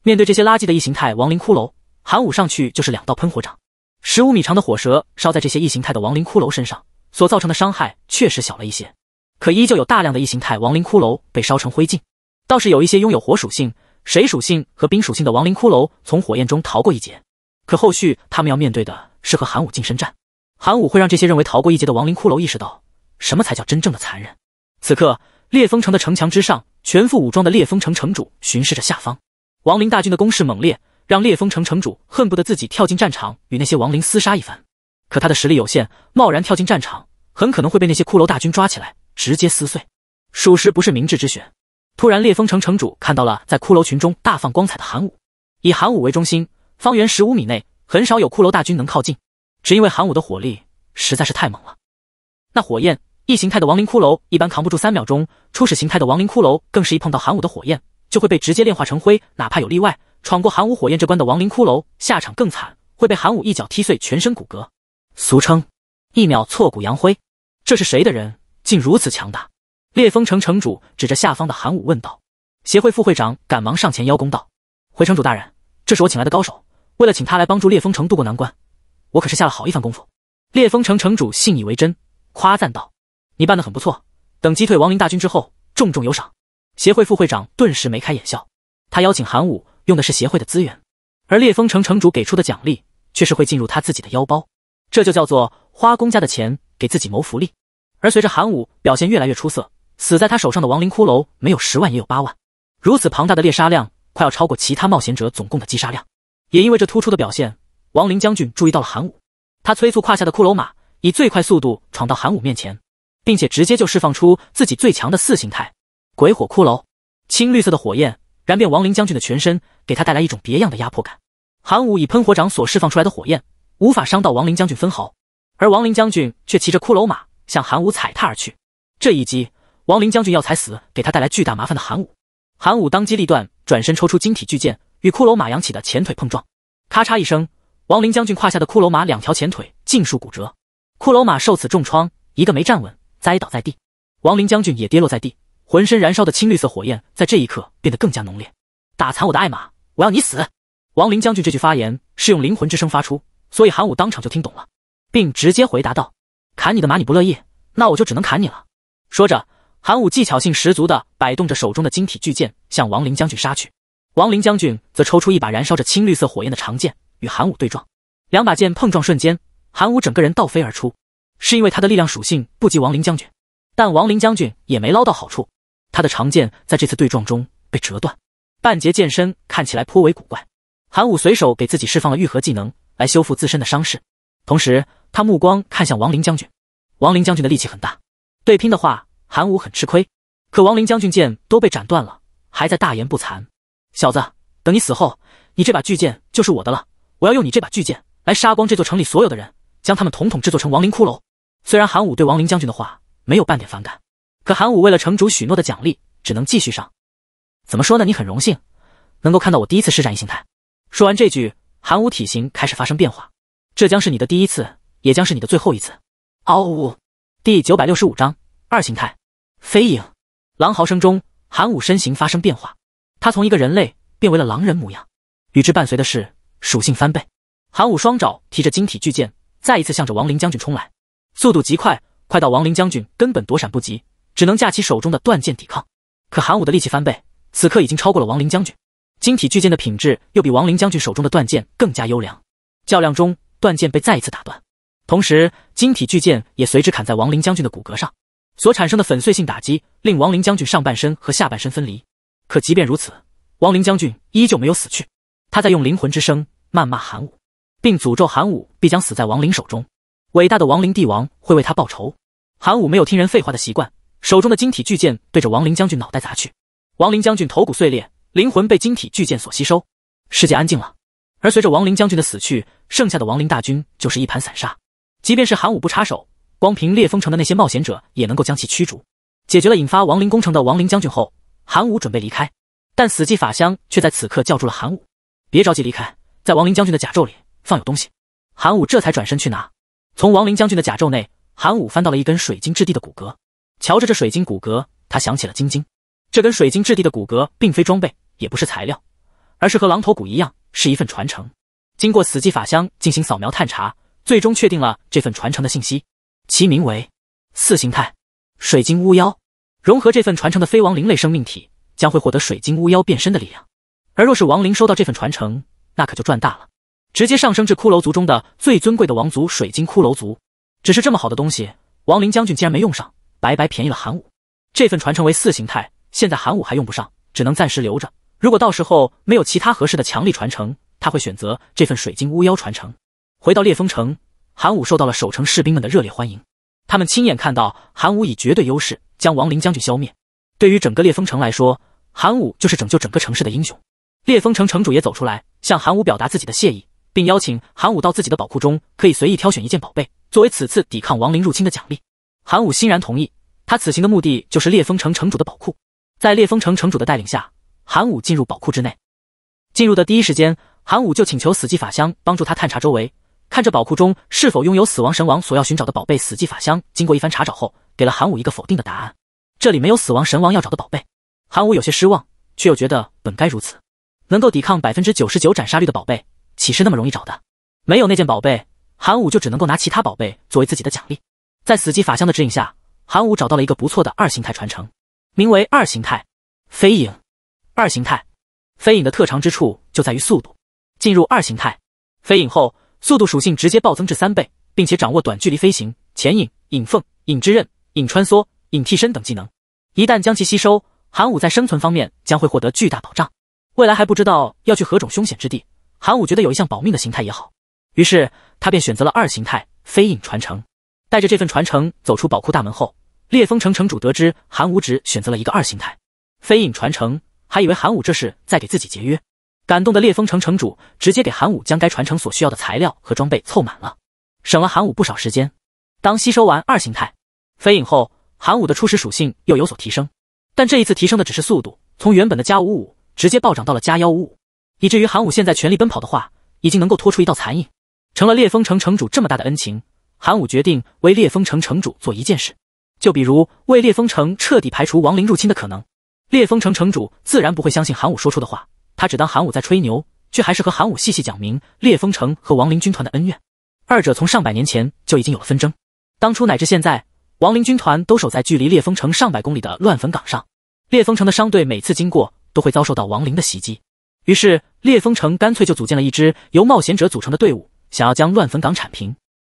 面对这些垃圾的异形态亡灵骷髅，韩武上去就是两道喷火掌，十五米长的火舌烧在这些异形态的亡灵骷髅身上，所造成的伤害确实小了一些，可依旧有大量的异形态亡灵骷髅被烧成灰烬，倒是有一些拥有火属性、水属性和冰属性的亡灵骷髅从火焰中逃过一劫，可后续他们要面对的是和韩武近身战，韩武会让这些认为逃过一劫的亡灵骷髅意识到什么才叫真正的残忍。此刻，烈风城的城墙之上，全副武装的烈风城城主巡视着下方。亡灵大军的攻势猛烈，让烈风城城主恨不得自己跳进战场与那些亡灵厮杀一番。可他的实力有限，贸然跳进战场，很可能会被那些骷髅大军抓起来，直接撕碎，属实不是明智之选。突然，烈风城城主看到了在骷髅群中大放光彩的寒武。以寒武为中心，方圆十五米内很少有骷髅大军能靠近，只因为寒武的火力实在是太猛了。那火焰异形态的亡灵骷髅一般扛不住三秒钟，初始形态的亡灵骷髅更是一碰到寒武的火焰。就会被直接炼化成灰，哪怕有例外，闯过寒武火焰这关的亡灵骷髅下场更惨，会被寒武一脚踢碎全身骨骼，俗称一秒挫骨扬灰。这是谁的人？竟如此强大？烈风城城主指着下方的寒武问道。协会副会长赶忙上前邀功道：“回城主大人，这是我请来的高手，为了请他来帮助烈风城渡过难关，我可是下了好一番功夫。”烈风城城主信以为真，夸赞道：“你办得很不错，等击退亡灵大军之后，重重有赏。”协会副会长顿时眉开眼笑，他邀请韩武用的是协会的资源，而烈风城城主给出的奖励却是会进入他自己的腰包，这就叫做花公家的钱给自己谋福利。而随着韩武表现越来越出色，死在他手上的亡灵骷髅没有十万也有八万，如此庞大的猎杀量快要超过其他冒险者总共的击杀量。也因为这突出的表现，亡灵将军注意到了韩武，他催促胯下的骷髅马以最快速度闯到韩武面前，并且直接就释放出自己最强的四形态。鬼火骷髅，青绿色的火焰燃遍亡灵将军的全身，给他带来一种别样的压迫感。寒武以喷火掌所释放出来的火焰，无法伤到亡灵将军分毫，而亡灵将军却骑着骷髅马向寒武踩踏而去。这一击，亡灵将军要踩死给他带来巨大麻烦的寒武。寒武当机立断，转身抽出晶体巨剑，与骷髅马扬起的前腿碰撞，咔嚓一声，亡灵将军胯下的骷髅马两条前腿尽数骨折，骷髅马受此重创，一个没站稳，栽倒在地，亡灵将军也跌落在地。浑身燃烧的青绿色火焰在这一刻变得更加浓烈。打残我的艾玛，我要你死！亡灵将军这句发言是用灵魂之声发出，所以韩武当场就听懂了，并直接回答道：“砍你的马你不乐意，那我就只能砍你了。”说着，韩武技巧性十足的摆动着手中的晶体巨剑向亡灵将军杀去。亡灵将军则抽出一把燃烧着青绿色火焰的长剑与韩武对撞。两把剑碰撞瞬间，韩武整个人倒飞而出，是因为他的力量属性不及亡灵将军，但亡灵将军也没捞到好处。他的长剑在这次对撞中被折断，半截剑身看起来颇为古怪。韩武随手给自己释放了愈合技能来修复自身的伤势，同时他目光看向王林将军。王林将军的力气很大，对拼的话韩武很吃亏。可王林将军剑都被斩断了，还在大言不惭。小子，等你死后，你这把巨剑就是我的了。我要用你这把巨剑来杀光这座城里所有的人，将他们统统制作成亡灵骷髅。虽然韩武对亡灵将军的话没有半点反感。可韩武为了城主许诺的奖励，只能继续上。怎么说呢？你很荣幸能够看到我第一次施展异形态。说完这句，韩武体型开始发生变化。这将是你的第一次，也将是你的最后一次。嗷呜！第九百六十五章二形态飞影。狼嚎声中，韩武身形发生变化，他从一个人类变为了狼人模样。与之伴随的是属性翻倍。韩武双爪提着晶体巨剑，再一次向着王林将军冲来，速度极快，快到王林将军根本躲闪不及。只能架起手中的断剑抵抗，可韩武的力气翻倍，此刻已经超过了王林将军。晶体巨剑的品质又比王林将军手中的断剑更加优良。较量中，断剑被再一次打断，同时晶体巨剑也随之砍在王林将军的骨骼上，所产生的粉碎性打击令王林将军上半身和下半身分离。可即便如此，王林将军依旧没有死去。他在用灵魂之声谩骂韩武，并诅咒韩武必将死在王林手中。伟大的亡灵帝王会为他报仇。韩武没有听人废话的习惯。手中的晶体巨剑对着亡灵将军脑袋砸去，亡灵将军头骨碎裂，灵魂被晶体巨剑所吸收。世界安静了，而随着亡灵将军的死去，剩下的亡灵大军就是一盘散沙。即便是寒武不插手，光凭烈风城的那些冒险者也能够将其驱逐。解决了引发亡灵攻城的亡灵将军后，寒武准备离开，但死寂法香却在此刻叫住了寒武：“别着急离开，在亡灵将军的甲胄里放有东西。”寒武这才转身去拿，从亡灵将军的甲胄内，寒武翻到了一根水晶质地的骨骼。瞧着这水晶骨骼，他想起了晶晶。这根水晶质地的骨骼，并非装备，也不是材料，而是和狼头骨一样，是一份传承。经过死寂法箱进行扫描探查，最终确定了这份传承的信息。其名为四形态水晶巫妖。融合这份传承的非亡灵类生命体，将会获得水晶巫妖变身的力量。而若是亡灵收到这份传承，那可就赚大了，直接上升至骷髅族中的最尊贵的王族——水晶骷髅族。只是这么好的东西，亡灵将军竟然没用上。白白便宜了韩武，这份传承为四形态，现在韩武还用不上，只能暂时留着。如果到时候没有其他合适的强力传承，他会选择这份水晶巫妖传承。回到烈风城，韩武受到了守城士兵们的热烈欢迎。他们亲眼看到韩武以绝对优势将亡灵将军消灭。对于整个烈风城来说，韩武就是拯救整个城市的英雄。烈风城城主也走出来，向韩武表达自己的谢意，并邀请韩武到自己的宝库中，可以随意挑选一件宝贝作为此次抵抗亡灵入侵的奖励。韩武欣然同意，他此行的目的就是烈风城城主的宝库。在烈风城城主的带领下，韩武进入宝库之内。进入的第一时间，韩武就请求死寂法箱帮助他探查周围，看着宝库中是否拥有死亡神王所要寻找的宝贝。死寂法箱经过一番查找后，给了韩武一个否定的答案：这里没有死亡神王要找的宝贝。韩武有些失望，却又觉得本该如此。能够抵抗百分之九十九斩杀率的宝贝，岂是那么容易找的？没有那件宝贝，韩武就只能够拿其他宝贝作为自己的奖励。在死寂法相的指引下，韩武找到了一个不错的二形态传承，名为二形态飞影。二形态飞影的特长之处就在于速度。进入二形态飞影后，速度属性直接暴增至三倍，并且掌握短距离飞行、潜影、影凤、影之刃、影穿梭、影替身等技能。一旦将其吸收，韩武在生存方面将会获得巨大保障。未来还不知道要去何种凶险之地，韩武觉得有一项保命的形态也好，于是他便选择了二形态飞影传承。带着这份传承走出宝库大门后，烈风城城主得知韩武只选择了一个二形态飞影传承，还以为韩武这是在给自己节约。感动的烈风城城主直接给韩武将该传承所需要的材料和装备凑满了，省了韩武不少时间。当吸收完二形态飞影后，韩武的初始属性又有所提升，但这一次提升的只是速度，从原本的加五五直接暴涨到了加幺五五，以至于韩武现在全力奔跑的话，已经能够拖出一道残影，成了烈风城城主这么大的恩情。韩武决定为烈风城城主做一件事，就比如为烈风城彻底排除亡灵入侵的可能。烈风城城主自然不会相信韩武说出的话，他只当韩武在吹牛，却还是和韩武细细讲明烈风城和亡灵军团的恩怨。二者从上百年前就已经有了纷争，当初乃至现在，亡灵军团都守在距离烈风城上百公里的乱坟岗上。烈风城的商队每次经过都会遭受到亡灵的袭击，于是烈风城干脆就组建了一支由冒险者组成的队伍，想要将乱坟岗铲平。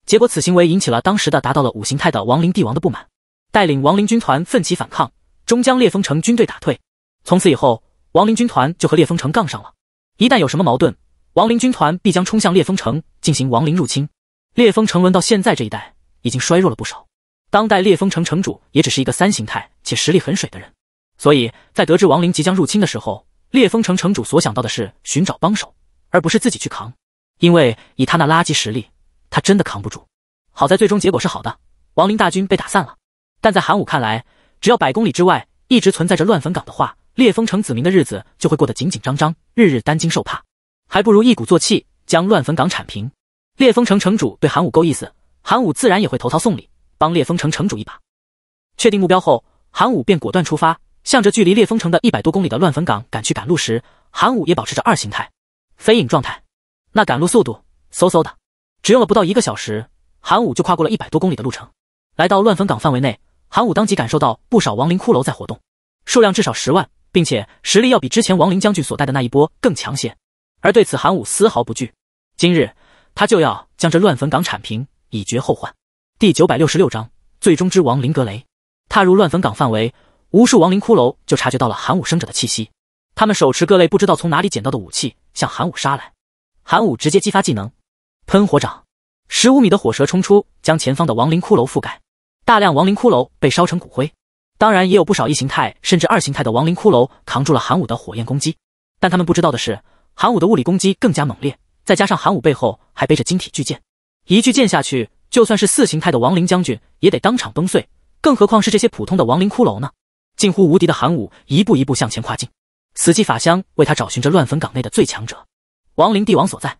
结果，此行为引起了当时的达到了五形态的亡灵帝王的不满，带领亡灵军团奋起反抗，终将烈风城军队打退。从此以后，亡灵军团就和烈风城杠上了。一旦有什么矛盾，亡灵军团必将冲向烈风城进行亡灵入侵。烈风城沦到现在这一代已经衰弱了不少，当代烈风城城主也只是一个三形态且实力很水的人，所以在得知亡灵即将入侵的时候，烈风城城主所想到的是寻找帮手，而不是自己去扛，因为以他那垃圾实力。他真的扛不住，好在最终结果是好的，亡灵大军被打散了。但在韩武看来，只要百公里之外一直存在着乱坟岗的话，烈风城子民的日子就会过得紧紧张张，日日担惊受怕，还不如一鼓作气将乱坟岗铲平。烈风城城主对韩武够意思，韩武自然也会投桃送李，帮烈风城城主一把。确定目标后，韩武便果断出发，向着距离烈风城的一百多公里的乱坟岗赶去。赶路时，韩武也保持着二形态，飞影状态，那赶路速度嗖嗖的。只用了不到一个小时，韩武就跨过了一百多公里的路程，来到乱坟岗范围内。韩武当即感受到不少亡灵骷髅在活动，数量至少十万，并且实力要比之前亡灵将军所带的那一波更强些。而对此，韩武丝毫不惧，今日他就要将这乱坟岗铲平，以绝后患。第九百六十六章最终之王林格雷踏入乱坟岗范围，无数亡灵骷髅就察觉到了韩武生者的气息，他们手持各类不知道从哪里捡到的武器向韩武杀来。韩武直接激发技能。喷火掌，十五米的火蛇冲出，将前方的亡灵骷髅覆盖。大量亡灵骷髅被烧成骨灰，当然也有不少一形态甚至二形态的亡灵骷髅扛住了寒武的火焰攻击。但他们不知道的是，寒武的物理攻击更加猛烈，再加上寒武背后还背着晶体巨剑，一巨剑下去，就算是四形态的亡灵将军也得当场崩碎，更何况是这些普通的亡灵骷髅呢？近乎无敌的寒武一步一步向前跨进，死寂法相为他找寻着乱坟岗内的最强者，亡灵帝王所在。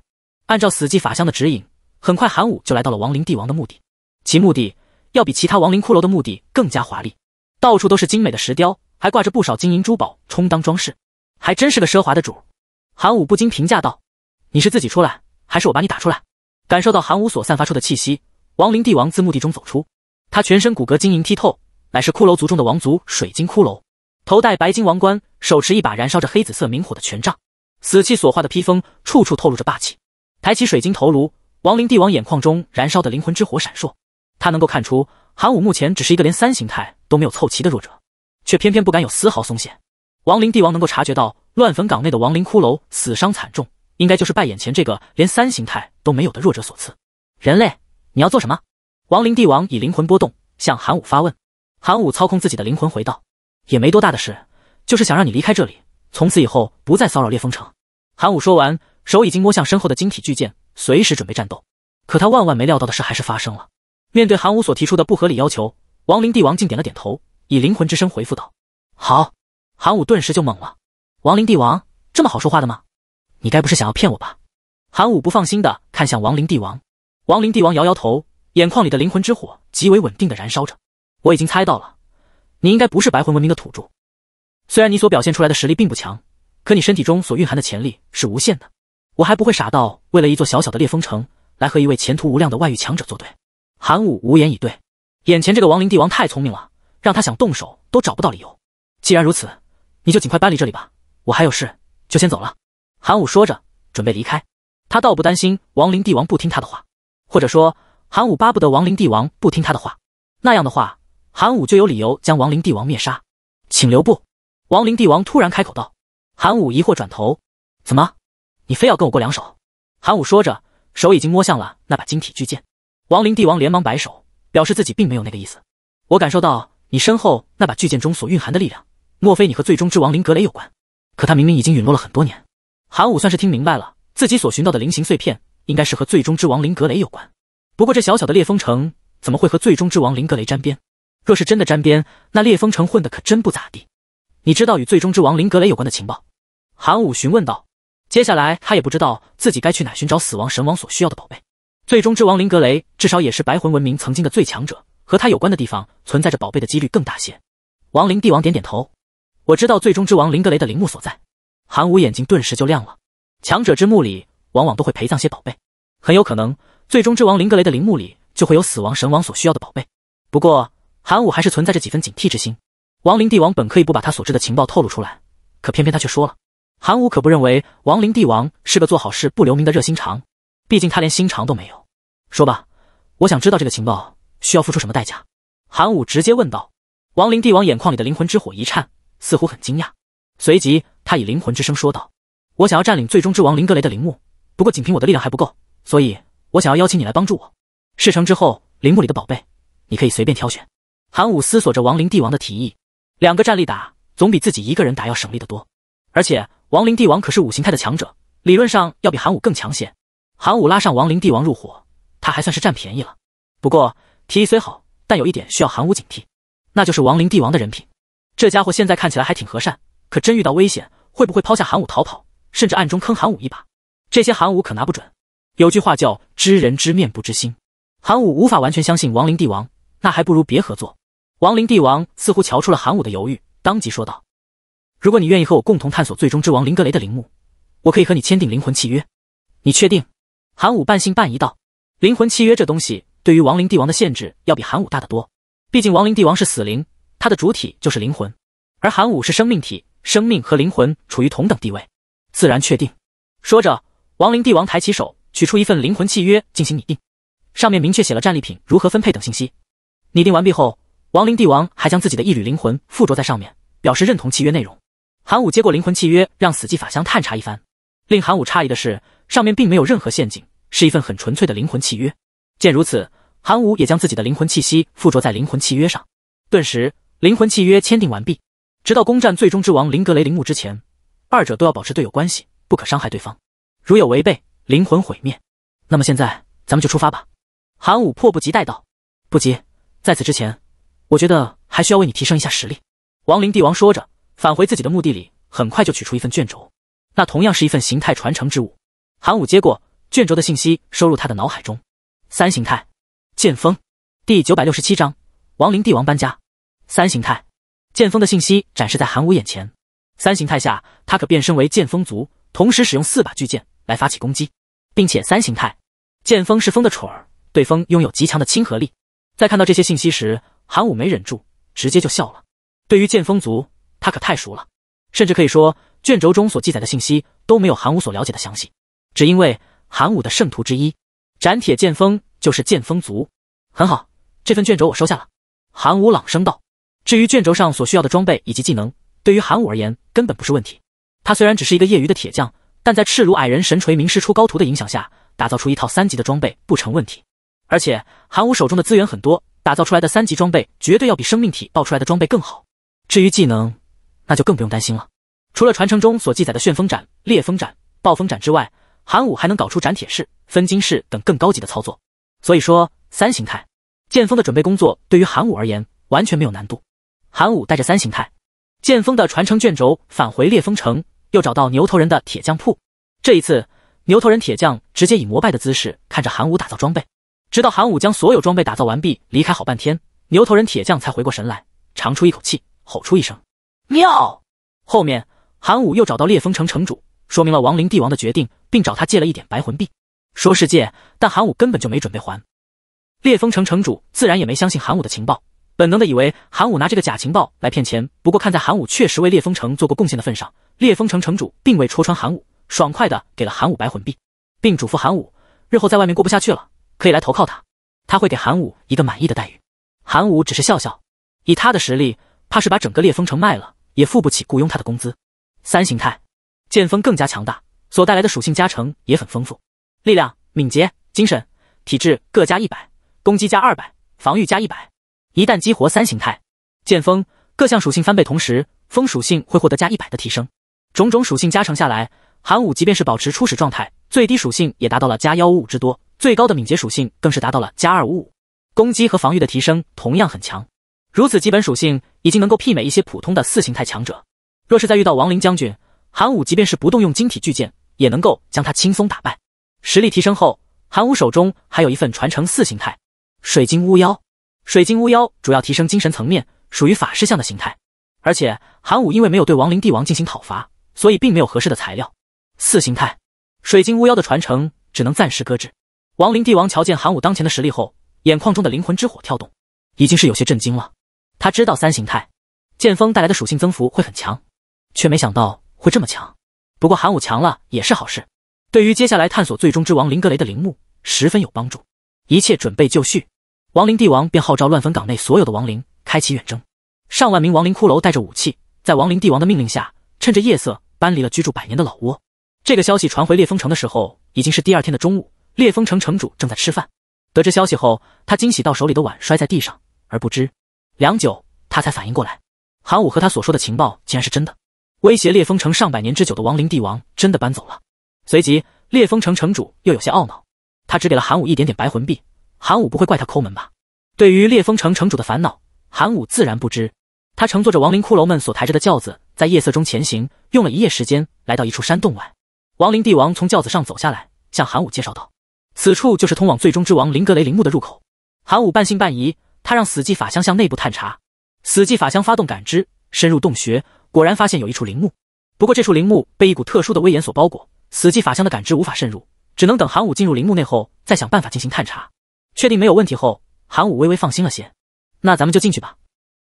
按照死寂法相的指引，很快韩武就来到了亡灵帝王的墓地。其墓地要比其他亡灵骷髅的墓地更加华丽，到处都是精美的石雕，还挂着不少金银珠宝充当装饰，还真是个奢华的主。韩武不禁评价道：“你是自己出来，还是我把你打出来？”感受到韩武所散发出的气息，亡灵帝王自墓地中走出，他全身骨骼晶莹剔透，乃是骷髅族中的王族水晶骷髅，头戴白金王冠，手持一把燃烧着黑紫色明火的权杖，死气所化的披风处处透露着霸气。抬起水晶头颅，亡灵帝王眼眶中燃烧的灵魂之火闪烁。他能够看出，韩武目前只是一个连三形态都没有凑齐的弱者，却偏偏不敢有丝毫松懈。亡灵帝王能够察觉到，乱坟岗内的亡灵骷髅死伤惨重，应该就是拜眼前这个连三形态都没有的弱者所赐。人类，你要做什么？亡灵帝王以灵魂波动向韩武发问。韩武操控自己的灵魂回道：“也没多大的事，就是想让你离开这里，从此以后不再骚扰烈风城。”韩武说完。手已经摸向身后的晶体巨剑，随时准备战斗。可他万万没料到的事还是发生了。面对韩武所提出的不合理要求，亡灵帝王竟点了点头，以灵魂之声回复道：“好。”韩武顿时就懵了。亡灵帝王这么好说话的吗？你该不是想要骗我吧？韩武不放心的看向亡灵帝王。亡灵帝王摇摇头，眼眶里的灵魂之火极为稳定的燃烧着。我已经猜到了，你应该不是白魂文明的土著。虽然你所表现出来的实力并不强，可你身体中所蕴含的潜力是无限的。我还不会傻到为了一座小小的烈风城来和一位前途无量的外域强者作对。韩武无言以对，眼前这个亡灵帝王太聪明了，让他想动手都找不到理由。既然如此，你就尽快搬离这里吧，我还有事，就先走了。韩武说着，准备离开。他倒不担心亡灵帝王不听他的话，或者说，韩武巴不得亡灵帝王不听他的话，那样的话，韩武就有理由将亡灵帝王灭杀。请留步！亡灵帝王突然开口道。韩武疑惑转头，怎么？你非要跟我过两手？韩武说着，手已经摸向了那把晶体巨剑。亡灵帝王连忙摆手，表示自己并没有那个意思。我感受到你身后那把巨剑中所蕴含的力量，莫非你和最终之王林格雷有关？可他明明已经陨落了很多年。韩武算是听明白了，自己所寻到的菱形碎片应该是和最终之王林格雷有关。不过这小小的裂风城怎么会和最终之王林格雷沾边？若是真的沾边，那裂风城混的可真不咋地。你知道与最终之王林格雷有关的情报？韩武询问道。接下来，他也不知道自己该去哪寻找死亡神王所需要的宝贝。最终之王林格雷至少也是白魂文明曾经的最强者，和他有关的地方存在着宝贝的几率更大些。亡灵帝王点点头，我知道最终之王林格雷的陵墓所在。韩武眼睛顿时就亮了，强者之墓里往往都会陪葬些宝贝，很有可能最终之王林格雷的陵墓里就会有死亡神王所需要的宝贝。不过，韩武还是存在着几分警惕之心。亡灵帝王本可以不把他所知的情报透露出来，可偏偏他却说了。韩武可不认为亡灵帝王是个做好事不留名的热心肠，毕竟他连心肠都没有。说吧，我想知道这个情报需要付出什么代价。韩武直接问道。亡灵帝王眼眶里的灵魂之火一颤，似乎很惊讶。随即，他以灵魂之声说道：“我想要占领最终之王林格雷的陵墓，不过仅凭我的力量还不够，所以我想要邀请你来帮助我。事成之后，陵墓里的宝贝你可以随便挑选。”韩武思索着亡灵帝王的提议，两个战力打总比自己一个人打要省力的多。而且亡灵帝王可是五形态的强者，理论上要比韩武更强些。韩武拉上亡灵帝王入伙，他还算是占便宜了。不过提议虽好，但有一点需要韩武警惕，那就是亡灵帝王的人品。这家伙现在看起来还挺和善，可真遇到危险，会不会抛下韩武逃跑，甚至暗中坑韩武一把？这些韩武可拿不准。有句话叫“知人知面不知心”，韩武无法完全相信亡灵帝王，那还不如别合作。亡灵帝王似乎瞧出了韩武的犹豫，当即说道。如果你愿意和我共同探索最终之王林格雷的陵墓，我可以和你签订灵魂契约。你确定？韩武半信半疑道：“灵魂契约这东西，对于亡灵帝王的限制要比韩武大得多。毕竟亡灵帝王是死灵，他的主体就是灵魂，而韩武是生命体，生命和灵魂处于同等地位，自然确定。”说着，亡灵帝王抬起手，取出一份灵魂契约进行拟定，上面明确写了战利品如何分配等信息。拟定完毕后，亡灵帝王还将自己的一缕灵魂附着在上面，表示认同契约内容。韩武接过灵魂契约，让死寂法相探查一番。令韩武诧异的是，上面并没有任何陷阱，是一份很纯粹的灵魂契约。见如此，韩武也将自己的灵魂气息附着在灵魂契约上，顿时灵魂契约签订完毕。直到攻占最终之王林格雷陵墓之前，二者都要保持队友关系，不可伤害对方。如有违背，灵魂毁灭。那么现在，咱们就出发吧。韩武迫不及待道：“不急，在此之前，我觉得还需要为你提升一下实力。”亡灵帝王说着。返回自己的墓地里，很快就取出一份卷轴，那同样是一份形态传承之物。韩武接过卷轴的信息，收入他的脑海中。三形态剑锋第九百六十七章：亡灵帝王搬家。三形态剑锋的信息展示在韩武眼前。三形态下，他可变身为剑锋族，同时使用四把巨剑来发起攻击，并且三形态剑锋是风的宠儿，对风拥有极强的亲和力。在看到这些信息时，韩武没忍住，直接就笑了。对于剑锋族。他可太熟了，甚至可以说，卷轴中所记载的信息都没有韩武所了解的详细。只因为韩武的圣徒之一斩铁剑锋就是剑锋族。很好，这份卷轴我收下了。”韩武朗声道。至于卷轴上所需要的装备以及技能，对于韩武而言根本不是问题。他虽然只是一个业余的铁匠，但在赤如矮人神锤名师出高徒的影响下，打造出一套三级的装备不成问题。而且，韩武手中的资源很多，打造出来的三级装备绝对要比生命体爆出来的装备更好。至于技能，那就更不用担心了。除了传承中所记载的旋风斩、烈风斩、暴风斩之外，韩武还能搞出斩铁式、分金式等更高级的操作。所以说，三形态剑锋的准备工作对于韩武而言完全没有难度。韩武带着三形态剑锋的传承卷轴返回烈风城，又找到牛头人的铁匠铺。这一次，牛头人铁匠直接以膜拜的姿势看着韩武打造装备，直到韩武将所有装备打造完毕离开。好半天，牛头人铁匠才回过神来，长出一口气，吼出一声。妙。后面，韩武又找到烈风城城主，说明了亡灵帝王的决定，并找他借了一点白魂币。说是借，但韩武根本就没准备还。烈风城城主自然也没相信韩武的情报，本能的以为韩武拿这个假情报来骗钱。不过看在韩武确实为烈风城做过贡献的份上，烈风城城主并未戳穿韩武，爽快的给了韩武白魂币，并嘱咐韩武日后在外面过不下去了，可以来投靠他，他会给韩武一个满意的待遇。韩武只是笑笑，以他的实力，怕是把整个烈风城卖了。也付不起雇佣他的工资。三形态剑锋更加强大，所带来的属性加成也很丰富，力量、敏捷、精神、体质各加一百，攻击加二百，防御加一百。一旦激活三形态剑锋，各项属性翻倍，同时风属性会获得加一百的提升。种种属性加成下来，寒武即便是保持初始状态，最低属性也达到了加幺五五之多，最高的敏捷属性更是达到了加二五五，攻击和防御的提升同样很强。如此基本属性已经能够媲美一些普通的四形态强者。若是再遇到亡灵将军韩武，即便是不动用晶体巨剑，也能够将他轻松打败。实力提升后，韩武手中还有一份传承四形态水晶巫妖。水晶巫妖主要提升精神层面，属于法师相的形态。而且韩武因为没有对亡灵帝王进行讨伐，所以并没有合适的材料。四形态水晶巫妖的传承只能暂时搁置。亡灵帝王瞧见韩武当前的实力后，眼眶中的灵魂之火跳动，已经是有些震惊了。他知道三形态剑锋带来的属性增幅会很强，却没想到会这么强。不过寒武强了也是好事，对于接下来探索最终之王林格雷的陵墓十分有帮助。一切准备就绪，亡灵帝王便号召乱坟岗内所有的亡灵开启远征。上万名亡灵骷髅带着武器，在亡灵帝王的命令下，趁着夜色搬离了居住百年的老窝。这个消息传回烈风城的时候，已经是第二天的中午。烈风城城主正在吃饭，得知消息后，他惊喜到手里的碗摔在地上，而不知。良久，他才反应过来，韩武和他所说的情报竟然是真的，威胁烈风城上百年之久的亡灵帝王真的搬走了。随即，烈风城城主又有些懊恼，他只给了韩武一点点白魂币，韩武不会怪他抠门吧？对于烈风城城主的烦恼，韩武自然不知。他乘坐着亡灵骷髅们所抬着的轿子，在夜色中前行，用了一夜时间来到一处山洞外。亡灵帝王从轿子上走下来，向韩武介绍道：“此处就是通往最终之王林格雷陵墓的入口。”韩武半信半疑。他让死寂法相向内部探查，死寂法相发动感知，深入洞穴，果然发现有一处陵墓。不过这处陵墓被一股特殊的威严所包裹，死寂法相的感知无法渗入，只能等韩武进入陵墓内后再想办法进行探查。确定没有问题后，韩武微微放心了些。那咱们就进去吧。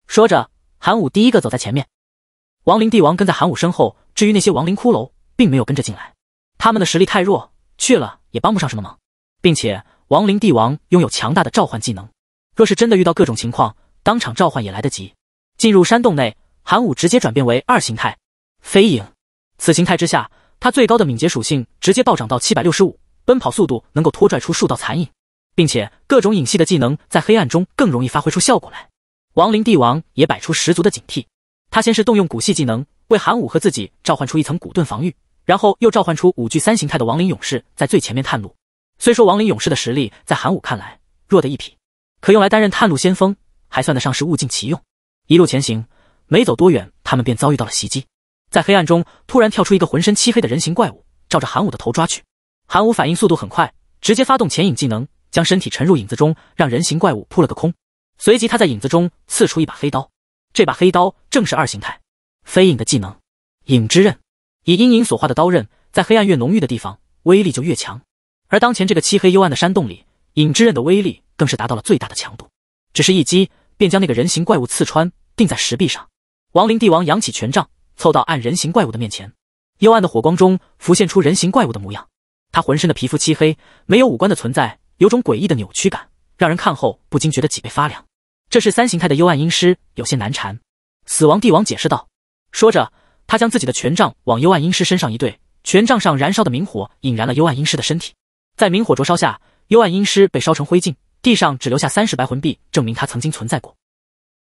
说着，韩武第一个走在前面，亡灵帝王跟在韩武身后。至于那些亡灵骷髅，并没有跟着进来，他们的实力太弱，去了也帮不上什么忙，并且亡灵帝王拥有强大的召唤技能。若是真的遇到各种情况，当场召唤也来得及。进入山洞内，韩武直接转变为二形态飞影。此形态之下，他最高的敏捷属性直接暴涨到七百六十五，奔跑速度能够拖拽出数道残影，并且各种影系的技能在黑暗中更容易发挥出效果来。亡灵帝王也摆出十足的警惕，他先是动用骨系技能为韩武和自己召唤出一层骨盾防御，然后又召唤出五具三形态的亡灵勇士在最前面探路。虽说亡灵勇士的实力在韩武看来弱的一匹。可用来担任探路先锋，还算得上是物尽其用。一路前行，没走多远，他们便遭遇到了袭击。在黑暗中，突然跳出一个浑身漆黑的人形怪物，照着韩武的头抓去。韩武反应速度很快，直接发动潜影技能，将身体沉入影子中，让人形怪物扑了个空。随即，他在影子中刺出一把黑刀。这把黑刀正是二形态飞影的技能——影之刃，以阴影所化的刀刃，在黑暗越浓郁的地方，威力就越强。而当前这个漆黑幽暗的山洞里，影之刃的威力。更是达到了最大的强度，只是一击便将那个人形怪物刺穿，钉在石壁上。亡灵帝王扬起权杖，凑到按人形怪物的面前。幽暗的火光中浮现出人形怪物的模样，他浑身的皮肤漆黑，没有五官的存在，有种诡异的扭曲感，让人看后不禁觉得脊背发凉。这是三形态的幽暗阴尸，有些难缠。死亡帝王解释道。说着，他将自己的权杖往幽暗阴尸身上一对，权杖上燃烧的明火引燃了幽暗阴尸的身体，在明火灼烧下，幽暗阴尸被烧成灰烬。地上只留下三十白魂币，证明他曾经存在过。